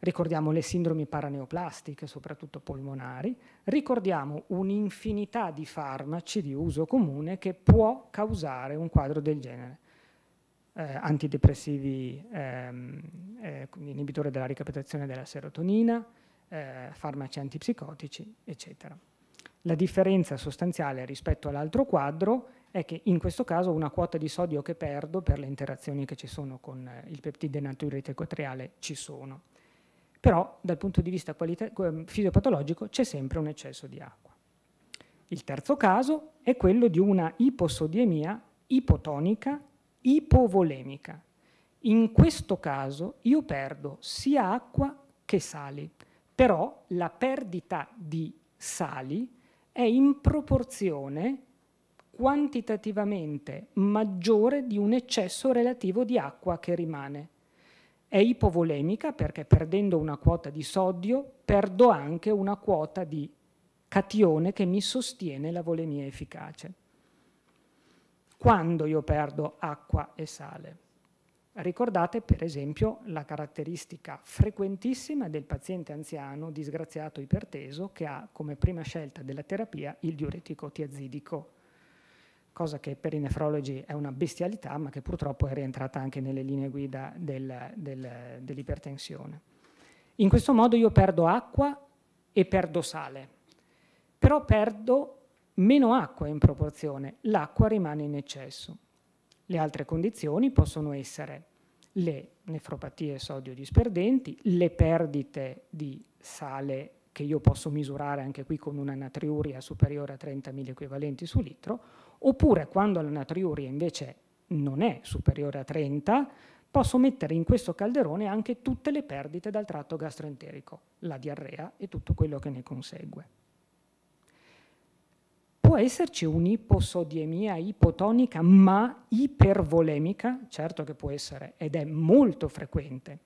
Speaker 13: Ricordiamo le sindromi paraneoplastiche, soprattutto polmonari, ricordiamo un'infinità di farmaci di uso comune che può causare un quadro del genere eh, antidepressivi, ehm, eh, inibitori della ricapitazione della serotonina, eh, farmaci antipsicotici, eccetera. La differenza sostanziale rispetto all'altro quadro è che in questo caso una quota di sodio che perdo per le interazioni che ci sono con eh, il peptide natriurete equatoriale ci sono. Però dal punto di vista eh, fisiopatologico c'è sempre un eccesso di acqua. Il terzo caso è quello di una iposodiemia ipotonica ipovolemica. In questo caso io perdo sia acqua che sali, però la perdita di sali è in proporzione quantitativamente maggiore di un eccesso relativo di acqua che rimane. È ipovolemica perché perdendo una quota di sodio perdo anche una quota di catione che mi sostiene la volemia efficace quando io perdo acqua e sale. Ricordate per esempio la caratteristica frequentissima del paziente anziano disgraziato iperteso che ha come prima scelta della terapia il diuretico tiazidico, cosa che per i nefrologi è una bestialità ma che purtroppo è rientrata anche nelle linee guida del, del, dell'ipertensione. In questo modo io perdo acqua e perdo sale, però perdo meno acqua in proporzione, l'acqua rimane in eccesso. Le altre condizioni possono essere le nefropatie sodio disperdenti, le perdite di sale che io posso misurare anche qui con una natriuria superiore a 30.000 equivalenti su litro, oppure quando la natriuria invece non è superiore a 30, posso mettere in questo calderone anche tutte le perdite dal tratto gastroenterico, la diarrea e tutto quello che ne consegue può esserci un'iposodiemia ipotonica ma ipervolemica, certo che può essere ed è molto frequente.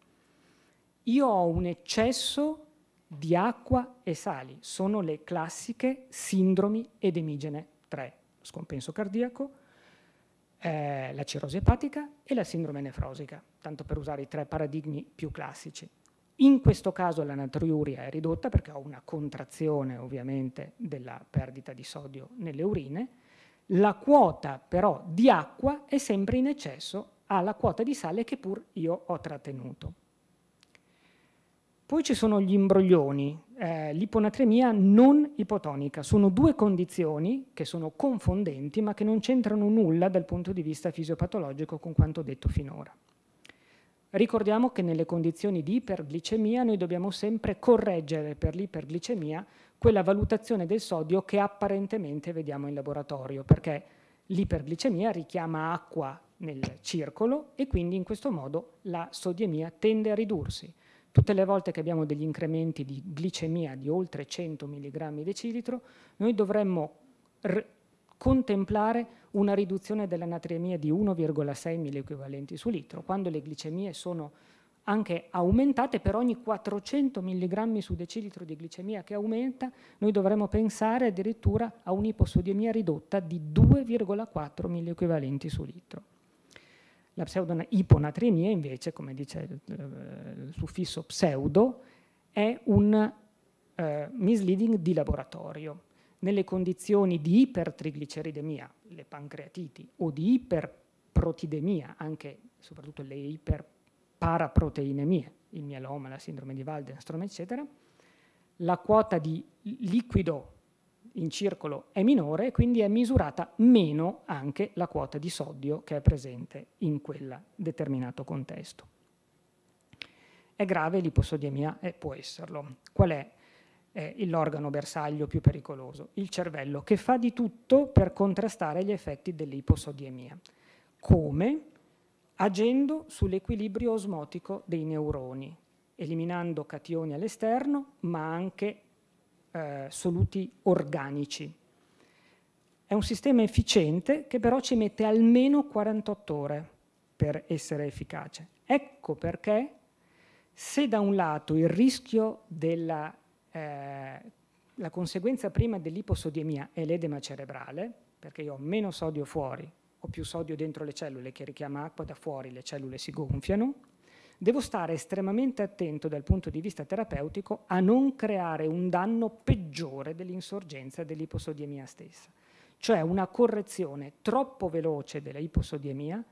Speaker 13: Io ho un eccesso di acqua e sali, sono le classiche sindromi edemigene 3, scompenso cardiaco, eh, la cirrosi epatica e la sindrome nefrosica, tanto per usare i tre paradigmi più classici. In questo caso la natriuria è ridotta perché ho una contrazione ovviamente della perdita di sodio nelle urine, la quota però di acqua è sempre in eccesso alla quota di sale che pur io ho trattenuto. Poi ci sono gli imbroglioni, eh, l'iponatremia non ipotonica, sono due condizioni che sono confondenti ma che non c'entrano nulla dal punto di vista fisiopatologico con quanto detto finora. Ricordiamo che nelle condizioni di iperglicemia noi dobbiamo sempre correggere per l'iperglicemia quella valutazione del sodio che apparentemente vediamo in laboratorio, perché l'iperglicemia richiama acqua nel circolo e quindi in questo modo la sodiemia tende a ridursi. Tutte le volte che abbiamo degli incrementi di glicemia di oltre 100 mg decilitro, noi dovremmo contemplare una riduzione della natremia di 1,6 milliequivalenti su litro, quando le glicemie sono anche aumentate per ogni 400 mg su decilitro di glicemia che aumenta, noi dovremmo pensare addirittura a un'iposodiemia ridotta di 2,4 milliequivalenti su litro. La pseudo-iponatremia invece, come dice il, suffisso pseudo, è un eh, misleading di laboratorio nelle condizioni di ipertrigliceridemia, le pancreatiti, o di iperprotidemia, anche soprattutto le iperparaproteinemie, il mieloma, la sindrome di Waldenstrom, eccetera, la quota di liquido in circolo è minore e quindi è misurata meno anche la quota di sodio che è presente in quel determinato contesto. È grave liposodiemia? Eh, può esserlo. Qual è eh, l'organo bersaglio più pericoloso, il cervello, che fa di tutto per contrastare gli effetti dell'iposodiemia. Come? Agendo sull'equilibrio osmotico dei neuroni, eliminando cationi all'esterno, ma anche eh, soluti organici. È un sistema efficiente che però ci mette almeno 48 ore per essere efficace. Ecco perché se da un lato il rischio della eh, la conseguenza prima dell'iposodiemia è l'edema cerebrale, perché io ho meno sodio fuori, ho più sodio dentro le cellule che richiama acqua da fuori, le cellule si gonfiano. Devo stare estremamente attento dal punto di vista terapeutico a non creare un danno peggiore dell'insorgenza dell'iposodiemia stessa, cioè una correzione troppo veloce della iposodiemia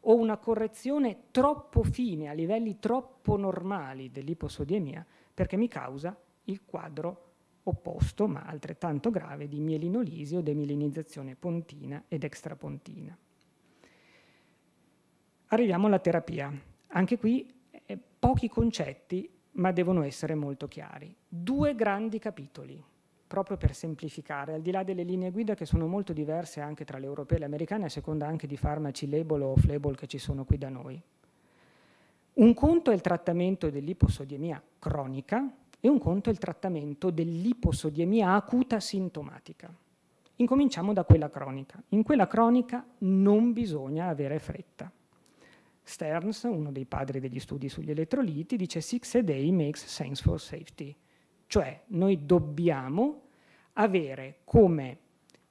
Speaker 13: o una correzione troppo fine a livelli troppo normali dell'iposodiemia perché mi causa il quadro opposto, ma altrettanto grave, di mielinolisi o demielinizzazione pontina ed extrapontina. Arriviamo alla terapia. Anche qui eh, pochi concetti, ma devono essere molto chiari. Due grandi capitoli, proprio per semplificare, al di là delle linee guida che sono molto diverse anche tra le europee e le americane, a seconda anche di farmaci label o off-label che ci sono qui da noi. Un conto è il trattamento dell'iposodiemia cronica, e un conto è il trattamento dell'iposodiemia acuta sintomatica. Incominciamo da quella cronica. In quella cronica non bisogna avere fretta. Stearns, uno dei padri degli studi sugli elettroliti, dice six a day makes sense for safety. Cioè noi dobbiamo avere come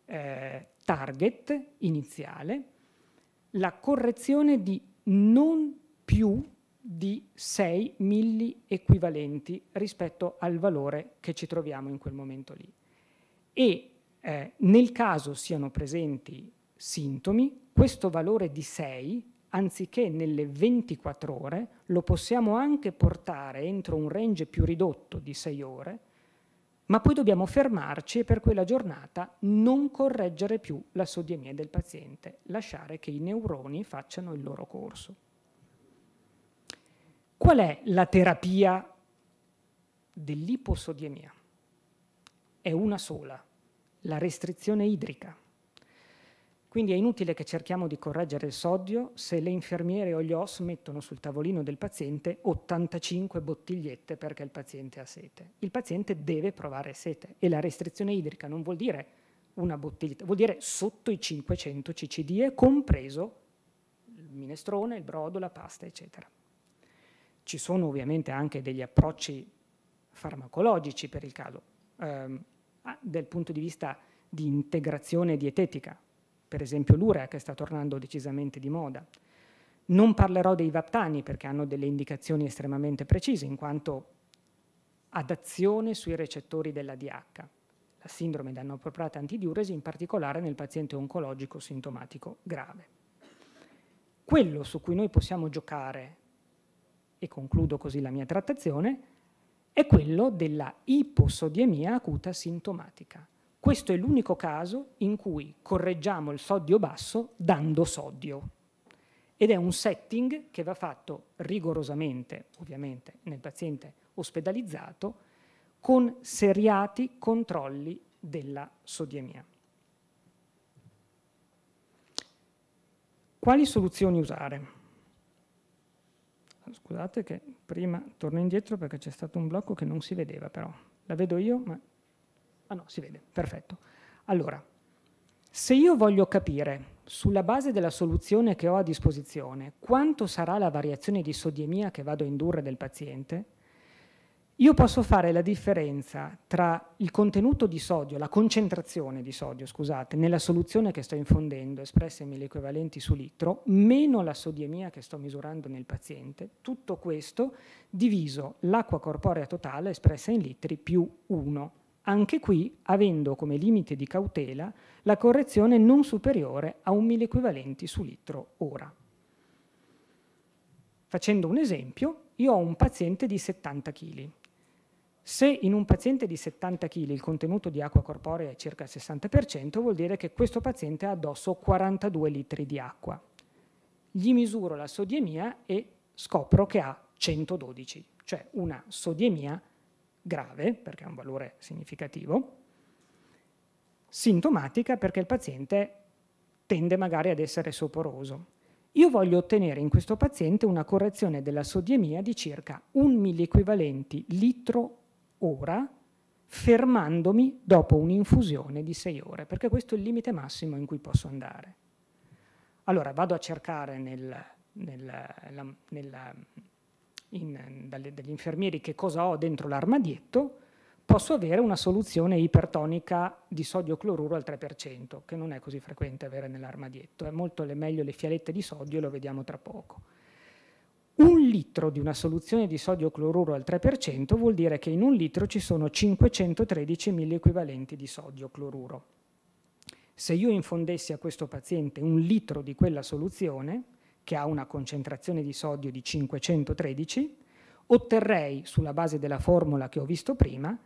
Speaker 13: eh, target iniziale la correzione di non più di 6 milli equivalenti rispetto al valore che ci troviamo in quel momento lì. E eh, nel caso siano presenti sintomi, questo valore di 6, anziché nelle 24 ore, lo possiamo anche portare entro un range più ridotto di 6 ore, ma poi dobbiamo fermarci e per quella giornata non correggere più la sodiemia del paziente, lasciare che i neuroni facciano il loro corso. Qual è la terapia dell'iposodiemia? È una sola, la restrizione idrica. Quindi è inutile che cerchiamo di correggere il sodio se le infermiere o gli OS mettono sul tavolino del paziente 85 bottigliette perché il paziente ha sete. Il paziente deve provare sete e la restrizione idrica non vuol dire una bottiglietta, vuol dire sotto i 500 ccd, compreso il minestrone, il brodo, la pasta, eccetera. Ci sono ovviamente anche degli approcci farmacologici per il caso, ehm, dal punto di vista di integrazione dietetica, per esempio l'urea che sta tornando decisamente di moda. Non parlerò dei vaptani perché hanno delle indicazioni estremamente precise in quanto ad azione sui recettori della DH, la sindrome danno appropriata antidiuresi, in particolare nel paziente oncologico sintomatico grave. Quello su cui noi possiamo giocare e concludo così la mia trattazione, è quello della iposodiemia acuta sintomatica. Questo è l'unico caso in cui correggiamo il sodio basso dando sodio. Ed è un setting che va fatto rigorosamente, ovviamente, nel paziente ospedalizzato, con seriati controlli della sodiemia. Quali soluzioni usare? Scusate che prima torno indietro perché c'è stato un blocco che non si vedeva però. La vedo io, ma... Ah no, si vede, perfetto. Allora, se io voglio capire sulla base della soluzione che ho a disposizione quanto sarà la variazione di sodiemia che vado a indurre del paziente, io posso fare la differenza tra il contenuto di sodio, la concentrazione di sodio, scusate, nella soluzione che sto infondendo, espressa in equivalenti su litro, meno la sodiemia che sto misurando nel paziente, tutto questo diviso l'acqua corporea totale espressa in litri più 1, anche qui avendo come limite di cautela la correzione non superiore a un equivalenti su litro ora. Facendo un esempio, io ho un paziente di 70 kg se in un paziente di 70 kg il contenuto di acqua corporea è circa il 60%, vuol dire che questo paziente ha addosso 42 litri di acqua. Gli misuro la sodiemia e scopro che ha 112, cioè una sodiemia grave, perché è un valore significativo, sintomatica perché il paziente tende magari ad essere soporoso. Io voglio ottenere in questo paziente una correzione della sodiemia di circa 1 milliequivalenti litro ora fermandomi dopo un'infusione di 6 ore, perché questo è il limite massimo in cui posso andare. Allora vado a cercare nel, nel, la, nella, in, dalle, dagli infermieri che cosa ho dentro l'armadietto, posso avere una soluzione ipertonica di sodio cloruro al 3%, che non è così frequente avere nell'armadietto, è molto meglio le fialette di sodio, lo vediamo tra poco un litro di una soluzione di sodio cloruro al 3% vuol dire che in un litro ci sono 513 equivalenti di sodio cloruro. Se io infondessi a questo paziente un litro di quella soluzione, che ha una concentrazione di sodio di 513, otterrei, sulla base della formula che ho visto prima,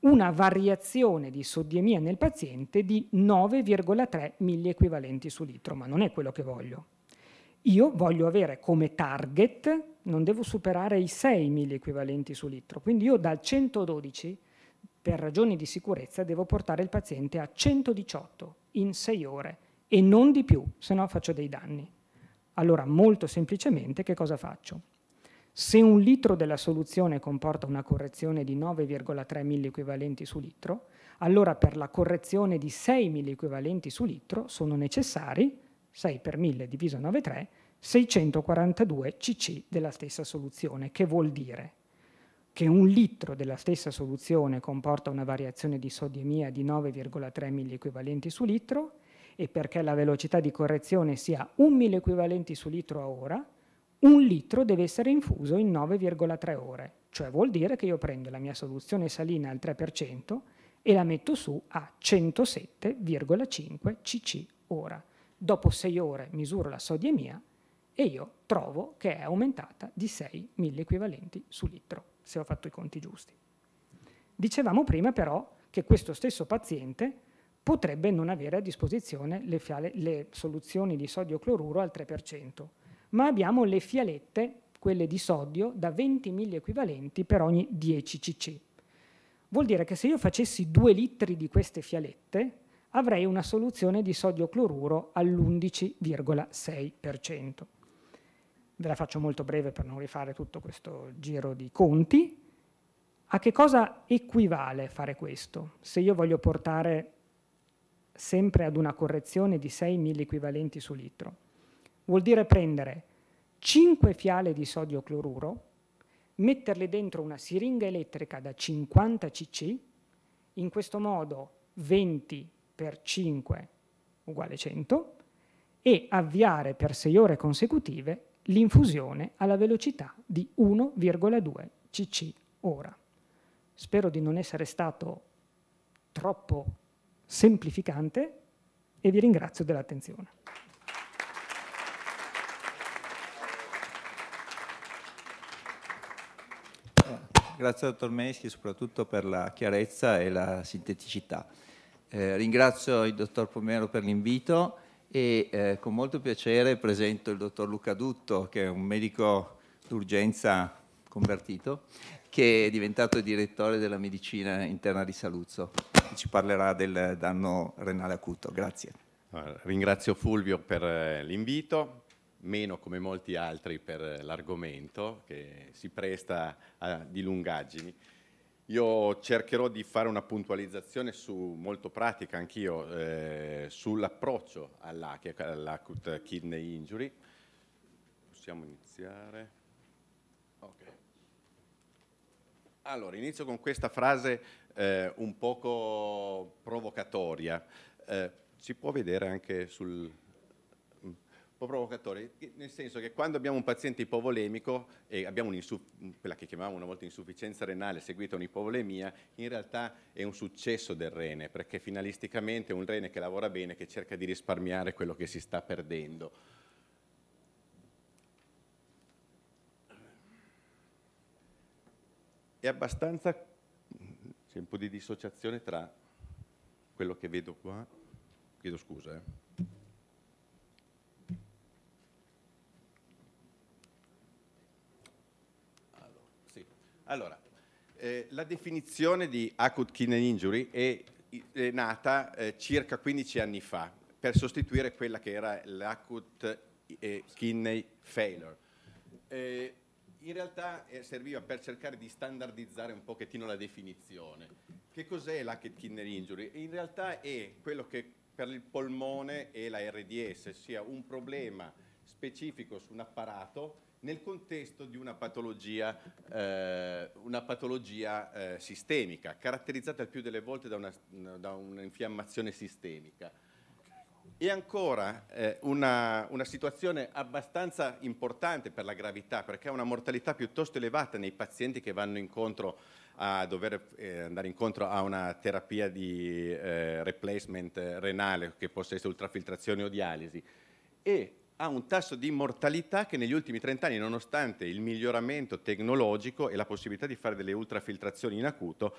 Speaker 13: una variazione di sodiemia nel paziente di 9,3 equivalenti su litro, ma non è quello che voglio. Io voglio avere come target, non devo superare i 6.000 equivalenti su litro, quindi io dal 112 per ragioni di sicurezza devo portare il paziente a 118 in 6 ore e non di più, se no faccio dei danni. Allora molto semplicemente che cosa faccio? Se un litro della soluzione comporta una correzione di 9,3 equivalenti su litro, allora per la correzione di 6 equivalenti su litro sono necessari 6 per 1000 diviso 9,3, 642 cc della stessa soluzione, che vuol dire che un litro della stessa soluzione comporta una variazione di sodiumia di 9,3 milliequivalenti su litro e perché la velocità di correzione sia 1 milliequivalenti su litro a ora, un litro deve essere infuso in 9,3 ore, cioè vuol dire che io prendo la mia soluzione salina al 3% e la metto su a 107,5 cc ora. Dopo 6 ore misuro la sodiemia e io trovo che è aumentata di 6 milliequivalenti su litro, se ho fatto i conti giusti. Dicevamo prima però che questo stesso paziente potrebbe non avere a disposizione le, fiale, le soluzioni di sodio cloruro al 3%, ma abbiamo le fialette, quelle di sodio, da 20 milliequivalenti per ogni 10 cc. Vuol dire che se io facessi 2 litri di queste fialette, avrei una soluzione di sodio cloruro all'11,6%. Ve la faccio molto breve per non rifare tutto questo giro di conti. A che cosa equivale fare questo? Se io voglio portare sempre ad una correzione di 6 milliequivalenti su litro, vuol dire prendere 5 fiale di sodio cloruro, metterle dentro una siringa elettrica da 50 cc, in questo modo 20 per 5 uguale 100 e avviare per 6 ore consecutive l'infusione alla velocità di 1,2 cc ora. Spero di non essere stato troppo semplificante e vi ringrazio dell'attenzione.
Speaker 3: Grazie dottor Meschi soprattutto per la chiarezza e la sinteticità. Eh, ringrazio il dottor Pomero per l'invito e eh, con molto piacere presento il dottor Luca Dutto, che è un medico d'urgenza convertito, che è diventato direttore della medicina interna di Saluzzo. Ci parlerà del danno renale acuto. Grazie. Ringrazio
Speaker 14: Fulvio per eh, l'invito, meno come molti altri per eh, l'argomento che si presta a dilungaggini. Io cercherò di fare una puntualizzazione su, molto pratica anch'io eh, sull'approccio all'acute kidney injury. Possiamo iniziare? Okay. Allora, inizio con questa frase eh, un poco provocatoria. Eh, si può vedere anche sul provocatore, nel senso che quando abbiamo un paziente ipovolemico e abbiamo quella che chiamavamo una volta insufficienza renale seguita un'ipovolemia, in realtà è un successo del rene, perché finalisticamente è un rene che lavora bene, che cerca di risparmiare quello che si sta perdendo. È abbastanza, c'è un po' di dissociazione tra quello che vedo qua, chiedo scusa, eh Allora, eh, la definizione di acute kidney injury è, è nata eh, circa 15 anni fa per sostituire quella che era l'acute eh, kidney failure. Eh, in realtà eh, serviva per cercare di standardizzare un pochettino la definizione. Che cos'è l'acute kidney injury? In realtà è quello che per il polmone è la RDS, sia un problema specifico su un apparato nel contesto di una patologia, eh, una patologia eh, sistemica, caratterizzata il più delle volte da, un'infiammazione sistemica. E ancora eh, una, una, situazione abbastanza importante per la gravità, perché ha una mortalità piuttosto elevata nei pazienti che vanno incontro a dover eh, andare incontro a una terapia di eh, replacement renale, che possa essere ultrafiltrazione o dialisi. E ha un tasso di mortalità che negli ultimi 30 anni, nonostante il miglioramento tecnologico e la possibilità di fare delle ultrafiltrazioni in acuto,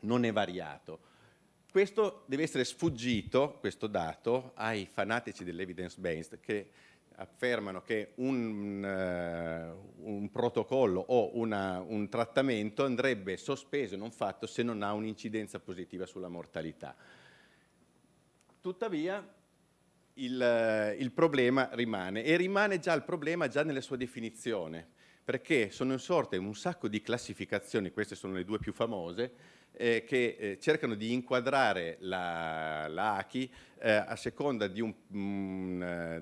Speaker 14: non è variato. Questo deve essere sfuggito, questo dato, ai fanatici dell'evidence-based che affermano che un, uh, un protocollo o una, un trattamento andrebbe sospeso e non fatto se non ha un'incidenza positiva sulla mortalità. Tuttavia, il, eh, il problema rimane e rimane già il problema già nella sua definizione, perché sono sorte un sacco di classificazioni, queste sono le due più famose, eh, che eh, cercano di inquadrare l'Aki la eh, a seconda di un, mh, mm, eh,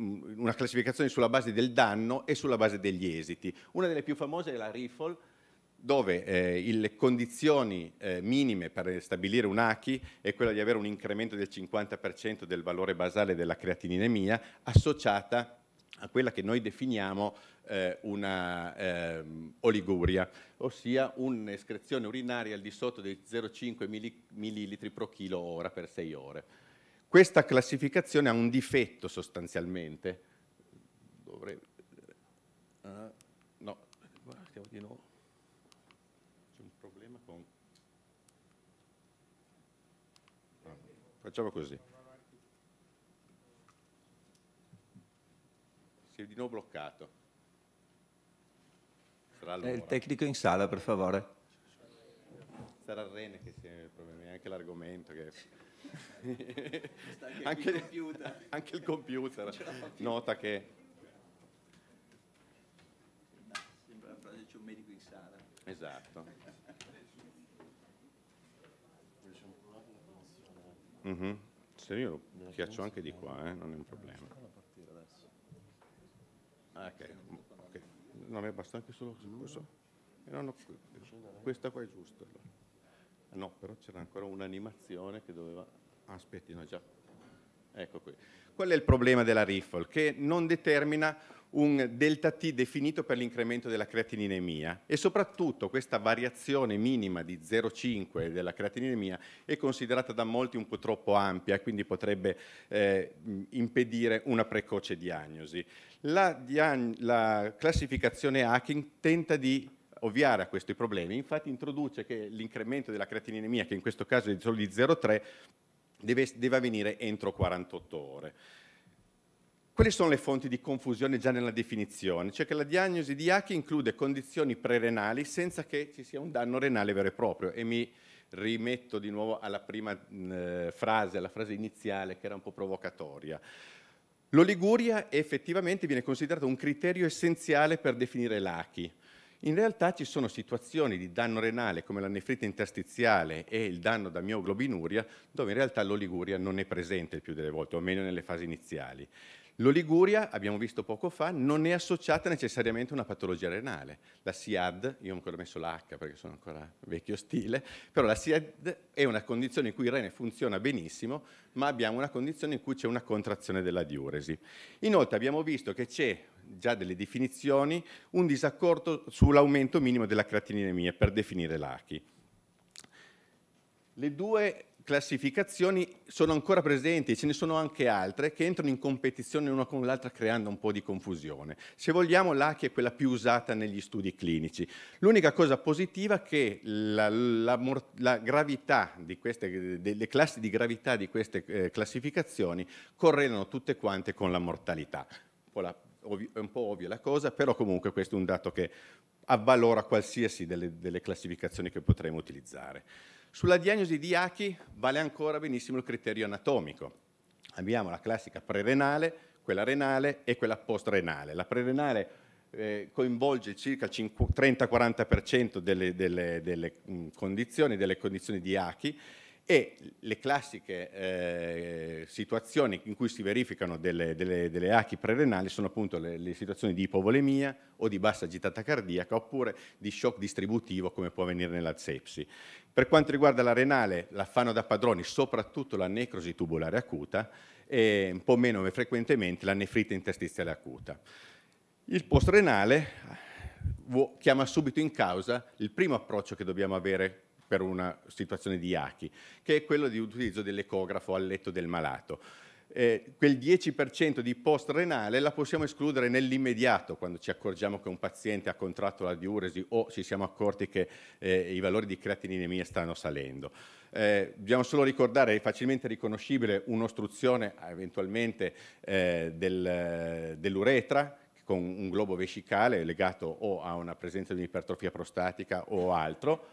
Speaker 14: mm, una classificazione sulla base del danno e sulla base degli esiti. Una delle più famose è la RIFOL, dove eh, le condizioni eh, minime per stabilire un ACI è quella di avere un incremento del 50% del valore basale della creatininemia associata a quella che noi definiamo eh, una ehm, oliguria, ossia un'escrezione urinaria al di sotto dei 0,5 ml pro chilo ora per 6 ore. Questa classificazione ha un difetto sostanzialmente. Dovrei... Uh, no, guardiamo di nuovo. Facciamo così. Si è di nuovo bloccato.
Speaker 3: Sarà allora. Eh, il tecnico in sala, per favore.
Speaker 14: Sarà Rene che si è problemi, anche l'argomento che... anche, il computer. *laughs* anche il computer nota che
Speaker 3: Esatto.
Speaker 14: Mm -hmm. Se io lo schiaccio anche di qua, eh, non è un problema. Ah, ok, non è basta anche solo questo. Mm. Eh, questa qua è giusta. No, però c'era ancora un'animazione che doveva... Ah, aspetti, no, già. Ecco qui. Qual è il problema della RIFOL? Che non determina un delta T definito per l'incremento della creatininemia e soprattutto questa variazione minima di 0,5 della creatininemia è considerata da molti un po' troppo ampia, quindi potrebbe eh, impedire una precoce diagnosi. La, diag la classificazione Hacking tenta di ovviare a questi problemi, infatti introduce che l'incremento della creatininemia, che in questo caso è solo di 0,3, deve, deve avvenire entro 48 ore. Quelle sono le fonti di confusione già nella definizione, cioè che la diagnosi di H include condizioni prerenali senza che ci sia un danno renale vero e proprio e mi rimetto di nuovo alla prima eh, frase, alla frase iniziale che era un po' provocatoria. L'oliguria effettivamente viene considerata un criterio essenziale per definire l'ACHI, in realtà ci sono situazioni di danno renale come la nefrite interstiziale e il danno da mioglobinuria dove in realtà l'oliguria non è presente il più delle volte, o almeno nelle fasi iniziali. L'oliguria, abbiamo visto poco fa, non è associata necessariamente a una patologia renale. La SIAD, io ho ancora messo la H perché sono ancora vecchio stile, però la SIAD è una condizione in cui il rene funziona benissimo, ma abbiamo una condizione in cui c'è una contrazione della diuresi. Inoltre abbiamo visto che c'è già delle definizioni, un disaccordo sull'aumento minimo della creatininemia per definire l'ACHI. Le due classificazioni sono ancora presenti, ce ne sono anche altre che entrano in competizione l'una con l'altra creando un po' di confusione. Se vogliamo l'ACI è quella più usata negli studi clinici. L'unica cosa positiva è che la, la, la gravità di queste, le classi di gravità di queste eh, classificazioni correlano tutte quante con la mortalità. è un po' ovvia la cosa, però comunque questo è un dato che avvalora qualsiasi delle, delle classificazioni che potremmo utilizzare. Sulla diagnosi di Aki vale ancora benissimo il criterio anatomico. Abbiamo la classica prerenale, quella renale e quella postrenale. La prerenale eh, coinvolge circa il 30-40% delle, delle, delle, mm, delle, condizioni di Aki e le classiche eh, situazioni in cui si verificano delle, delle, delle achi prerenali sono appunto le, le, situazioni di ipovolemia o di bassa agitata cardiaca oppure di shock distributivo come può avvenire nella sepsi. Per quanto riguarda la renale, l'affanno da padroni, soprattutto la necrosi tubulare acuta e un po' meno frequentemente la nefrite interstiziale acuta. Il postrenale eh, chiama subito in causa il primo approccio che dobbiamo avere per una situazione di ACHI, che è quello di utilizzo dell'ecografo al letto del malato. Eh, quel 10% di post renale la possiamo escludere nell'immediato quando ci accorgiamo che un paziente ha contratto la diuresi o ci siamo accorti che eh, i valori di creatininemia stanno salendo. Eh, dobbiamo solo ricordare, è facilmente riconoscibile un'ostruzione eh, eventualmente eh, del, dell'uretra con un globo vescicale legato o a una presenza di un'ipertrofia prostatica o altro.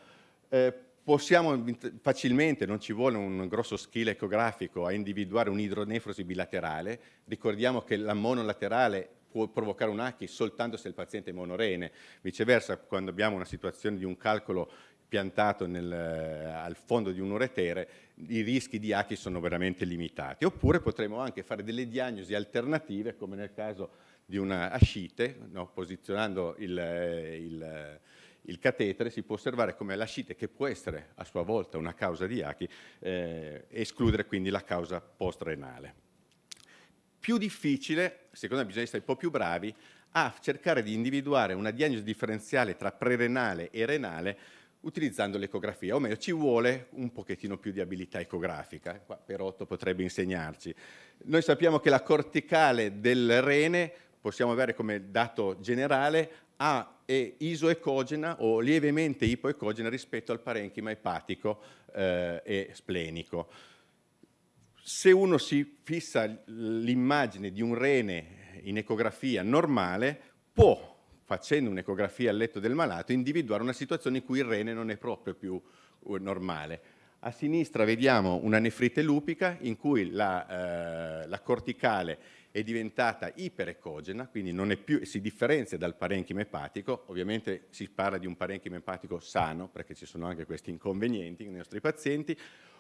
Speaker 14: Eh, Possiamo facilmente, non ci vuole un grosso skill ecografico a individuare un'idronefrosi bilaterale. Ricordiamo che la monolaterale può provocare un ACHI soltanto se il paziente è monorene. Viceversa, quando abbiamo una situazione di un calcolo piantato nel, al fondo di un uretere, i rischi di ACHI sono veramente limitati. Oppure potremmo anche fare delle diagnosi alternative, come nel caso di una ascite, no? posizionando il, il il catetere si può osservare come l'ascite, che può essere a sua volta una causa di achi, eh, escludere quindi la causa postrenale. Più difficile, secondo me bisogna essere un po' più bravi, a cercare di individuare una diagnosi differenziale tra prerenale e renale utilizzando l'ecografia, o meglio ci vuole un pochettino più di abilità ecografica, qua Perotto potrebbe insegnarci. Noi sappiamo che la corticale del rene, possiamo avere come dato generale, ha è isoecogena o lievemente ipoecogena rispetto al parenchima epatico eh, e splenico. Se uno si fissa l'immagine di un rene in ecografia normale, può, facendo un'ecografia al letto del malato, individuare una situazione in cui il rene non è proprio più eh, normale. A sinistra vediamo una nefrite lupica in cui la, eh, la corticale è diventata iperecogena, quindi non è più, si differenzia dal parenchima epatico, ovviamente si parla di un parenchima epatico sano, perché ci sono anche questi inconvenienti nei nostri pazienti,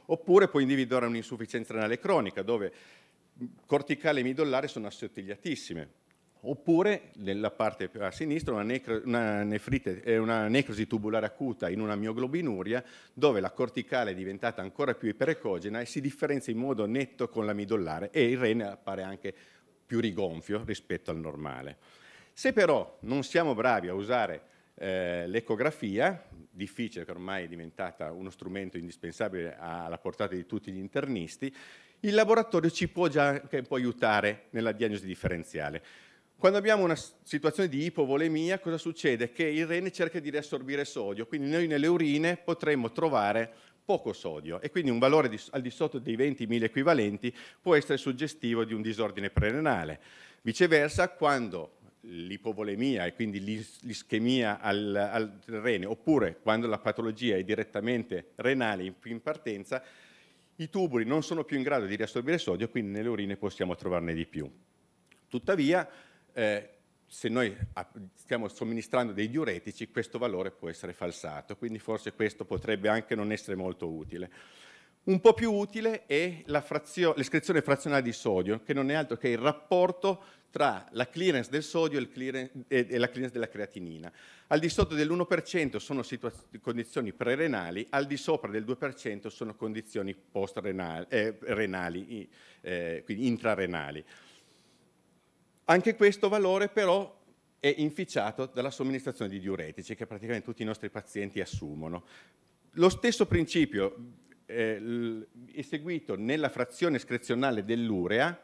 Speaker 14: oppure può individuare un'insufficienza renale cronica, dove corticale e midollare sono assottigliatissime, oppure nella parte a sinistra una, necro, una, nefrite, eh, una, necrosi tubulare acuta in una mioglobinuria dove la corticale è diventata ancora più iperecogena e si differenzia in modo netto con la midollare e il rene appare anche più rigonfio rispetto al normale. Se però non siamo bravi a usare eh, l'ecografia, difficile che ormai è diventata uno strumento indispensabile alla portata di tutti gli internisti, il laboratorio ci può già anche un po' aiutare nella diagnosi differenziale. Quando abbiamo una situazione di ipovolemia, cosa succede? Che il rene cerca di riassorbire sodio, quindi noi nelle urine potremmo trovare poco sodio e quindi un valore di, al di sotto dei 20.000 equivalenti può essere suggestivo di un disordine prerenale. Viceversa, quando l'ipovolemia e quindi l'ischemia al, al rene, oppure quando la patologia è direttamente renale in, in partenza, i tubuli non sono più in grado di riassorbire sodio, quindi nelle urine possiamo trovarne di più. Tuttavia, eh, se noi stiamo somministrando dei diuretici questo valore può essere falsato, quindi forse questo potrebbe anche non essere molto utile. Un po' più utile è l'escrezione frazionale di sodio, che non è altro che il rapporto tra la clearance del sodio e, clearance, e la clearance della creatinina. Al di sotto dell'1% sono condizioni prerenali, al di sopra del 2% sono condizioni post-renali, eh, eh, quindi intrarenali. Anche questo valore però è inficiato dalla somministrazione di diuretici che praticamente tutti i nostri pazienti assumono. Lo stesso principio eh, eseguito nella frazione escrezionale dell'urea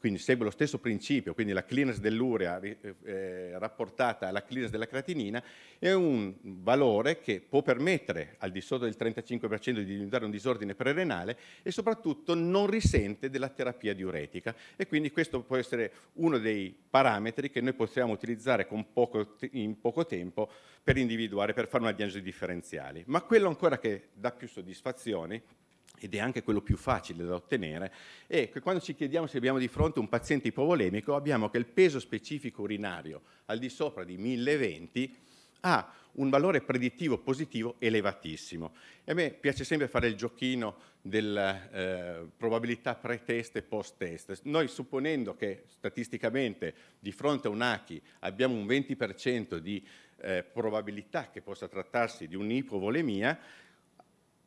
Speaker 14: quindi segue lo stesso principio, quindi la clearance dell'urea eh, eh, rapportata alla clearance della creatinina è un valore che può permettere al di sotto del 35% di diventare un disordine prerenale e soprattutto non risente della terapia diuretica e quindi questo può essere uno dei parametri che noi possiamo utilizzare poco, in poco tempo per individuare, per fare una diagnosi differenziale. Ma quello ancora che dà più soddisfazioni ed è anche quello più facile da ottenere, è che quando ci chiediamo se abbiamo di fronte un paziente ipovolemico abbiamo che il peso specifico urinario al di sopra di 1020 ha un valore predittivo positivo elevatissimo. E a me piace sempre fare il giochino della eh, probabilità pre-test e post-test. Noi supponendo che statisticamente di fronte a un ACHI abbiamo un 20% di eh, probabilità che possa trattarsi di un'ipovolemia,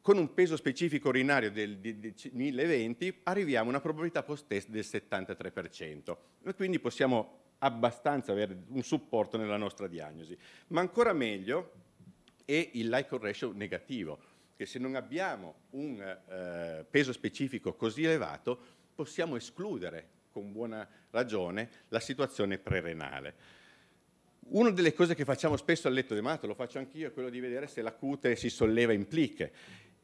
Speaker 14: con un peso specifico urinario del di, di 1020 arriviamo a una probabilità post-test del 73%. E quindi possiamo abbastanza avere un supporto nella nostra diagnosi. Ma ancora meglio è il Lycor ratio negativo, che se non abbiamo un eh, peso specifico così elevato possiamo escludere con buona ragione la situazione prerenale. Una delle cose che facciamo spesso al letto di matto, lo faccio anch'io, è quello di vedere se la cute si solleva in pliche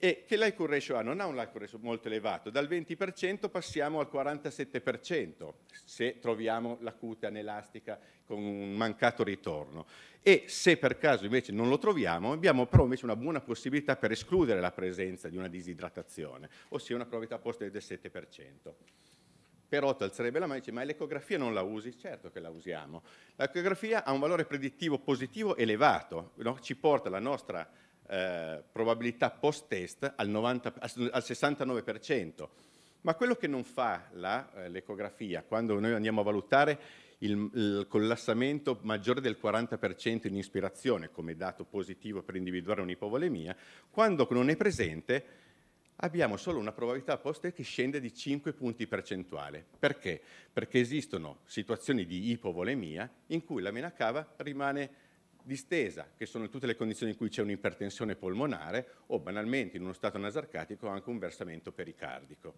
Speaker 14: e che l'IQ ratio ha, non ha un IQ ratio molto elevato, dal 20% passiamo al 47% se troviamo la cute anelastica con un mancato ritorno e se per caso invece non lo troviamo abbiamo però invece una buona possibilità per escludere la presenza di una disidratazione, ossia una probabilità posteriore del 7%. Perotto alzerebbe la mano e dice ma l'ecografia non la usi? Certo che la usiamo. L'ecografia ha un valore predittivo positivo elevato, no? ci porta la nostra eh, probabilità post-test al, al, 69%. Ma quello che non fa eh, l'ecografia, eh, quando noi andiamo a valutare il, il collassamento maggiore del 40% in ispirazione come dato positivo per individuare un'ipovolemia, quando non è presente abbiamo solo una probabilità post test che scende di 5 punti percentuali. Perché? Perché esistono situazioni di ipovolemia in cui la mena cava rimane distesa, che sono tutte le condizioni in cui c'è un'ipertensione polmonare o banalmente in uno stato nasarcatico anche un versamento pericardico.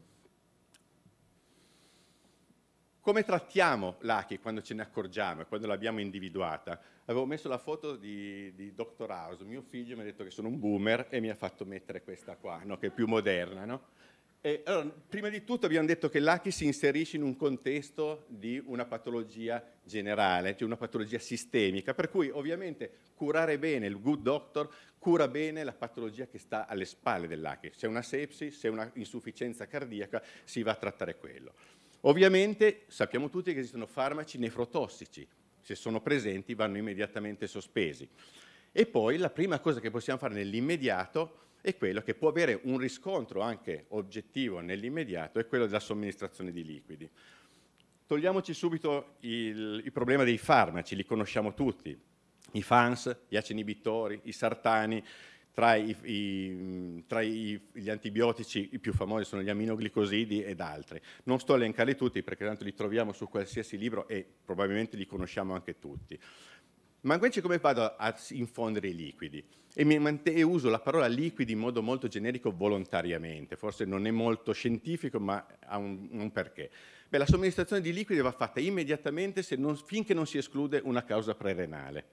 Speaker 14: Come trattiamo l'ACHI quando ce ne accorgiamo e quando l'abbiamo individuata? Avevo messo la foto di, di Dr. House, mio figlio mi ha detto che sono un boomer e mi ha fatto mettere questa qua, no? che è più moderna. No? Eh, allora, prima di tutto abbiamo detto che l'ACHI si inserisce in un contesto di una patologia generale, cioè una patologia sistemica, per cui ovviamente curare bene il good doctor cura bene la patologia che sta alle spalle dell'ACHI. Se è una sepsi, se è una insufficienza cardiaca, si va a trattare quello. Ovviamente sappiamo tutti che esistono farmaci nefrotossici, se sono presenti vanno immediatamente sospesi. E poi la prima cosa che possiamo fare nell'immediato e quello che può avere un riscontro anche oggettivo nell'immediato è quello della somministrazione di liquidi. Togliamoci subito il, il problema dei farmaci, li conosciamo tutti, i FANS, gli aci inibitori, i sartani, tra, i, i, tra i, gli antibiotici i più famosi sono gli aminoglicosidi ed altri. Non sto a elencarli tutti perché tanto li troviamo su qualsiasi libro e probabilmente li conosciamo anche tutti. Ma invece come vado a infondere i liquidi? E, mi, e, uso la parola liquidi in modo molto generico volontariamente, forse non è molto scientifico ma ha un, un perché. Beh, la somministrazione di liquidi va fatta immediatamente non, finché non si esclude una causa prerenale.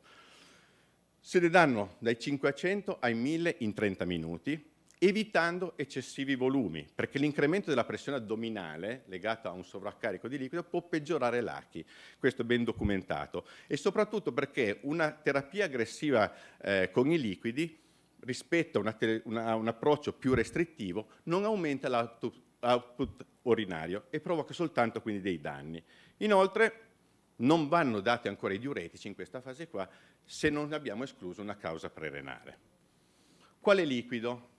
Speaker 14: Se ne danno dai 500 ai 1000 in 30 minuti, evitando eccessivi volumi, perché l'incremento della pressione addominale legata a un sovraccarico di liquido può peggiorare l'ACHI, questo è ben documentato, e soprattutto perché una terapia aggressiva eh, con i liquidi rispetto a, una, una, un approccio più restrittivo non aumenta l'output urinario e provoca soltanto quindi dei danni. Inoltre non vanno dati ancora i diuretici in questa fase qua se non abbiamo escluso una causa prerenale. Quale liquido?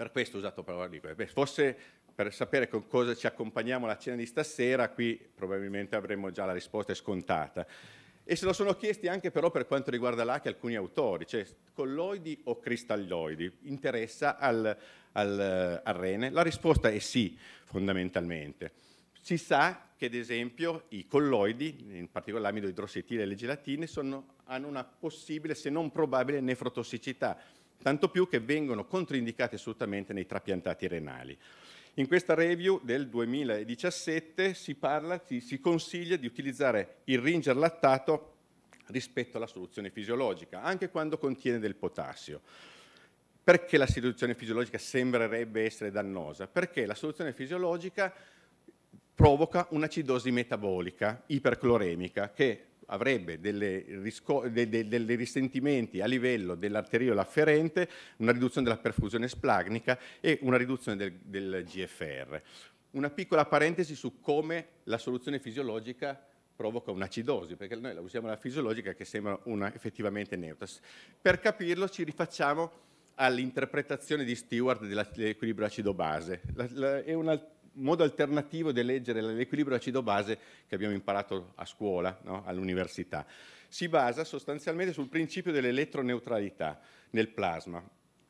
Speaker 14: Per questo ho usato parola liquide. Beh, forse per sapere con cosa ci accompagniamo alla cena di stasera, qui probabilmente avremo già la risposta scontata. E se lo sono chiesti anche però per quanto riguarda l'ACA alcuni autori, cioè colloidi o cristalloidi, interessa al, al, al rene? La risposta è sì, fondamentalmente. Si sa che ad esempio i colloidi, in particolare l'amido idrossitile e le gelatine, sono, hanno una possibile, se non probabile, nefrotossicità tanto più che vengono controindicate assolutamente nei trapiantati renali. In questa review del 2017 si, parla, si, si consiglia di utilizzare il ringer lattato rispetto alla soluzione fisiologica, anche quando contiene del potassio. Perché la soluzione fisiologica sembrerebbe essere dannosa? Perché la soluzione fisiologica provoca un'acidosi metabolica ipercloremica che avrebbe delle de de dei risentimenti a livello dell'arteriolo afferente, una riduzione della perfusione splagnica e una riduzione del, del GFR. Una piccola parentesi su come la soluzione fisiologica provoca un'acidosi, perché noi la usiamo la fisiologica che sembra una effettivamente neutra. Per capirlo ci rifacciamo all'interpretazione di Stewart dell'equilibrio acido-base. È una modo alternativo di leggere l'equilibrio acido-base che abbiamo imparato a scuola, no? all'università. Si basa sostanzialmente sul principio dell'elettroneutralità nel plasma,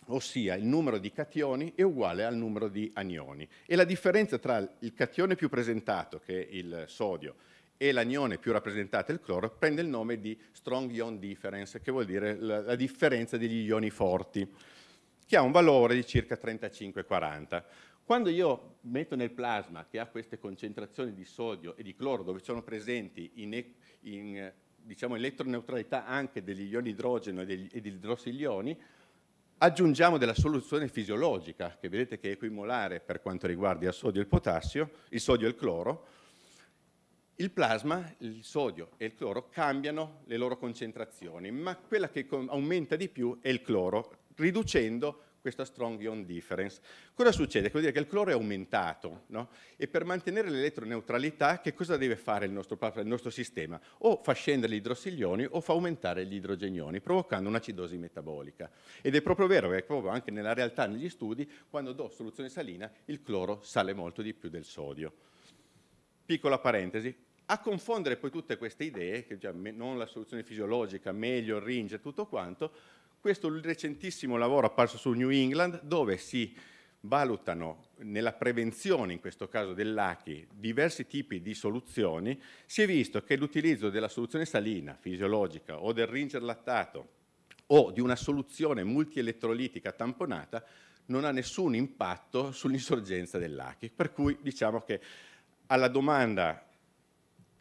Speaker 14: ossia il numero di cationi è uguale al numero di anioni. E la differenza tra il catione più presentato, che è il sodio, e l'anione più rappresentato, il cloro, prende il nome di strong ion difference, che vuol dire la, differenza degli ioni forti, che ha un valore di circa 35-40. Quando io metto nel plasma che ha queste concentrazioni di sodio e di cloro dove sono presenti in, in diciamo, elettroneutralità anche degli ioni idrogeno e degli, e degli idrossilioni, aggiungiamo della soluzione fisiologica, che vedete che è equimolare per quanto riguarda il sodio e il potassio, il sodio e il cloro, il plasma, il sodio e il cloro cambiano le loro concentrazioni, ma quella che aumenta di più è il cloro, riducendo questa strong ion difference. Cosa succede? Vuol dire che il cloro è aumentato no? e per mantenere l'elettroneutralità che cosa deve fare il nostro, il nostro, sistema? O fa scendere gli idrossiglioni o fa aumentare gli idrogenioni provocando un'acidosi metabolica. Ed è proprio vero, è proprio anche nella realtà, negli studi, quando do soluzione salina il cloro sale molto di più del sodio. Piccola parentesi, a confondere poi tutte queste idee, che già non la soluzione fisiologica, meglio il ringe, tutto quanto, questo è un recentissimo lavoro apparso su New England dove si valutano nella prevenzione, in questo caso dell'ACI, diversi tipi di soluzioni, si è visto che l'utilizzo della soluzione salina fisiologica o del ringer lattato o di una soluzione multielettrolitica tamponata non ha nessun impatto sull'insorgenza dell'ACI. Per cui diciamo che alla domanda,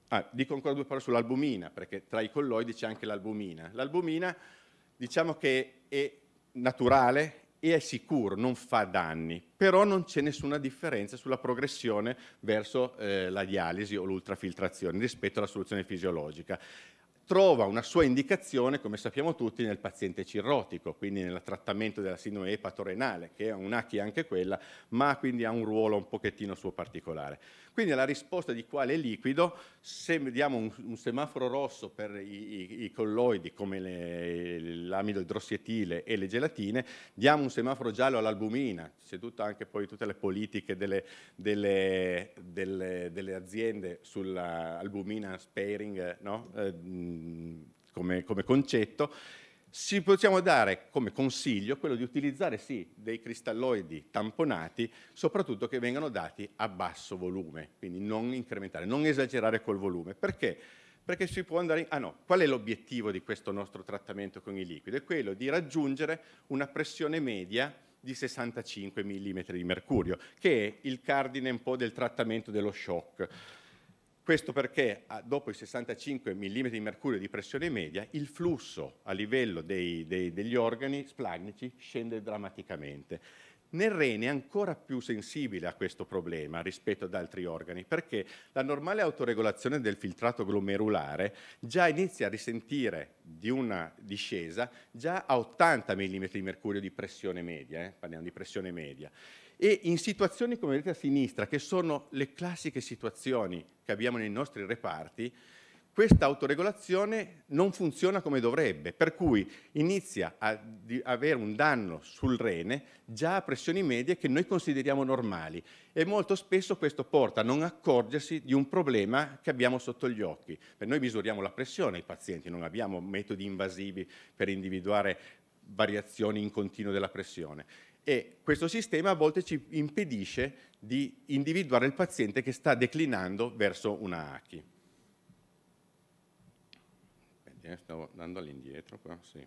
Speaker 14: ah, dico ancora due parole sull'albumina, perché tra i colloidi c'è anche l'albumina. L'albumina diciamo che è naturale e è sicuro, non fa danni, però non c'è nessuna differenza sulla progressione verso eh, la dialisi o l'ultrafiltrazione rispetto alla soluzione fisiologica. Trova una sua indicazione, come sappiamo tutti, nel paziente cirrotico, quindi nel trattamento della sindrome epatorenale, che è un'ACHI anche quella, ma quindi ha un ruolo un pochettino suo particolare. Quindi la risposta di quale liquido, se diamo un, un semaforo rosso per i, i, i colloidi come l'amido idrossietile e le gelatine, diamo un semaforo giallo all'albumina, c'è tutta anche poi tutte le politiche delle, delle, delle, delle aziende sull'albumina sparing no? eh, come, come concetto, ci possiamo dare come consiglio quello di utilizzare sì dei cristalloidi tamponati, soprattutto che vengano dati a basso volume, quindi non incrementare, non esagerare col volume. Perché? Perché si può andare... In... Ah no, qual è l'obiettivo di questo nostro trattamento con i liquidi? È quello di raggiungere una pressione media di 65 mm di mercurio, che è il cardine un po' del trattamento dello shock. Questo perché ah, dopo i 65 mm di mercurio di pressione media il flusso a livello dei, dei, degli organi splagnici scende drammaticamente. Nel rene è ancora più sensibile a questo problema rispetto ad altri organi perché la normale autoregolazione del filtrato glomerulare già inizia a risentire di una discesa già a 80 mm di mercurio di pressione media, eh? parliamo di pressione media e in situazioni come vedete a sinistra, che sono le classiche situazioni che abbiamo nei nostri reparti, questa autoregolazione non funziona come dovrebbe, per cui inizia ad avere un danno sul rene già a pressioni medie che noi consideriamo normali e molto spesso questo porta a non accorgersi di un problema che abbiamo sotto gli occhi. Per noi misuriamo la pressione ai pazienti, non abbiamo metodi invasivi per individuare variazioni in continuo della pressione e questo sistema a volte ci impedisce di individuare il paziente che sta declinando verso una ACHI. Eh, stavo andando all'indietro qua, sì.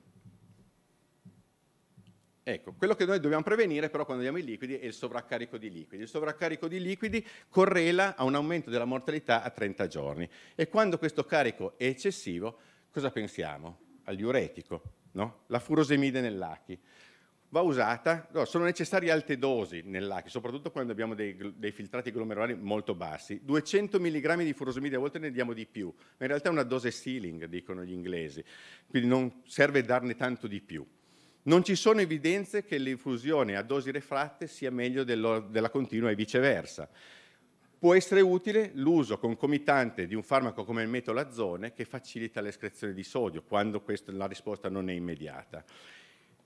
Speaker 14: Ecco, quello che noi dobbiamo prevenire però quando diamo i liquidi è il sovraccarico di liquidi. Il sovraccarico di liquidi correla a un aumento della mortalità a 30 giorni e quando questo carico è eccessivo cosa pensiamo? Al diuretico, no? La furosemide nell'ACHI va usata, no, sono necessarie alte dosi nell'acqua, soprattutto quando abbiamo dei, dei, filtrati glomerulari molto bassi. 200 mg di furosemide a volte ne diamo di più, ma in realtà è una dose ceiling, dicono gli inglesi, quindi non serve darne tanto di più. Non ci sono evidenze che l'infusione a dosi refratte sia meglio dello, della continua e viceversa. Può essere utile l'uso concomitante di un farmaco come il metolazone che facilita l'escrezione di sodio quando questa, la risposta non è immediata.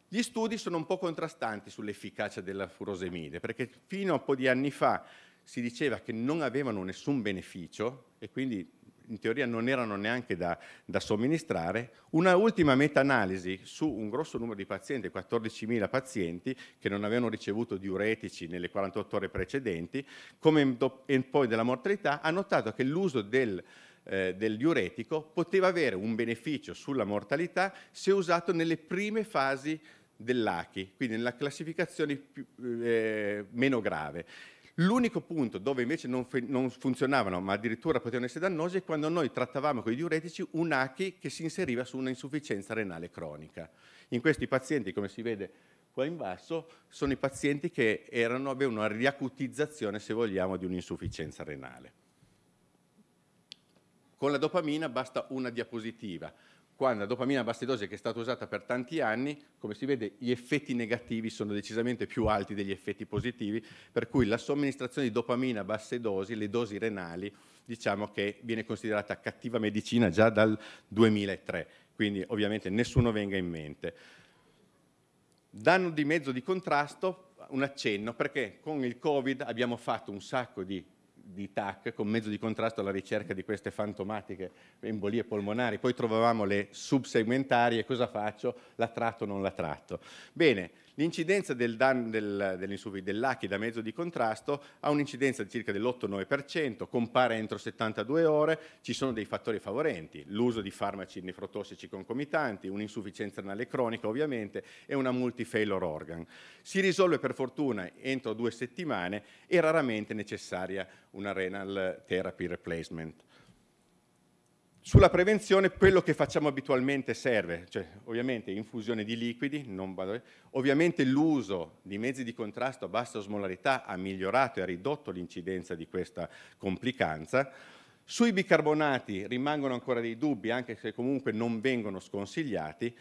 Speaker 14: Gli studi sono un po' contrastanti sull'efficacia della furosemide, perché fino a un po' di anni fa si diceva che non avevano nessun beneficio e quindi in teoria non erano neanche da, da somministrare. Una ultima meta-analisi su un grosso numero di pazienti, 14.000 pazienti, che non avevano ricevuto diuretici nelle 48 ore precedenti, come endpoint della mortalità, ha notato che l'uso del eh, del diuretico poteva avere un beneficio sulla mortalità se usato nelle prime fasi dell'ACI, quindi nella classificazione più, eh, meno grave. L'unico punto dove invece non, non, funzionavano, ma addirittura potevano essere dannosi, è quando noi trattavamo con i diuretici un ACI che si inseriva su una insufficienza renale cronica. In questi pazienti, come si vede qua in basso, sono i pazienti che erano, avevano una riacutizzazione, se vogliamo, di un'insufficienza renale. Con la dopamina basta una diapositiva. Quando la dopamina a basse dosi che è stata usata per tanti anni, come si vede gli effetti negativi sono decisamente più alti degli effetti positivi, per cui la somministrazione di dopamina a basse dosi, le dosi renali, diciamo che viene considerata cattiva medicina già dal 2003, quindi ovviamente nessuno venga in mente. Danno di mezzo di contrasto, un accenno, perché con il Covid abbiamo fatto un sacco di di TAC con mezzo di contrasto alla ricerca di queste fantomatiche embolie polmonari, poi trovavamo le subsegmentarie, cosa faccio? La tratto o non la tratto? Bene, L'incidenza del del, dell'ACHI da mezzo di contrasto ha un'incidenza di circa dell'8-9%, compare entro 72 ore, ci sono dei fattori favorenti, l'uso di farmaci nefrotossici concomitanti, un'insufficienza renale cronica ovviamente e una multifailure organ. Si risolve per fortuna entro due settimane e raramente è necessaria una renal therapy replacement. Sulla prevenzione quello che facciamo abitualmente serve, cioè ovviamente infusione di liquidi, vado, ovviamente l'uso di mezzi di contrasto a bassa osmolarità ha migliorato e ha ridotto l'incidenza di questa complicanza. Sui bicarbonati rimangono ancora dei dubbi, anche se comunque non vengono sconsigliati.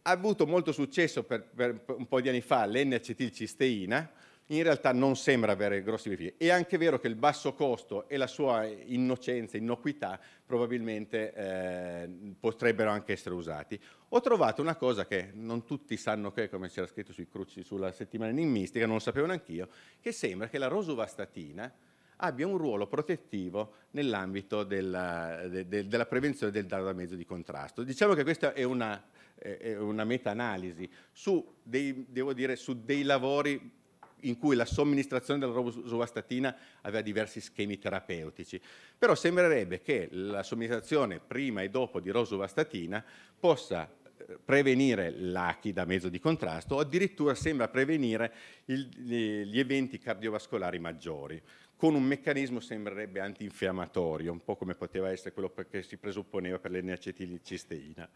Speaker 14: Ha avuto molto successo per, per un po' di anni fa l'N-acetilcisteina, in realtà non sembra avere grossi benefici. È anche vero che il basso costo e la sua innocenza, innocuità, probabilmente eh, potrebbero anche essere usati. Ho trovato una cosa che non tutti sanno che, come c'era scritto sui cruci sulla settimana enigmistica, non lo sapevo neanch'io, che sembra che la rosuvastatina abbia un ruolo protettivo nell'ambito della, de, de, della, prevenzione del danno da mezzo di contrasto. Diciamo che questa è una, eh, una meta-analisi su dei, dire, su dei lavori in cui la somministrazione della rosuvastatina aveva diversi schemi terapeutici. Però sembrerebbe che la somministrazione prima e dopo di rosuvastatina possa eh, prevenire l'ACI da mezzo di contrasto o addirittura sembra prevenire il, gli eventi cardiovascolari maggiori con un meccanismo sembrerebbe antinfiammatorio, un po' come poteva essere quello che si presupponeva per l'enercetilincisteina. cisteina.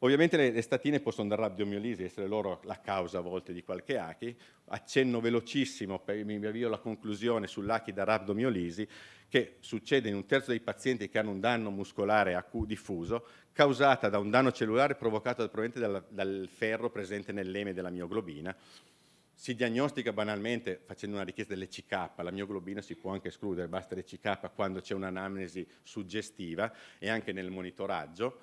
Speaker 14: Ovviamente le, le statine possono dare rabdomiolisi, essere loro la causa a volte di qualche achi. Accenno velocissimo, per, mi avvio alla conclusione sull'achi da rabdomiolisi, che succede in un terzo dei pazienti che hanno un danno muscolare diffuso, causata da un danno cellulare provocato probabilmente dal, dal ferro presente nell'eme della mioglobina, si diagnostica banalmente facendo una richiesta dell'ECK, la mioglobina si può anche escludere, basta l'ECK quando c'è un'anamnesi suggestiva e anche nel monitoraggio.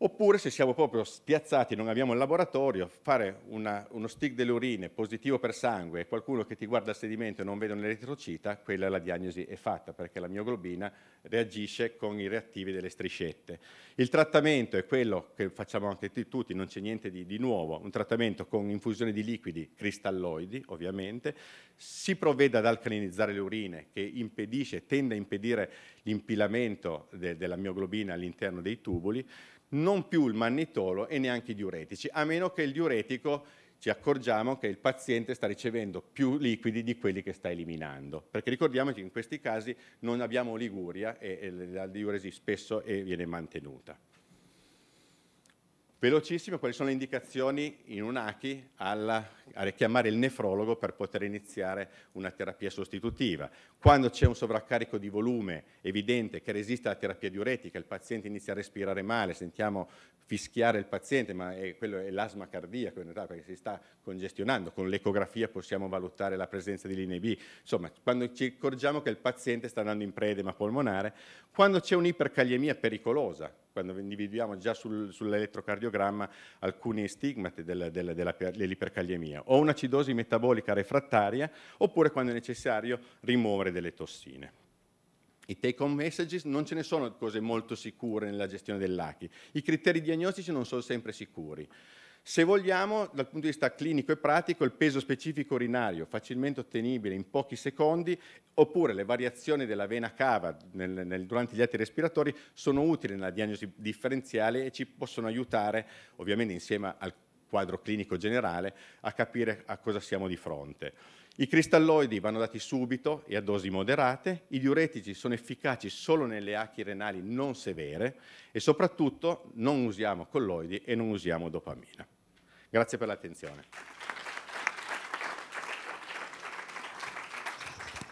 Speaker 14: Oppure se siamo proprio spiazzati non abbiamo il laboratorio, fare una, uno stick delle urine positivo per sangue e qualcuno che ti guarda il sedimento e non vede un'eritrocita, quella la diagnosi è fatta perché la mioglobina reagisce con i reattivi delle striscette. Il trattamento è quello che facciamo anche tutti, non c'è niente di, di nuovo, un trattamento con infusione di liquidi cristalloidi ovviamente, si provvede ad alcalinizzare le urine che impedisce, tende a impedire l'impilamento de, della mioglobina all'interno dei tubuli, non più il mannitolo e neanche i diuretici, a meno che il diuretico ci accorgiamo che il paziente sta ricevendo più liquidi di quelli che sta eliminando, perché ricordiamoci che in questi casi non abbiamo liguria e la diuresi spesso eh, viene mantenuta. Velocissimo, quali sono le indicazioni in un ACHI alla, a richiamare il nefrologo per poter iniziare una terapia sostitutiva? Quando c'è un sovraccarico di volume evidente che resiste alla terapia diuretica, il paziente inizia a respirare male, sentiamo fischiare il paziente, ma è, quello è l'asma cardiaco in realtà perché si sta congestionando, con l'ecografia possiamo valutare la presenza di linee B, insomma quando ci accorgiamo che il paziente sta andando in preedema polmonare, quando c'è un'ipercagliemia pericolosa, quando individuiamo già sul, sull'elettrocardiogramma alcuni stigmati del, del, della, dell'ipercaliemia, o un'acidosi metabolica refrattaria, oppure quando è necessario rimuovere delle tossine. I take home messages non ce ne sono cose molto sicure nella gestione dell'ACI. I criteri diagnostici non sono sempre sicuri. Se vogliamo, dal punto di vista clinico e pratico, il peso specifico urinario facilmente ottenibile in pochi secondi, oppure le variazioni della vena cava nel, nel, durante gli atti respiratori sono utili nella diagnosi differenziale e ci possono aiutare, ovviamente insieme al quadro clinico generale, a capire a cosa siamo di fronte. I cristalloidi vanno dati subito e a dosi moderate, i diuretici sono efficaci solo nelle acchi renali non severe e soprattutto non usiamo colloidi e non usiamo dopamina. Grazie per l'attenzione.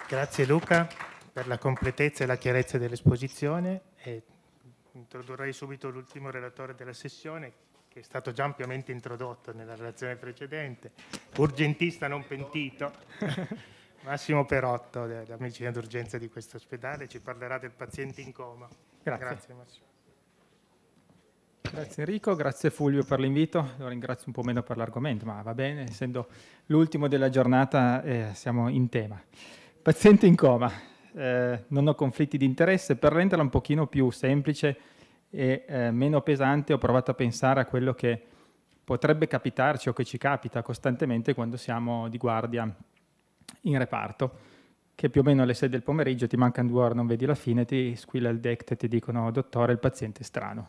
Speaker 12: Grazie Luca per la completezza e la chiarezza dell'esposizione. E introdurrei subito l'ultimo relatore della sessione, che è stato già ampiamente introdotto nella relazione precedente, urgentista non pentito, *laughs* Massimo Perotto della medicina d'urgenza di questo ospedale, ci parlerà del paziente in coma. Grazie, Grazie Massimo.
Speaker 9: Grazie Enrico, grazie Fulvio per l'invito, lo ringrazio un po' meno per l'argomento, ma va bene, essendo l'ultimo della giornata eh, siamo in tema. Paziente in coma, eh, non ho conflitti di interesse, per renderla un pochino più semplice e eh, meno pesante ho provato a pensare a quello che potrebbe capitarci o che ci capita costantemente quando siamo di guardia in reparto che più o meno alle 6 del pomeriggio ti mancano due ore, non vedi la fine, ti squilla il DECT e ti dicono dottore il paziente è strano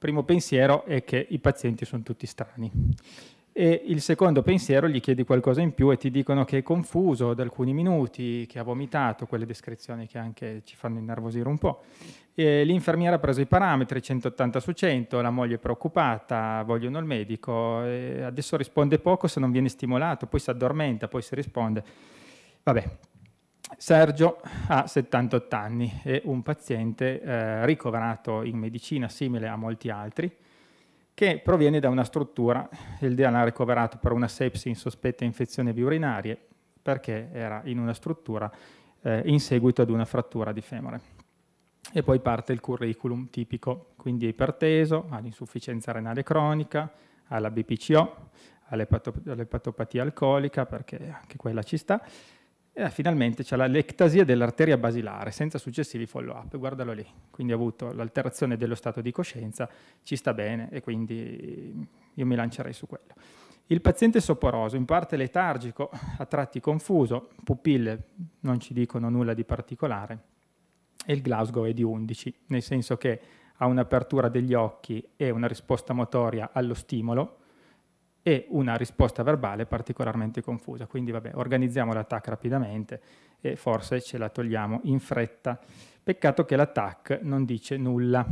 Speaker 9: primo pensiero è che i pazienti sono tutti strani. E il secondo pensiero gli chiedi qualcosa in più e ti dicono che è confuso da alcuni minuti, che ha vomitato, quelle descrizioni che anche ci fanno innervosire un po'. E l'infermiera ha preso i parametri 180 su 100, la moglie è preoccupata, vogliono il medico, adesso risponde poco se non viene stimolato, poi si addormenta, poi si risponde. Vabbè, Sergio ha 78 anni, è un paziente eh, ricoverato in medicina simile a molti altri, che proviene da una struttura, il DNA ha ricoverato per una sepsi in sospetta infezione biurinarie, perché era in una struttura eh, in seguito ad una frattura di femore. E poi parte il curriculum tipico, quindi è iperteso, ha l'insufficienza renale cronica, ha la BPCO, ha l'epatopatia alcolica, perché anche quella ci sta, e eh, finalmente c'è la lectasia dell'arteria basilare senza successivi follow-up, guardalo lì. Quindi ha avuto l'alterazione dello stato di coscienza, ci sta bene e quindi io mi lancerei su quello. Il paziente soporoso, in parte letargico, a tratti confuso, pupille non ci dicono nulla di particolare e il Glasgow è di 11, nel senso che ha un'apertura degli occhi e una risposta motoria allo stimolo, e una risposta verbale particolarmente confusa. Quindi vabbè, organizziamo l'attack rapidamente e forse ce la togliamo in fretta. Peccato che l'attack non dice nulla,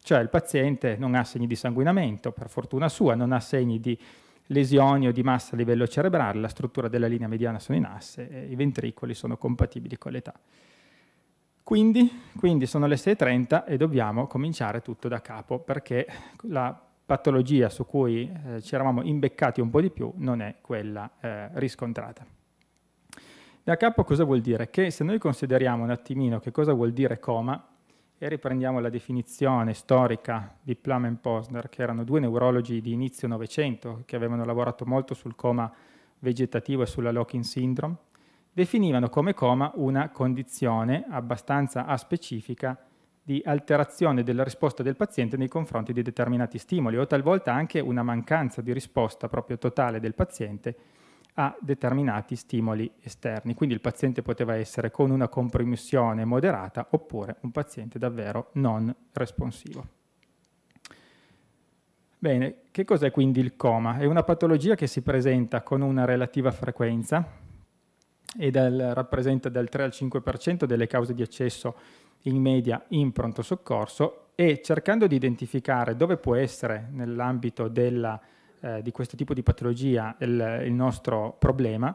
Speaker 9: cioè il paziente non ha segni di sanguinamento, per fortuna sua, non ha segni di lesioni o di massa a livello cerebrale, la struttura della linea mediana sono in asse e i ventricoli sono compatibili con l'età. Quindi, quindi sono le 6.30 e dobbiamo cominciare tutto da capo perché la patologia su cui eh, ci eravamo imbeccati un po' di più non è quella eh, riscontrata. Da capo cosa vuol dire? Che se noi consideriamo un attimino che cosa vuol dire coma, e riprendiamo la definizione storica di Plum e Posner, che erano due neurologi di inizio Novecento, che avevano lavorato molto sul coma vegetativo e sulla Locking Syndrome, definivano come coma una condizione abbastanza aspecifica di alterazione della risposta del paziente nei confronti di determinati stimoli o talvolta anche una mancanza di risposta proprio totale del paziente a determinati stimoli esterni. Quindi il paziente poteva essere con una compromissione moderata oppure un paziente davvero non responsivo. Bene, che cos'è quindi il coma? È una patologia che si presenta con una relativa frequenza e dal, rappresenta dal 3 al 5% delle cause di accesso in media in pronto soccorso e cercando di identificare dove può essere nell'ambito eh, di questo tipo di patologia il, il nostro problema,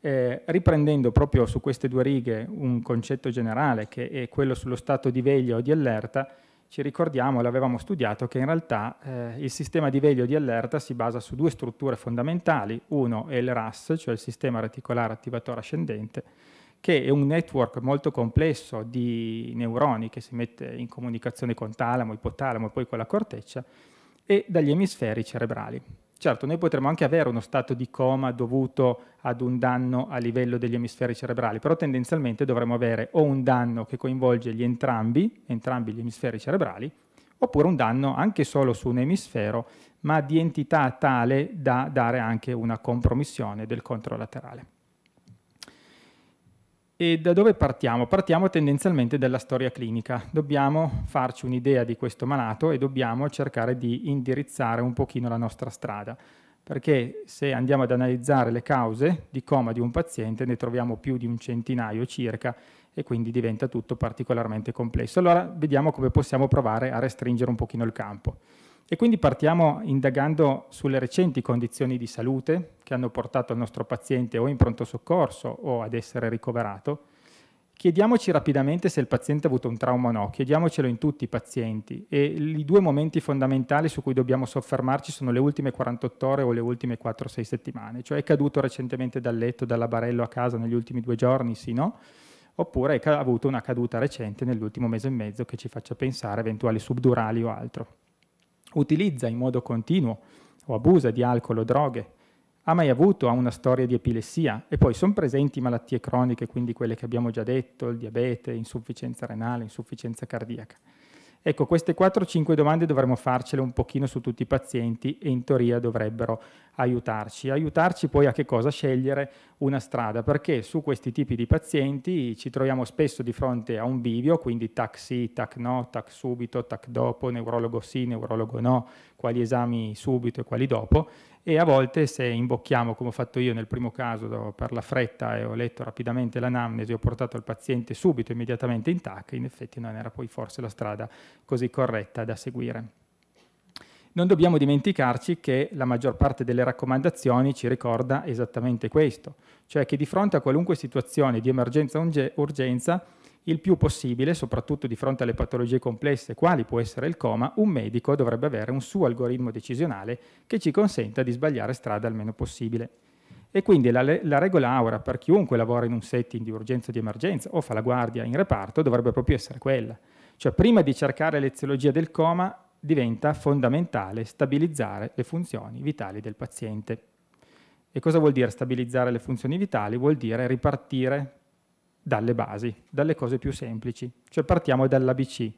Speaker 9: eh, riprendendo proprio su queste due righe un concetto generale che è quello sullo stato di veglia o di allerta, ci ricordiamo, l'avevamo studiato, che in realtà eh, il sistema di veglia o di allerta si basa su due strutture fondamentali, uno è il RAS, cioè il sistema reticolare attivatore ascendente, che è un network molto complesso di neuroni che si mette in comunicazione con talamo, ipotalamo e poi con la corteccia, e dagli emisferi cerebrali. Certo, noi potremmo anche avere uno stato di coma dovuto ad un danno a livello degli emisferi cerebrali, però tendenzialmente dovremmo avere o un danno che coinvolge gli entrambi, entrambi gli emisferi cerebrali, oppure un danno anche solo su un emisfero, ma di entità tale da dare anche una compromissione del controlaterale. E da dove partiamo? Partiamo tendenzialmente dalla storia clinica. Dobbiamo farci un'idea di questo malato e dobbiamo cercare di indirizzare un pochino la nostra strada, perché se andiamo ad analizzare le cause di coma di un paziente ne troviamo più di un centinaio circa e quindi diventa tutto particolarmente complesso. Allora vediamo come possiamo provare a restringere un pochino il campo. E quindi partiamo indagando sulle recenti condizioni di salute che hanno portato il nostro paziente o in pronto soccorso o ad essere ricoverato. Chiediamoci rapidamente se il paziente ha avuto un trauma o no, chiediamocelo in tutti i pazienti e i due momenti fondamentali su cui dobbiamo soffermarci sono le ultime 48 ore o le ultime 4-6 settimane, cioè è caduto recentemente dal letto, dalla dall'abarello a casa negli ultimi due giorni, sì no, oppure ha avuto una caduta recente nell'ultimo mese e mezzo che ci faccia pensare eventuali subdurali o altro utilizza in modo continuo o abusa di alcol o droghe, ha mai avuto, una storia di epilessia e poi sono presenti malattie croniche, quindi quelle che abbiamo già detto, il diabete, insufficienza renale, insufficienza cardiaca. Ecco, queste 4-5 domande dovremmo farcele un pochino su tutti i pazienti e in teoria dovrebbero aiutarci. Aiutarci poi a che cosa scegliere una strada, perché su questi tipi di pazienti ci troviamo spesso di fronte a un bivio, quindi tac sì, tac no, tac subito, tac dopo, neurologo sì, neurologo no, quali esami subito e quali dopo, e a volte se imbocchiamo, come ho fatto io nel primo caso per la fretta e ho letto rapidamente l'anamnesi, ho portato il paziente subito, immediatamente in TAC, in effetti non era poi forse la strada così corretta da seguire. Non dobbiamo dimenticarci che la maggior parte delle raccomandazioni ci ricorda esattamente questo, cioè che di fronte a qualunque situazione di emergenza-urgenza il più possibile, soprattutto di fronte alle patologie complesse, quali può essere il coma, un medico dovrebbe avere un suo algoritmo decisionale che ci consenta di sbagliare strada il meno possibile. E quindi la, la, regola aura per chiunque lavora in un setting di urgenza o di emergenza o fa la guardia in reparto dovrebbe proprio essere quella. Cioè prima di cercare l'eziologia del coma diventa fondamentale stabilizzare le funzioni vitali del paziente. E cosa vuol dire stabilizzare le funzioni vitali? Vuol dire ripartire dalle basi, dalle cose più semplici. Cioè partiamo dall'ABC,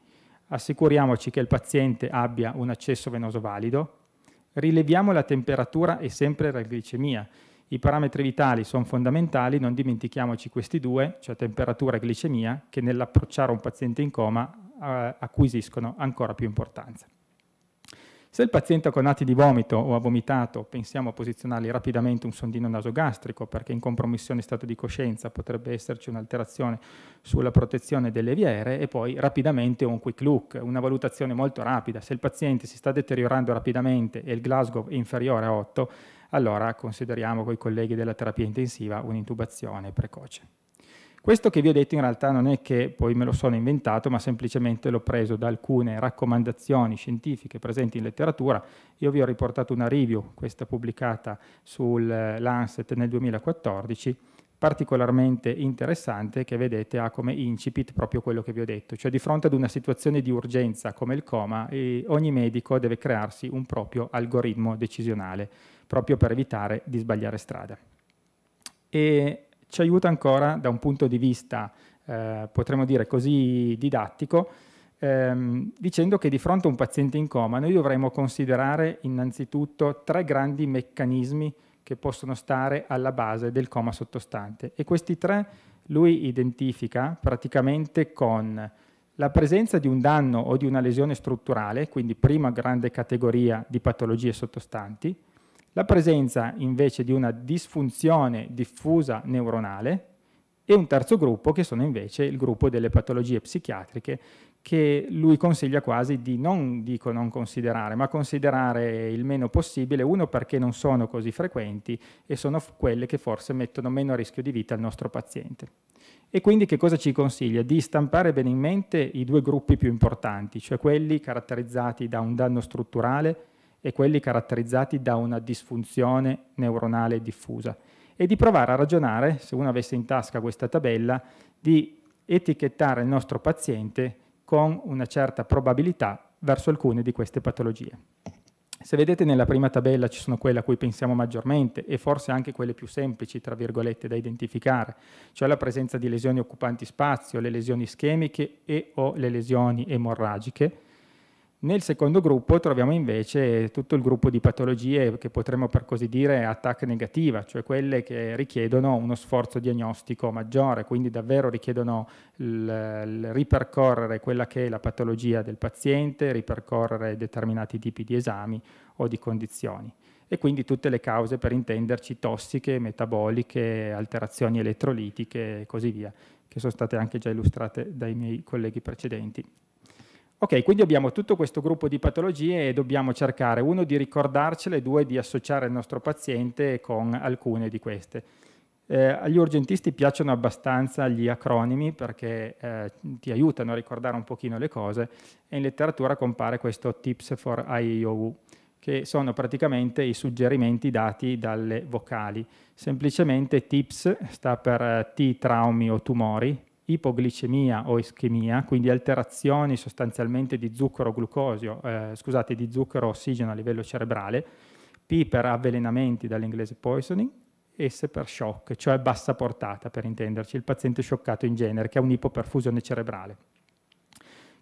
Speaker 9: assicuriamoci che il paziente abbia un accesso venoso valido, rileviamo la temperatura e sempre la glicemia. I parametri vitali sono fondamentali, non dimentichiamoci questi due, cioè temperatura e glicemia, che nell'approcciare un paziente in coma eh, acquisiscono ancora più importanza. Se il paziente ha conati di vomito o ha vomitato, pensiamo a posizionargli rapidamente un sondino nasogastrico perché in compromissione stato di coscienza potrebbe esserci un'alterazione sulla protezione delle vie aeree e poi rapidamente un quick look, una valutazione molto rapida. Se il paziente si sta deteriorando rapidamente e il Glasgow è inferiore a 8, allora consideriamo con i colleghi della terapia intensiva un'intubazione precoce. Questo che vi ho detto in realtà non è che poi me lo sono inventato, ma semplicemente l'ho preso da alcune raccomandazioni scientifiche presenti in letteratura. Io vi ho riportato una review, questa pubblicata sul eh, Lancet nel 2014, particolarmente interessante che vedete ha come incipit proprio quello che vi ho detto, cioè di fronte ad una situazione di urgenza come il coma ogni medico deve crearsi un proprio algoritmo decisionale proprio per evitare di sbagliare strada. E ci aiuta ancora da un punto di vista, eh, potremmo dire così, didattico, ehm, dicendo che di fronte a un paziente in coma noi dovremmo considerare innanzitutto tre grandi meccanismi che possono stare alla base del coma sottostante. E questi tre lui identifica praticamente con la presenza di un danno o di una lesione strutturale, quindi prima grande categoria di patologie sottostanti, la presenza invece di una disfunzione diffusa neuronale e un terzo gruppo che sono invece il gruppo delle patologie psichiatriche che lui consiglia quasi di non, dico non considerare, ma considerare il meno possibile, uno perché non sono così frequenti e sono quelle che forse mettono meno a rischio di vita il nostro paziente. E quindi che cosa ci consiglia? Di stampare bene in mente i due gruppi più importanti, cioè quelli caratterizzati da un danno strutturale e quelli caratterizzati da una disfunzione neuronale diffusa e di provare a ragionare, se uno avesse in tasca questa tabella, di etichettare il nostro paziente con una certa probabilità verso alcune di queste patologie. Se vedete nella prima tabella ci sono quelle a cui pensiamo maggiormente e forse anche quelle più semplici, tra virgolette, da identificare, cioè la presenza di lesioni occupanti spazio, le lesioni ischemiche e o le lesioni emorragiche, nel secondo gruppo troviamo invece tutto il gruppo di patologie che potremmo per così dire a negativa, cioè quelle che richiedono uno sforzo diagnostico maggiore, quindi davvero richiedono il, il ripercorrere quella che è la patologia del paziente, ripercorrere determinati tipi di esami o di condizioni e quindi tutte le cause per intenderci tossiche, metaboliche, alterazioni elettrolitiche e così via, che sono state anche già illustrate dai miei colleghi precedenti. Ok, quindi abbiamo tutto questo gruppo di patologie e dobbiamo cercare, uno, di ricordarcele, due, di associare il nostro paziente con alcune di queste. Eh, agli urgentisti piacciono abbastanza gli acronimi perché eh, ti aiutano a ricordare un pochino le cose e in letteratura compare questo Tips for IOU che sono praticamente i suggerimenti dati dalle vocali. Semplicemente TIPS sta per eh, T traumi o tumori, ipoglicemia o ischemia, quindi alterazioni sostanzialmente di zucchero glucosio, eh, scusate, di zucchero ossigeno a livello cerebrale, P per avvelenamenti dall'inglese poisoning, S per shock, cioè bassa portata per intenderci, il paziente scioccato in genere che ha un'ipoperfusione cerebrale.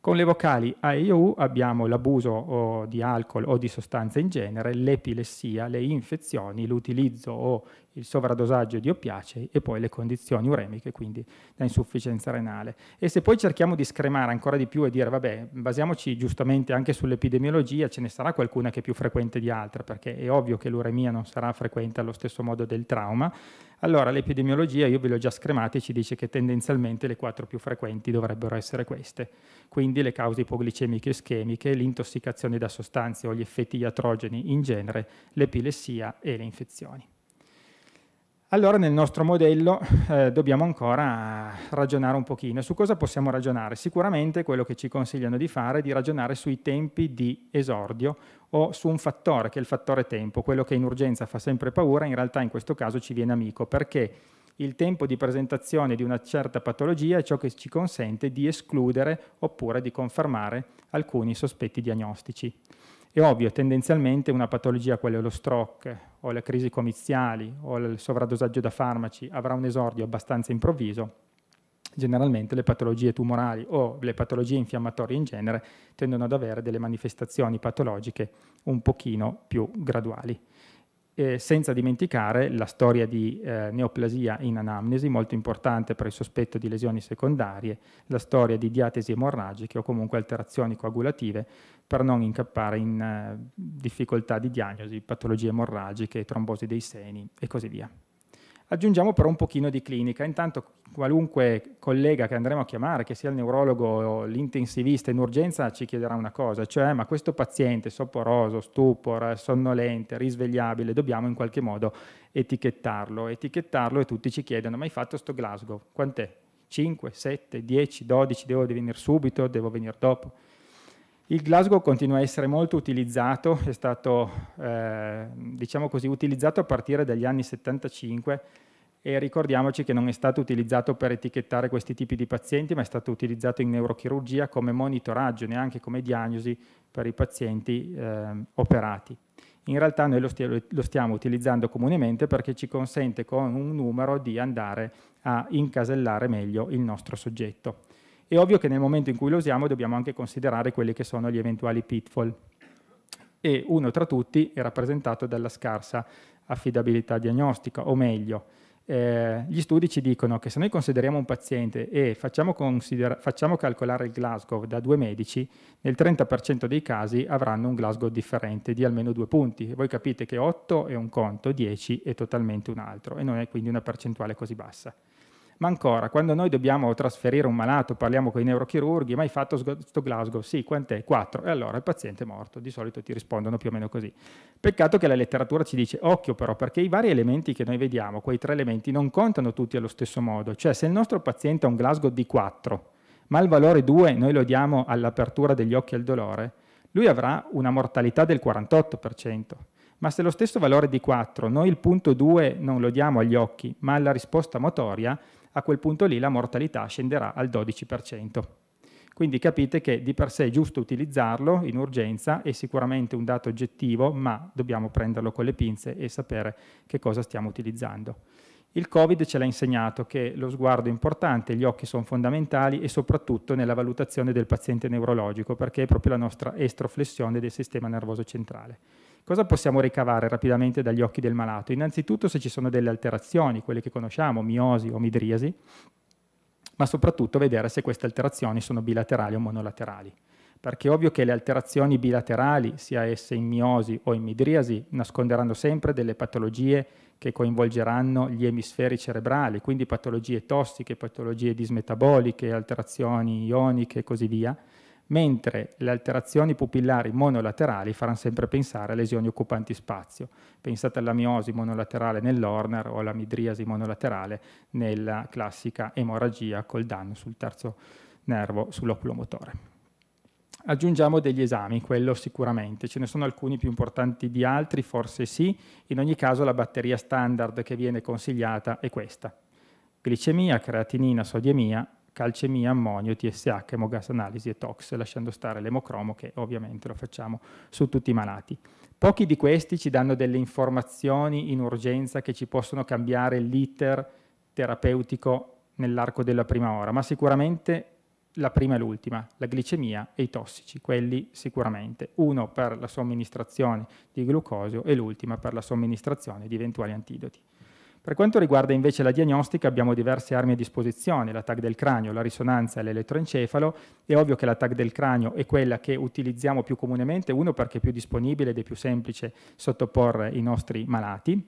Speaker 9: Con le vocali A e U abbiamo l'abuso di alcol o di sostanze in genere, l'epilessia, le infezioni, l'utilizzo o il sovradosaggio di oppiacei e poi le condizioni uremiche, quindi da insufficienza renale. E se poi cerchiamo di scremare ancora di più e dire, vabbè, basiamoci giustamente anche sull'epidemiologia, ce ne sarà qualcuna che è più frequente di altra, perché è ovvio che l'uremia non sarà frequente allo stesso modo del trauma, allora l'epidemiologia, io ve l'ho già scremata, ci dice che tendenzialmente le quattro più frequenti dovrebbero essere queste, quindi le cause ipoglicemiche e ischemiche, l'intossicazione da sostanze o gli effetti iatrogeni in genere, l'epilessia e le infezioni. Allora nel nostro modello eh, dobbiamo ancora ragionare un pochino. Su cosa possiamo ragionare? Sicuramente quello che ci consigliano di fare è di ragionare sui tempi di esordio o su un fattore, che è il fattore tempo. Quello che in urgenza fa sempre paura, in realtà in questo caso ci viene amico, perché il tempo di presentazione di una certa patologia è ciò che ci consente di escludere oppure di confermare alcuni sospetti diagnostici. È ovvio, tendenzialmente una patologia, quale lo stroke o le crisi comiziali o il sovradosaggio da farmaci, avrà un esordio abbastanza improvviso. Generalmente le patologie tumorali o le patologie infiammatorie in genere tendono ad avere delle manifestazioni patologiche un pochino più graduali eh, senza dimenticare la storia di eh, neoplasia in anamnesi, molto importante per il sospetto di lesioni secondarie, la storia di diatesi emorragiche o comunque alterazioni coagulative per non incappare in eh, difficoltà di diagnosi, patologie emorragiche, trombosi dei seni e così via. Aggiungiamo però un pochino di clinica, intanto qualunque collega che andremo a chiamare, che sia il neurologo, o l'intensivista in urgenza, ci chiederà una cosa, cioè eh, ma questo paziente soporoso, stupor, sonnolente, risvegliabile, dobbiamo in qualche modo etichettarlo, etichettarlo e tutti ci chiedono ma hai fatto sto Glasgow, quant'è? 5, 7, 10, 12, devo venire subito, devo venire dopo? Il Glasgow continua a essere molto utilizzato, è stato eh, diciamo così, utilizzato a partire dagli anni 75 e ricordiamoci che non è stato utilizzato per etichettare questi tipi di pazienti, ma è stato utilizzato in neurochirurgia come monitoraggio, neanche come diagnosi per i pazienti eh, operati. In realtà noi lo, stia lo stiamo utilizzando comunemente perché ci consente con un numero di andare a incasellare meglio il nostro soggetto. È ovvio che nel momento in cui lo usiamo dobbiamo anche considerare quelli che sono gli eventuali pitfall. E uno tra tutti è rappresentato dalla scarsa affidabilità diagnostica, o meglio, eh, gli studi ci dicono che se noi consideriamo un paziente e facciamo, facciamo calcolare il Glasgow da due medici, nel 30% dei casi avranno un Glasgow differente di almeno due punti. voi capite che 8 è un conto, 10 è totalmente un altro e non è quindi una percentuale così bassa. Ma ancora, quando noi dobbiamo trasferire un malato, parliamo con i neurochirurghi, ma hai fatto questo Glasgow? Sì, quant'è? Quattro. E allora il paziente è morto. Di solito ti rispondono più o meno così. Peccato che la letteratura ci dice, occhio però, perché i vari elementi che noi vediamo, quei tre elementi, non contano tutti allo stesso modo. Cioè, se il nostro paziente ha un Glasgow di 4, ma il valore 2 noi lo diamo all'apertura degli occhi al dolore, lui avrà una mortalità del 48%. Ma se lo stesso valore di 4, noi il punto 2 non lo diamo agli occhi, ma alla risposta motoria, a quel punto lì la mortalità scenderà al 12%. Quindi capite che di per sé è giusto utilizzarlo in urgenza, è sicuramente un dato oggettivo, ma dobbiamo prenderlo con le pinze e sapere che cosa stiamo utilizzando. Il Covid ce l'ha insegnato che lo sguardo è importante, gli occhi sono fondamentali e soprattutto nella valutazione del paziente neurologico, perché è proprio la nostra estroflessione del sistema nervoso centrale. Cosa possiamo ricavare rapidamente dagli occhi del malato? Innanzitutto se ci sono delle alterazioni, quelle che conosciamo, miosi o midriasi, ma soprattutto vedere se queste alterazioni sono bilaterali o monolaterali. Perché è ovvio che le alterazioni bilaterali, sia esse in miosi o in midriasi, nasconderanno sempre delle patologie che coinvolgeranno gli emisferi cerebrali, quindi patologie tossiche, patologie dismetaboliche, alterazioni ioniche e così via, mentre le alterazioni pupillari monolaterali faranno sempre pensare a lesioni occupanti spazio. Pensate alla miosi monolaterale nell'Orner o alla midriasi monolaterale nella classica emorragia col danno sul terzo nervo sull'oculomotore. Aggiungiamo degli esami, quello sicuramente, ce ne sono alcuni più importanti di altri, forse sì, in ogni caso la batteria standard che viene consigliata è questa, glicemia, creatinina, sodiemia calcemia, ammonio, TSH, emogasanalisi e tox, lasciando stare l'emocromo che ovviamente lo facciamo su tutti i malati. Pochi di questi ci danno delle informazioni in urgenza che ci possono cambiare l'iter terapeutico nell'arco della prima ora, ma sicuramente la prima e l'ultima, la glicemia e i tossici, quelli sicuramente, uno per la somministrazione di glucosio e l'ultima per la somministrazione di eventuali antidoti. Per quanto riguarda invece la diagnostica abbiamo diverse armi a disposizione, la tag del cranio, la risonanza e l'elettroencefalo. È ovvio che la tag del cranio è quella che utilizziamo più comunemente, uno perché è più disponibile ed è più semplice sottoporre i nostri malati,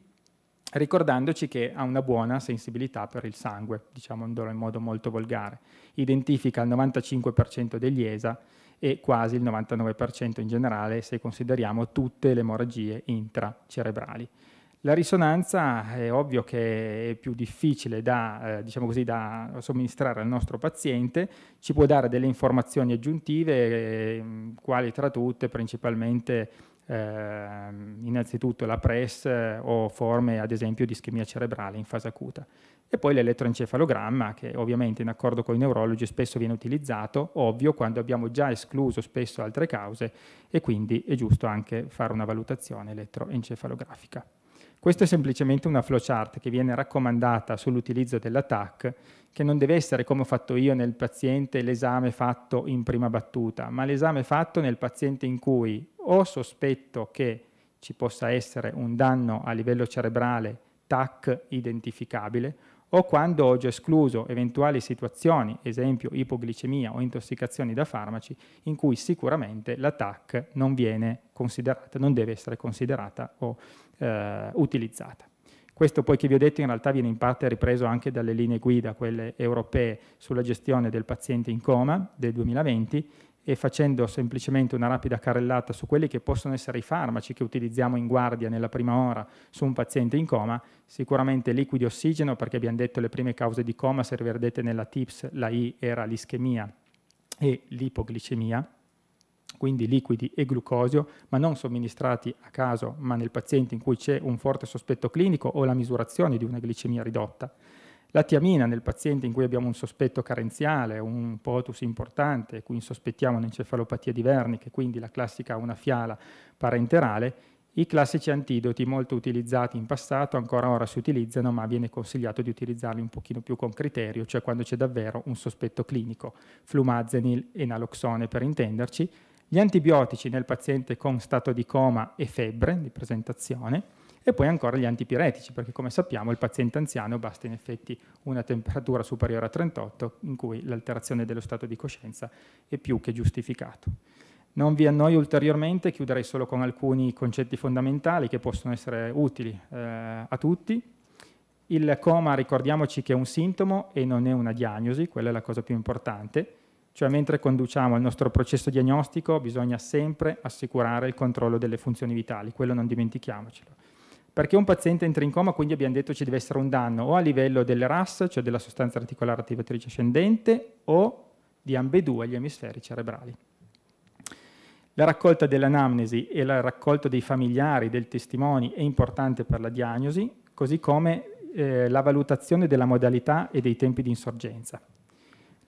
Speaker 9: ricordandoci che ha una buona sensibilità per il sangue, diciamo in modo molto volgare. Identifica il 95% degli ESA e quasi il 99% in generale se consideriamo tutte le emorragie intracerebrali. La risonanza è ovvio che è più difficile da, eh, diciamo così, da somministrare al nostro paziente, ci può dare delle informazioni aggiuntive, eh, quali tra tutte principalmente eh, innanzitutto la PRES eh, o forme ad esempio di ischemia cerebrale in fase acuta. E poi l'elettroencefalogramma che ovviamente in accordo con i neurologi spesso viene utilizzato, ovvio quando abbiamo già escluso spesso altre cause e quindi è giusto anche fare una valutazione elettroencefalografica. Questo è semplicemente una flowchart che viene raccomandata sull'utilizzo della TAC, che non deve essere come ho fatto io nel paziente l'esame fatto in prima battuta, ma l'esame fatto nel paziente in cui ho sospetto che ci possa essere un danno a livello cerebrale TAC identificabile, o quando ho già escluso eventuali situazioni, esempio ipoglicemia o intossicazioni da farmaci, in cui sicuramente la TAC non viene considerata, non deve essere considerata o eh, utilizzata. Questo poi che vi ho detto in realtà viene in parte ripreso anche dalle linee guida, quelle europee sulla gestione del paziente in coma del 2020 e facendo semplicemente una rapida carrellata su quelli che possono essere i farmaci che utilizziamo in guardia nella prima ora su un paziente in coma, sicuramente liquidi ossigeno perché abbiamo detto le prime cause di coma, se vedete nella TIPS la I era l'ischemia e l'ipoglicemia, quindi liquidi e glucosio, ma non somministrati a caso, ma nel paziente in cui c'è un forte sospetto clinico o la misurazione di una glicemia ridotta la tiamina nel paziente in cui abbiamo un sospetto carenziale, un potus importante, cui sospettiamo un'encefalopatia di Wernicke, quindi la classica una fiala parenterale, i classici antidoti molto utilizzati in passato ancora ora si utilizzano, ma viene consigliato di utilizzarli un pochino più con criterio, cioè quando c'è davvero un sospetto clinico, flumazenil e naloxone per intenderci, gli antibiotici nel paziente con stato di coma e febbre di presentazione, e poi ancora gli antipiretici, perché come sappiamo il paziente anziano basta in effetti una temperatura superiore a 38 in cui l'alterazione dello stato di coscienza è più che giustificato. Non vi annoio ulteriormente, chiuderei solo con alcuni concetti fondamentali che possono essere utili eh, a tutti. Il coma, ricordiamoci che è un sintomo e non è una diagnosi, quella è la cosa più importante, cioè mentre conduciamo il nostro processo diagnostico bisogna sempre assicurare il controllo delle funzioni vitali, quello non dimentichiamocelo perché un paziente entra in coma, quindi abbiamo detto ci deve essere un danno o a livello del RAS, cioè della sostanza reticolare attivatrice ascendente, o di ambedue gli emisferi cerebrali. La raccolta dell'anamnesi e la raccolta dei familiari, del testimoni, è importante per la diagnosi, così come eh, la valutazione della modalità e dei tempi di insorgenza.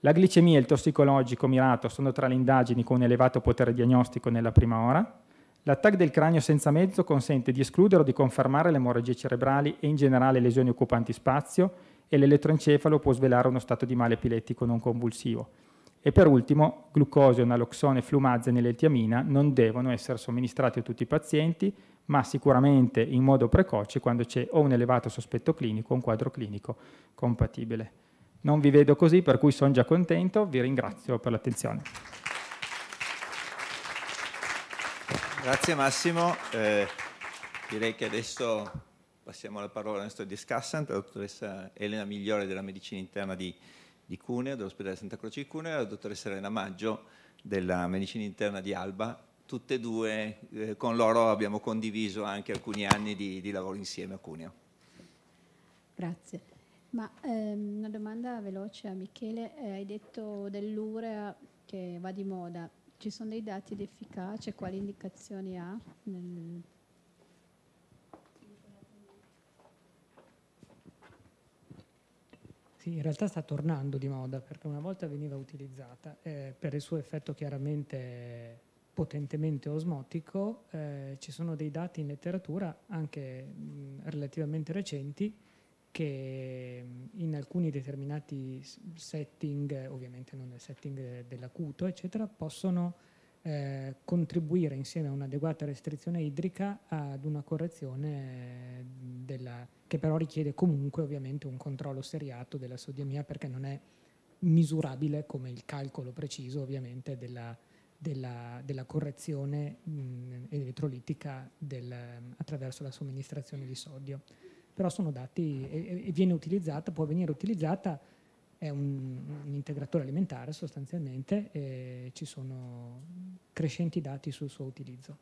Speaker 9: La glicemia e il tossicologico mirato sono tra le indagini con un elevato potere diagnostico nella prima ora, L'attacco del cranio senza mezzo consente di escludere o di confermare le emorragie cerebrali e in generale lesioni occupanti spazio e l'elettroencefalo può svelare uno stato di male epilettico non convulsivo. E per ultimo, glucosio, naloxone, flumazene e l'eltiamina non devono essere somministrati a tutti i pazienti, ma sicuramente in modo precoce quando c'è o un elevato sospetto clinico o un quadro clinico compatibile. Non vi vedo così, per cui sono già contento, vi ringrazio per l'attenzione.
Speaker 3: Grazie Massimo. Eh, direi che adesso passiamo la parola al nostro discussant, la dottoressa Elena Migliore della medicina interna di, di Cuneo, dell'ospedale Santa Croce di Cuneo, e la dottoressa Elena Maggio della medicina interna di Alba. Tutte e due eh, con loro abbiamo condiviso anche alcuni anni di, di lavoro insieme a Cuneo.
Speaker 7: Grazie.
Speaker 1: Ma ehm, una domanda veloce a Michele, eh, hai detto dell'urea che va di moda. Ci sono dei dati di efficacia, quali indicazioni ha? Nel...
Speaker 13: Sì, in realtà sta tornando di moda perché una volta veniva utilizzata eh, per il suo effetto chiaramente potentemente osmotico, eh, ci sono dei dati in letteratura anche mh, mm, relativamente recenti che in alcuni determinati setting, ovviamente non nel setting dell'acuto, eccetera, possono eh, contribuire insieme a un'adeguata restrizione idrica ad una correzione della, che però richiede comunque ovviamente un controllo seriato della sodiumia perché non è misurabile come il calcolo preciso ovviamente della, della, della correzione mh, elettrolitica del, attraverso la somministrazione di sodio però sono dati e, e viene utilizzata, può venire utilizzata, è un, un integratore alimentare sostanzialmente e ci sono crescenti dati sul suo utilizzo.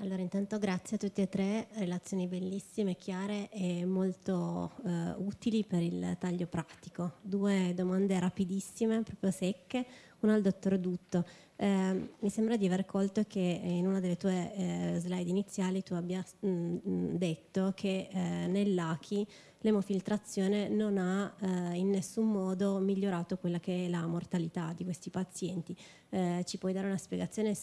Speaker 1: Allora intanto grazie a tutti e tre, relazioni bellissime, chiare e molto eh, utili per il taglio pratico. Due domande rapidissime, proprio secche una al dottor Dutto. Eh, mi sembra di aver colto che eh, in una delle tue eh, slide iniziali tu abbia mh, mm, mm, detto che eh, nell'ACI l'emofiltrazione non ha eh, in nessun modo migliorato quella che è la mortalità di questi pazienti. Eh, ci puoi dare una spiegazione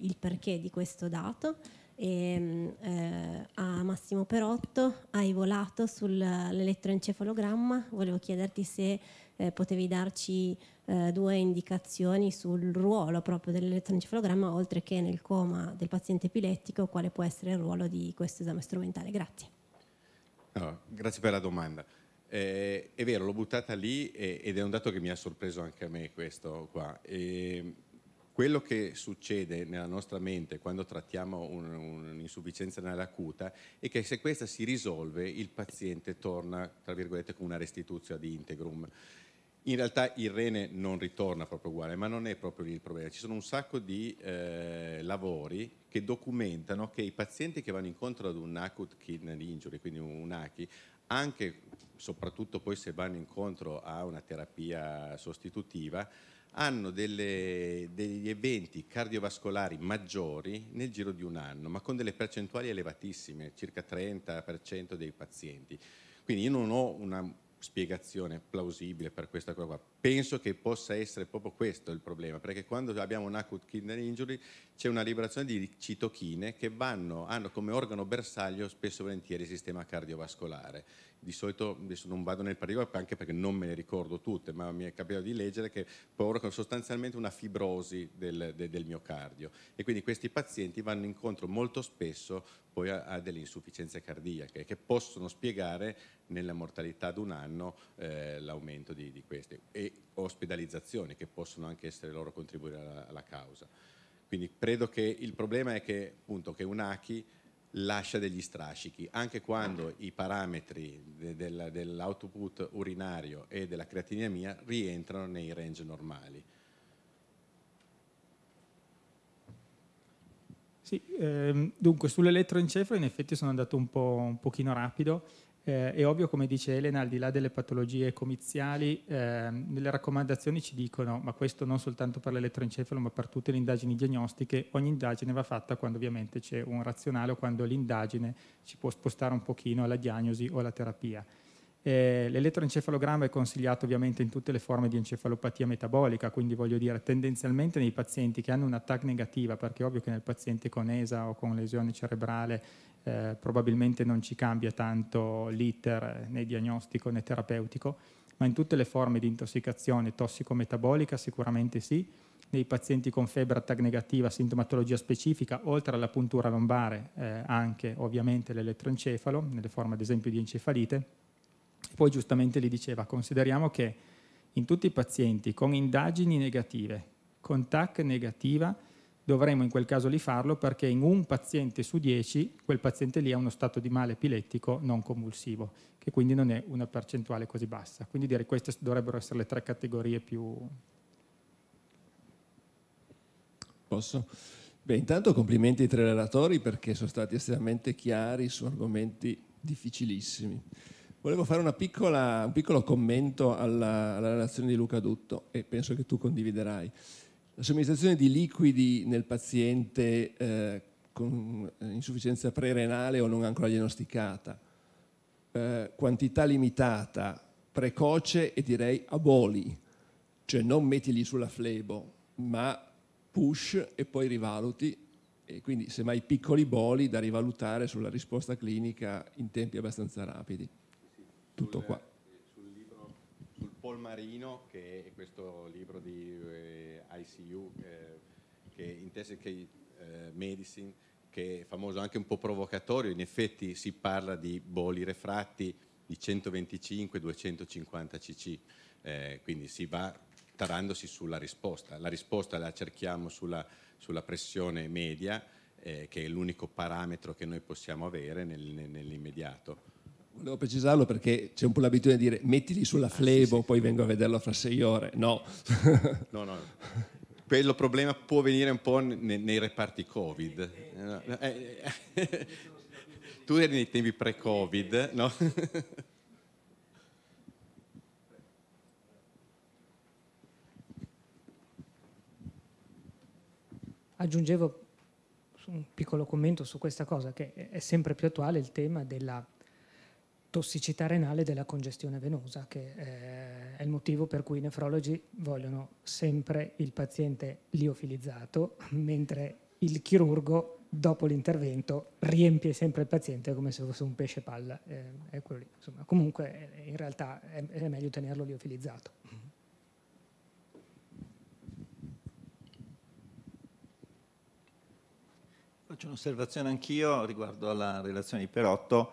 Speaker 1: il perché di questo dato? E, ehm, eh, a Massimo Perotto, hai volato sull'elettroencefalogramma, volevo chiederti se eh, potevi darci eh, due indicazioni sul ruolo proprio dell'elettroencefalogramma, oltre che nel coma del paziente epilettico, quale può essere il ruolo di questo esame strumentale. Grazie.
Speaker 14: Allora, ah, grazie per la domanda. Eh, è vero, l'ho buttata lì e, ed è un dato che mi ha sorpreso anche a me questo qua. E ehm, quello che succede nella nostra mente quando trattiamo un'insufficienza un, un è che se questa si risolve il paziente torna, tra virgolette, con una restituzione ad integrum. In realtà il rene non ritorna proprio uguale, ma non è proprio lì il problema. Ci sono un sacco di eh, lavori che documentano che i pazienti che vanno incontro ad un acute kidney injury, quindi un ACHI, anche soprattutto poi se vanno incontro a una terapia sostitutiva, hanno delle, degli eventi cardiovascolari maggiori nel giro di un anno, ma con delle percentuali elevatissime, circa 30% dei pazienti. Quindi io non ho una spiegazione plausibile per questa cosa qua. Penso che possa essere proprio questo il problema, perché quando abbiamo un acute kidney injury c'è una liberazione di citochine che vanno, hanno come organo bersaglio spesso e volentieri il sistema cardiovascolare. Di solito, adesso non vado nel particolare anche perché non me ne ricordo tutte, ma mi è capitato di leggere che provocano sostanzialmente una fibrosi del, de, del miocardio e quindi questi pazienti vanno incontro molto spesso poi a, a delle insufficienze cardiache che possono spiegare nella mortalità ad un anno eh, l'aumento di, di, queste e ospedalizzazioni che possono anche essere loro contribuire alla, alla causa. Quindi credo che il problema è che, appunto, che un ACI lascia degli strascichi, anche quando i parametri de, de, dell'output urinario e della creatinemia rientrano nei range normali.
Speaker 9: Sì, ehm, dunque sull'elettroencefalo in effetti sono andato un, po', un pochino rapido. Eh, è ovvio, come dice Elena, al di là delle patologie comiziali, eh, le raccomandazioni ci dicono, ma questo non soltanto per l'elettroencefalo, ma per tutte le indagini diagnostiche, ogni indagine va fatta quando ovviamente c'è un razionale o quando l'indagine ci può spostare un pochino alla diagnosi o alla terapia. Eh, l'elettroencefalogramma è consigliato ovviamente in tutte le forme di encefalopatia metabolica, quindi voglio dire tendenzialmente nei pazienti che hanno una TAC negativa, perché è ovvio che nel paziente con ESA o con lesione cerebrale eh, probabilmente non ci cambia tanto l'iter eh, né diagnostico né terapeutico, ma in tutte le forme di intossicazione tossico-metabolica sicuramente sì. Nei pazienti con febbre a TAC negativa, sintomatologia specifica, oltre alla puntura lombare, eh, anche ovviamente l'elettroencefalo, nelle forme ad esempio di encefalite poi giustamente lì diceva, consideriamo che in tutti i pazienti con indagini negative, con TAC negativa, dovremmo in quel caso lì farlo perché in un paziente su dieci quel paziente lì ha uno stato di male epilettico non convulsivo, che quindi non è una percentuale così bassa. Quindi direi queste dovrebbero essere le tre
Speaker 3: categorie più... Posso? Beh, intanto complimenti ai tre relatori perché sono stati estremamente chiari su argomenti difficilissimi. Volevo fare piccola, un piccolo commento alla, alla, relazione di Luca Dutto e penso che tu condividerai. La somministrazione di liquidi nel paziente eh, con insufficienza prerenale o non ancora diagnosticata, eh, quantità limitata, precoce e direi aboli, cioè non mettili sulla flebo, ma push e poi rivaluti e quindi semmai piccoli boli da rivalutare sulla risposta clinica in tempi abbastanza rapidi tutto qua. Sul, libro,
Speaker 14: sul Polmarino, che è questo libro di eh, ICU, eh, che Intensive eh, Medicine, che è famoso anche un po' provocatorio, in effetti si parla di boli refratti di 125-250 cc, eh, quindi si va tarandosi sulla risposta. La risposta la cerchiamo sulla, sulla pressione media, eh, che è l'unico parametro che noi possiamo avere nel, nell'immediato
Speaker 3: Volevo precisarlo perché c'è un po' l'abitudine di dire mettili sulla flebo, ah, sì, sì. poi vengo a vederlo fra sei ore. No.
Speaker 14: no, no. Quello problema può venire un po' nei, nei reparti Covid. Eh, eh, *laughs* tu eri nei tempi pre-Covid, no?
Speaker 13: Aggiungevo un piccolo commento su questa cosa, che è sempre più attuale il tema della tossicità renale della congestione venosa, che eh, è il motivo per cui i nefrologi vogliono sempre il paziente liofilizzato, mentre il chirurgo dopo l'intervento riempie sempre il paziente come se fosse un pesce palla. Eh, è quello lì. Insomma, comunque eh, in realtà è, è meglio tenerlo liofilizzato.
Speaker 3: Faccio un'osservazione anch'io riguardo alla relazione di Perotto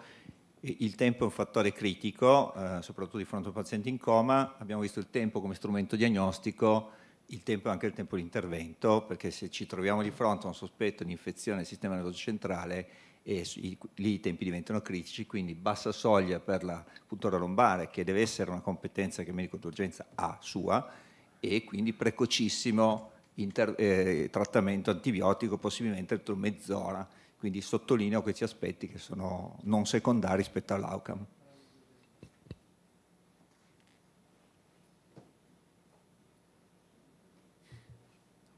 Speaker 3: il tempo è un fattore critico, eh, soprattutto di fronte a un paziente in coma. Abbiamo visto il tempo come strumento diagnostico, il tempo è anche il tempo di intervento, perché se ci troviamo di fronte a un sospetto di infezione del sistema nervoso centrale, e i, lì i tempi diventano critici, quindi bassa soglia per la puntura lombare, che deve essere una competenza che il medico d'urgenza ha sua, e quindi precocissimo inter, eh, trattamento antibiotico, possibilmente entro mezz'ora quindi sottolineo questi aspetti che sono non secondari rispetto all'outcome.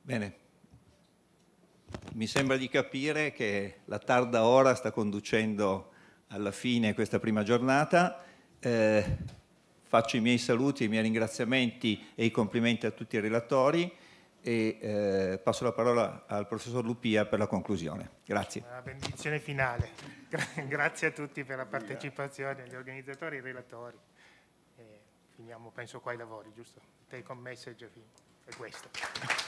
Speaker 3: Bene, mi sembra di capire che la tarda ora sta conducendo alla fine questa prima giornata. Eh, faccio i miei saluti, i miei ringraziamenti e i complimenti a tutti i relatori e eh, passo la parola al professor Lupia per la conclusione. Grazie.
Speaker 12: Una benedizione finale. *laughs* grazie a tutti per la partecipazione, agli organizzatori e ai relatori. E finiamo, penso, qua i lavori, giusto? Take on message è questo.